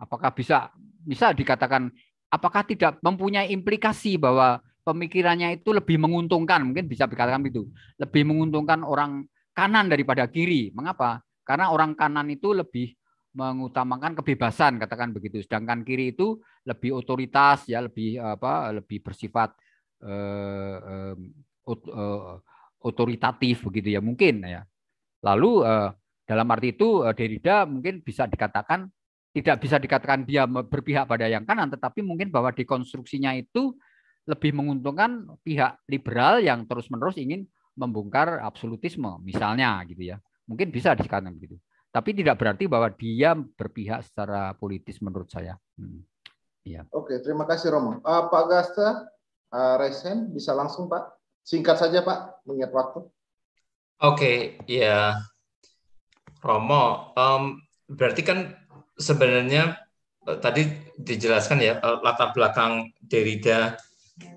apakah bisa bisa dikatakan apakah tidak mempunyai implikasi bahwa pemikirannya itu lebih menguntungkan mungkin bisa dikatakan itu lebih menguntungkan orang kanan daripada kiri mengapa karena orang kanan itu lebih mengutamakan kebebasan katakan begitu sedangkan kiri itu lebih otoritas ya lebih eh, apa lebih bersifat uh, otoritatif begitu ya mungkin ya lalu uh, dalam arti itu uh, Derrida mungkin bisa dikatakan tidak bisa dikatakan dia berpihak pada yang kanan tetapi mungkin bahwa dekonstruksinya itu lebih menguntungkan pihak liberal yang terus-menerus ingin membongkar absolutisme misalnya gitu ya Mungkin bisa dikatakan begitu. Tapi tidak berarti bahwa dia berpihak secara politis menurut saya. Hmm. Ya. Oke, terima kasih Romo. Uh, Pak Gasta, uh, Resen, bisa langsung Pak. Singkat saja Pak, mengingat waktu. Oke, okay, ya. Romo, um, berarti kan sebenarnya uh, tadi dijelaskan ya uh, latar belakang Derrida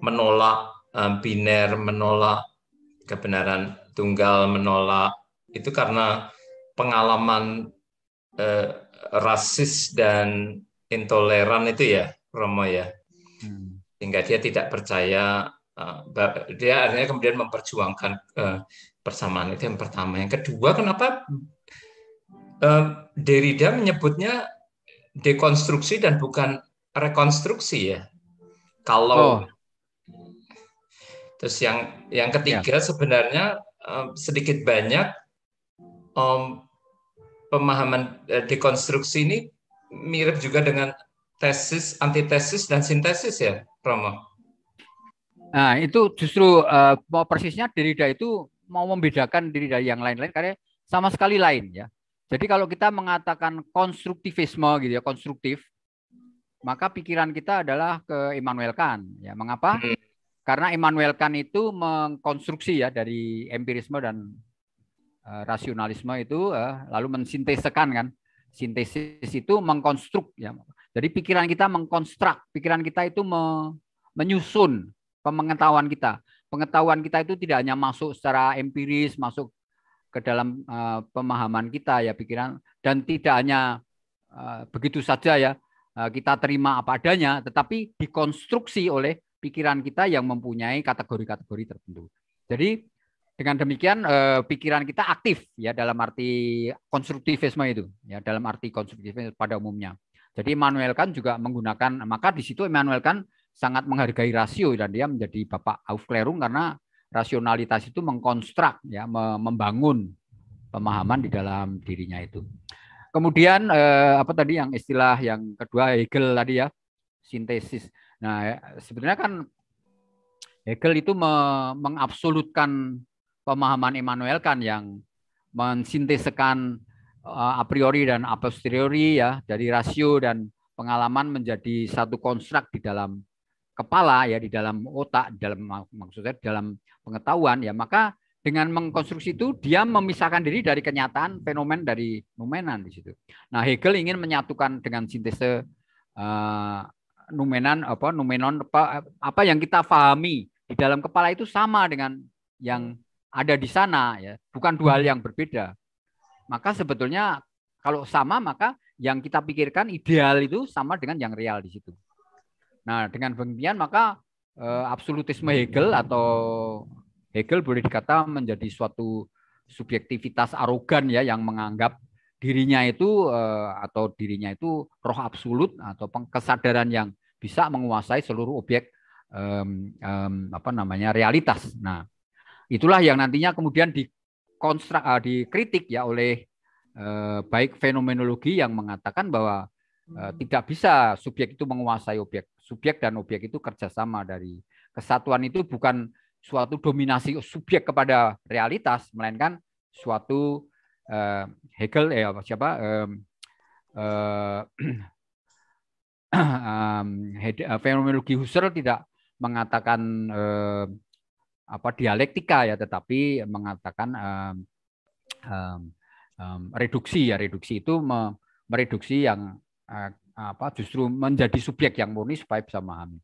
menolak um, biner, menolak kebenaran tunggal, menolak itu karena pengalaman eh, rasis dan intoleran itu ya Romo ya hmm. sehingga dia tidak percaya uh, dia akhirnya kemudian memperjuangkan uh, persamaan itu yang pertama yang kedua kenapa uh, Derrida menyebutnya dekonstruksi dan bukan rekonstruksi ya kalau oh. terus yang yang ketiga ya. sebenarnya sedikit banyak um, pemahaman eh, dekonstruksi ini mirip juga dengan tesis, antitesis, dan sintesis ya, Romo? Nah, itu justru uh, persisnya Derrida itu mau membedakan diri dari yang lain-lain karena sama sekali lain ya. Jadi kalau kita mengatakan konstruktivisme gitu ya, konstruktif, maka pikiran kita adalah ke Immanuel Kant ya. Mengapa? Hmm. Karena Immanuel Kant itu mengkonstruksi ya dari empirisme dan Eh, rasionalisme itu eh, lalu mensintesekan kan sintesis itu mengkonstruk ya jadi pikiran kita mengkonstruk pikiran kita itu me, menyusun pengetahuan kita pengetahuan kita itu tidak hanya masuk secara empiris masuk ke dalam uh, pemahaman kita ya pikiran dan tidak hanya uh, begitu saja ya uh, kita terima apa adanya tetapi dikonstruksi oleh pikiran kita yang mempunyai kategori-kategori tertentu jadi dengan demikian eh, pikiran kita aktif ya dalam arti konstruktivisme itu ya dalam arti konstruktivisme pada umumnya. Jadi Immanuel kan juga menggunakan maka di situ Immanuel kan sangat menghargai rasio dan dia menjadi bapak Aufklärung karena rasionalitas itu mengkonstrak ya membangun pemahaman di dalam dirinya itu. Kemudian eh, apa tadi yang istilah yang kedua Hegel tadi ya sintesis. Nah, sebetulnya kan Hegel itu mengabsolutkan pemahaman Immanuel kan yang mensintesekan eh, a priori dan a posteriori ya dari rasio dan pengalaman menjadi satu konstruk di dalam kepala ya di dalam otak dalam maksudnya dalam pengetahuan ya maka dengan mengkonstruksi itu dia memisahkan diri dari kenyataan fenomen dari numenan di situ. Nah Hegel ingin menyatukan dengan sintese uh, numenan apa numenon apa, apa yang kita pahami di dalam kepala itu sama dengan yang ada di sana ya, bukan dua hal hmm. yang berbeda. Maka sebetulnya kalau sama maka yang kita pikirkan ideal itu sama dengan yang real di situ. Nah, dengan demikian maka eh, absolutisme Hegel atau Hegel boleh dikata menjadi suatu subjektivitas arogan ya yang menganggap dirinya itu eh, atau dirinya itu roh absolut atau kesadaran yang bisa menguasai seluruh objek um, um, apa namanya realitas. Nah, Itulah yang nantinya kemudian dikonstruk, uh, eh, dikritik ya oleh uh, baik fenomenologi yang mengatakan bahwa uh, tidak bisa subjek itu menguasai objek, subjek dan objek itu kerjasama dari kesatuan itu bukan suatu dominasi subjek kepada realitas, melainkan suatu uh, Hegel ya eh, siapa um, uh, um, fenomenologi Husserl tidak mengatakan uh, apa dialektika ya tetapi mengatakan um, um, um, reduksi ya reduksi itu mereduksi yang uh, apa justru menjadi subjek yang murni supaya bisa memahami.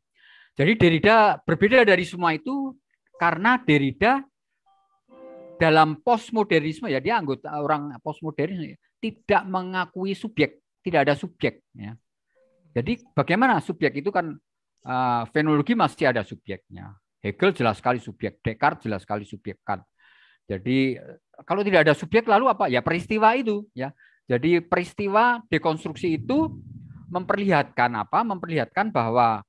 Jadi Derrida berbeda dari semua itu karena Derrida dalam postmodernisme ya dia anggota orang postmodernis ya, tidak mengakui subjek, tidak ada subjek ya. Jadi bagaimana subjek itu kan uh, fenologi masih ada subjeknya. Hegel jelas sekali subjek, Descartes jelas sekali subjek Kant. Jadi kalau tidak ada subjek lalu apa? Ya peristiwa itu ya. Jadi peristiwa dekonstruksi itu memperlihatkan apa? Memperlihatkan bahwa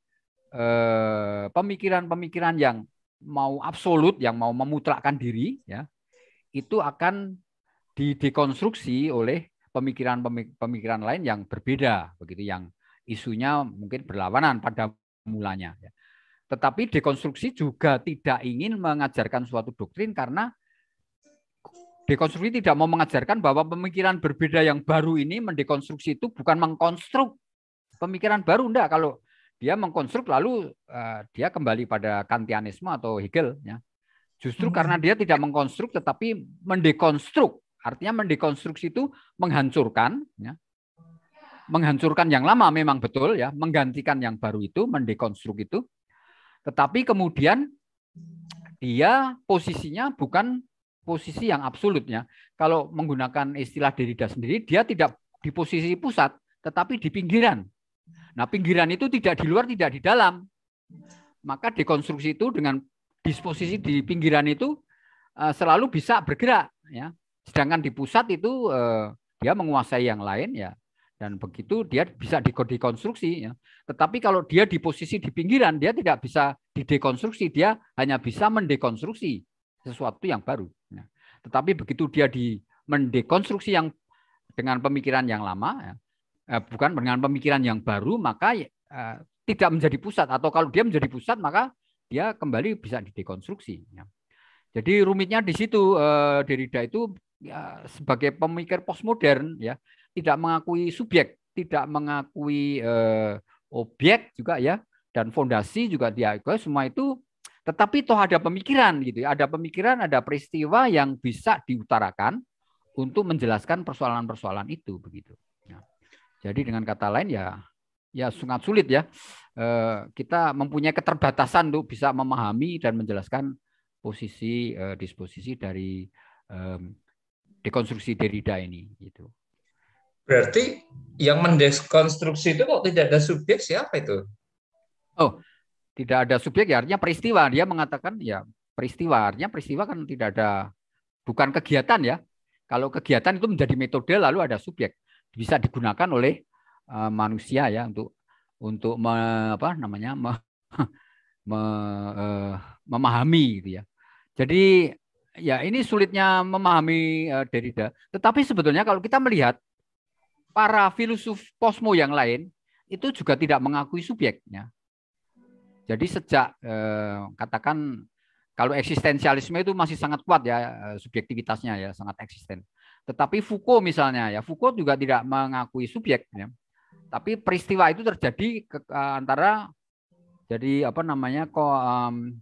eh, pemikiran-pemikiran eh, yang mau absolut, yang mau memutlakkan diri, ya, itu akan didekonstruksi oleh pemikiran-pemikiran lain yang berbeda, begitu, yang isunya mungkin berlawanan pada mulanya. Ya. Tetapi dekonstruksi juga tidak ingin mengajarkan suatu doktrin karena dekonstruksi tidak mau mengajarkan bahwa pemikiran berbeda yang baru ini mendekonstruksi itu bukan mengkonstruk pemikiran baru enggak kalau dia mengkonstruk lalu uh, dia kembali pada kantianisme atau Hegel ya. Justru hmm. karena dia tidak mengkonstruk tetapi mendekonstruk. Artinya mendekonstruksi itu menghancurkan ya. Menghancurkan yang lama memang betul ya, menggantikan yang baru itu, mendekonstruk itu tetapi kemudian dia posisinya bukan posisi yang absolutnya. Kalau menggunakan istilah Derrida sendiri, dia tidak di posisi pusat, tetapi di pinggiran. Nah, pinggiran itu tidak di luar, tidak di dalam. Maka dekonstruksi itu dengan disposisi di pinggiran itu eh, selalu bisa bergerak, ya. Sedangkan di pusat itu eh, dia menguasai yang lain, ya dan begitu dia bisa dikonstruksi. Ya. Tetapi kalau dia di posisi di pinggiran, dia tidak bisa didekonstruksi, dia hanya bisa mendekonstruksi sesuatu yang baru. Ya. Tetapi begitu dia di mendekonstruksi yang dengan pemikiran yang lama, ya, eh, bukan dengan pemikiran yang baru, maka eh, tidak menjadi pusat. Atau kalau dia menjadi pusat, maka dia kembali bisa didekonstruksi. Ya. Jadi rumitnya di situ eh, Derrida itu ya, sebagai pemikir postmodern ya tidak mengakui subjek, tidak mengakui eh, objek juga ya, dan fondasi juga dia semua itu. Tetapi toh ada pemikiran gitu, ya, ada pemikiran, ada peristiwa yang bisa diutarakan untuk menjelaskan persoalan-persoalan itu begitu. Ya. Jadi dengan kata lain ya, ya sangat sulit ya eh, kita mempunyai keterbatasan untuk bisa memahami dan menjelaskan posisi eh, disposisi dari eh, dekonstruksi Derrida ini gitu. Berarti yang mendeskonstruksi itu kok tidak ada subjek siapa itu? Oh, tidak ada subjek ya artinya peristiwa. Dia mengatakan ya peristiwa. Artinya peristiwa kan tidak ada bukan kegiatan ya. Kalau kegiatan itu menjadi metode lalu ada subjek bisa digunakan oleh uh, manusia ya untuk untuk me, apa namanya me, me, uh, memahami gitu ya. Jadi ya ini sulitnya memahami uh, eh, Derrida. Tetapi sebetulnya kalau kita melihat para filsuf posmo yang lain itu juga tidak mengakui subjeknya. Jadi sejak eh, katakan kalau eksistensialisme itu masih sangat kuat ya eh, subjektivitasnya ya sangat eksisten. Tetapi Foucault misalnya ya Foucault juga tidak mengakui subjeknya. Tapi peristiwa itu terjadi ke, antara jadi apa namanya ko, um,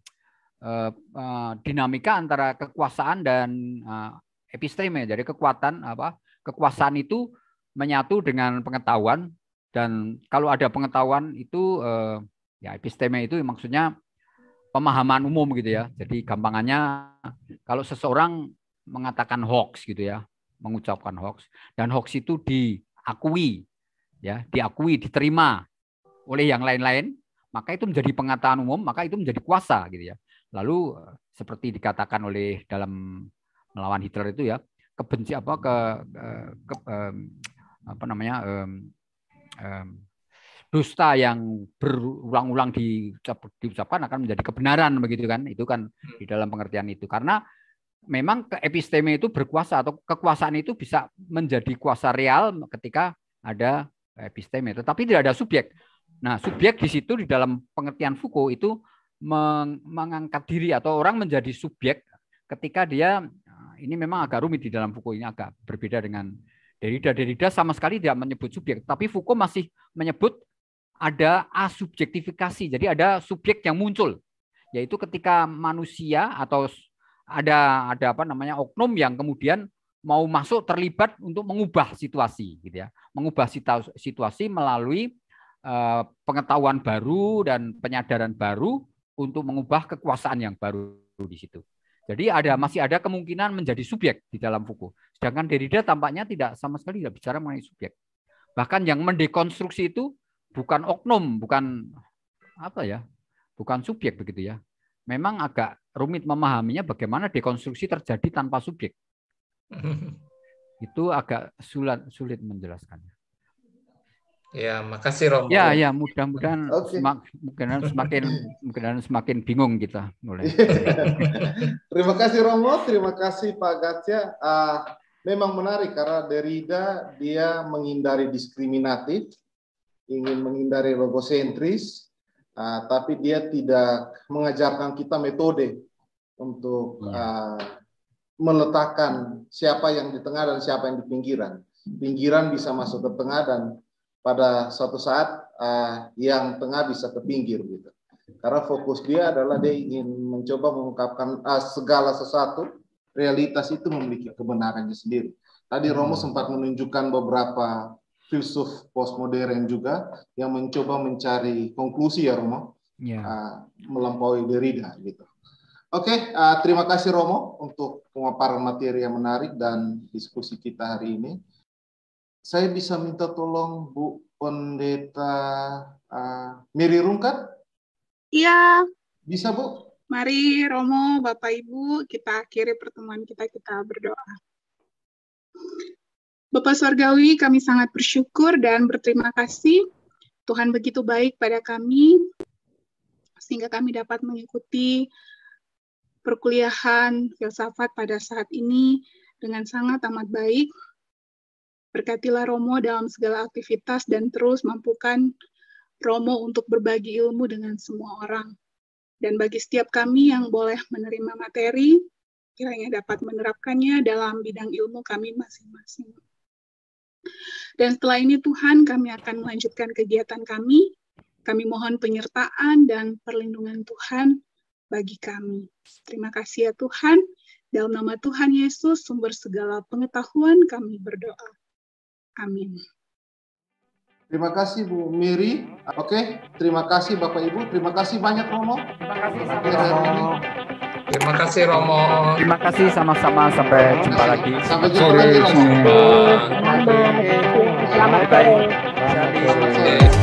uh, uh, dinamika antara kekuasaan dan uh, episteme. Jadi kekuatan apa kekuasaan itu menyatu dengan pengetahuan dan kalau ada pengetahuan itu eh, ya episteme itu maksudnya pemahaman umum gitu ya. Jadi gampangannya kalau seseorang mengatakan hoax gitu ya, mengucapkan hoax dan hoax itu diakui ya, diakui, diterima oleh yang lain-lain, maka itu menjadi pengetahuan umum, maka itu menjadi kuasa gitu ya. Lalu eh, seperti dikatakan oleh dalam melawan Hitler itu ya, kebenci apa ke, eh, ke, ke apa namanya um, um, dusta yang berulang-ulang diucapkan akan menjadi kebenaran begitu kan itu kan hmm. di dalam pengertian itu karena memang episteme itu berkuasa atau kekuasaan itu bisa menjadi kuasa real ketika ada episteme tetapi tidak ada subjek nah subjek di situ di dalam pengertian Foucault itu meng mengangkat diri atau orang menjadi subjek ketika dia nah, ini memang agak rumit di dalam Foucault ini agak berbeda dengan Derrida Derrida sama sekali tidak menyebut subjek, tapi Foucault masih menyebut ada asubjektifikasi. Jadi ada subjek yang muncul, yaitu ketika manusia atau ada ada apa namanya oknum yang kemudian mau masuk terlibat untuk mengubah situasi gitu ya. Mengubah situasi melalui eh, pengetahuan baru dan penyadaran baru untuk mengubah kekuasaan yang baru di situ. Jadi ada masih ada kemungkinan menjadi subjek di dalam Foucault. Sedangkan Derrida tampaknya tidak sama sekali tidak bicara mengenai subjek. Bahkan yang mendekonstruksi itu bukan oknum, bukan apa ya, bukan subjek begitu ya. Memang agak rumit memahaminya bagaimana dekonstruksi terjadi tanpa subjek. Itu agak sulit sulit menjelaskannya. Ya, makasih Romo. Ya, ya, mudah-mudahan okay. semak, mudah semakin mudah semakin bingung kita mulai. terima kasih Romo, terima kasih Pak Gatya. Uh, ah, memang menarik karena Derrida dia menghindari diskriminatif, ingin menghindari logosentris, uh, ah, tapi dia tidak mengajarkan kita metode untuk uh, meletakkan siapa yang di tengah dan siapa yang di pinggiran. Pinggiran bisa masuk ke tengah dan pada suatu saat uh, yang tengah bisa ke pinggir gitu. Karena fokus dia adalah dia ingin mencoba mengungkapkan uh, segala sesuatu realitas itu memiliki kebenarannya sendiri. Tadi hmm. Romo sempat menunjukkan beberapa filsuf postmodern juga yang mencoba mencari konklusi ya Romo, yeah. Ya. uh, melampaui Derrida gitu. Oke, okay, uh, terima kasih Romo untuk pemaparan materi yang menarik dan diskusi kita hari ini. Saya bisa minta tolong Bu Pendeta uh, Miri Rungkat? Iya. Bisa Bu? Mari Romo, Bapak Ibu, kita akhiri pertemuan kita, kita berdoa. Bapak Sorgawi, kami sangat bersyukur dan berterima kasih. Tuhan begitu baik pada kami, sehingga kami dapat mengikuti perkuliahan filsafat pada saat ini dengan sangat amat baik. Berkatilah Romo dalam segala aktivitas dan terus mampukan Romo untuk berbagi ilmu dengan semua orang. Dan bagi setiap kami yang boleh menerima materi, kiranya dapat menerapkannya dalam bidang ilmu kami masing-masing. Dan setelah ini Tuhan, kami akan melanjutkan kegiatan kami. Kami mohon penyertaan dan perlindungan Tuhan bagi kami. Terima kasih ya Tuhan. Dalam nama Tuhan Yesus, sumber segala pengetahuan kami berdoa. Amin. Terima kasih Bu Miri. Oke, okay. terima kasih Bapak Ibu. Terima kasih banyak Romo. Terima kasih Romo. Terima kasih Romo. Terima kasih sama-sama sampai jumpa lagi. Sampai jumpa lagi Romo. Selamat sore. Selamat sore.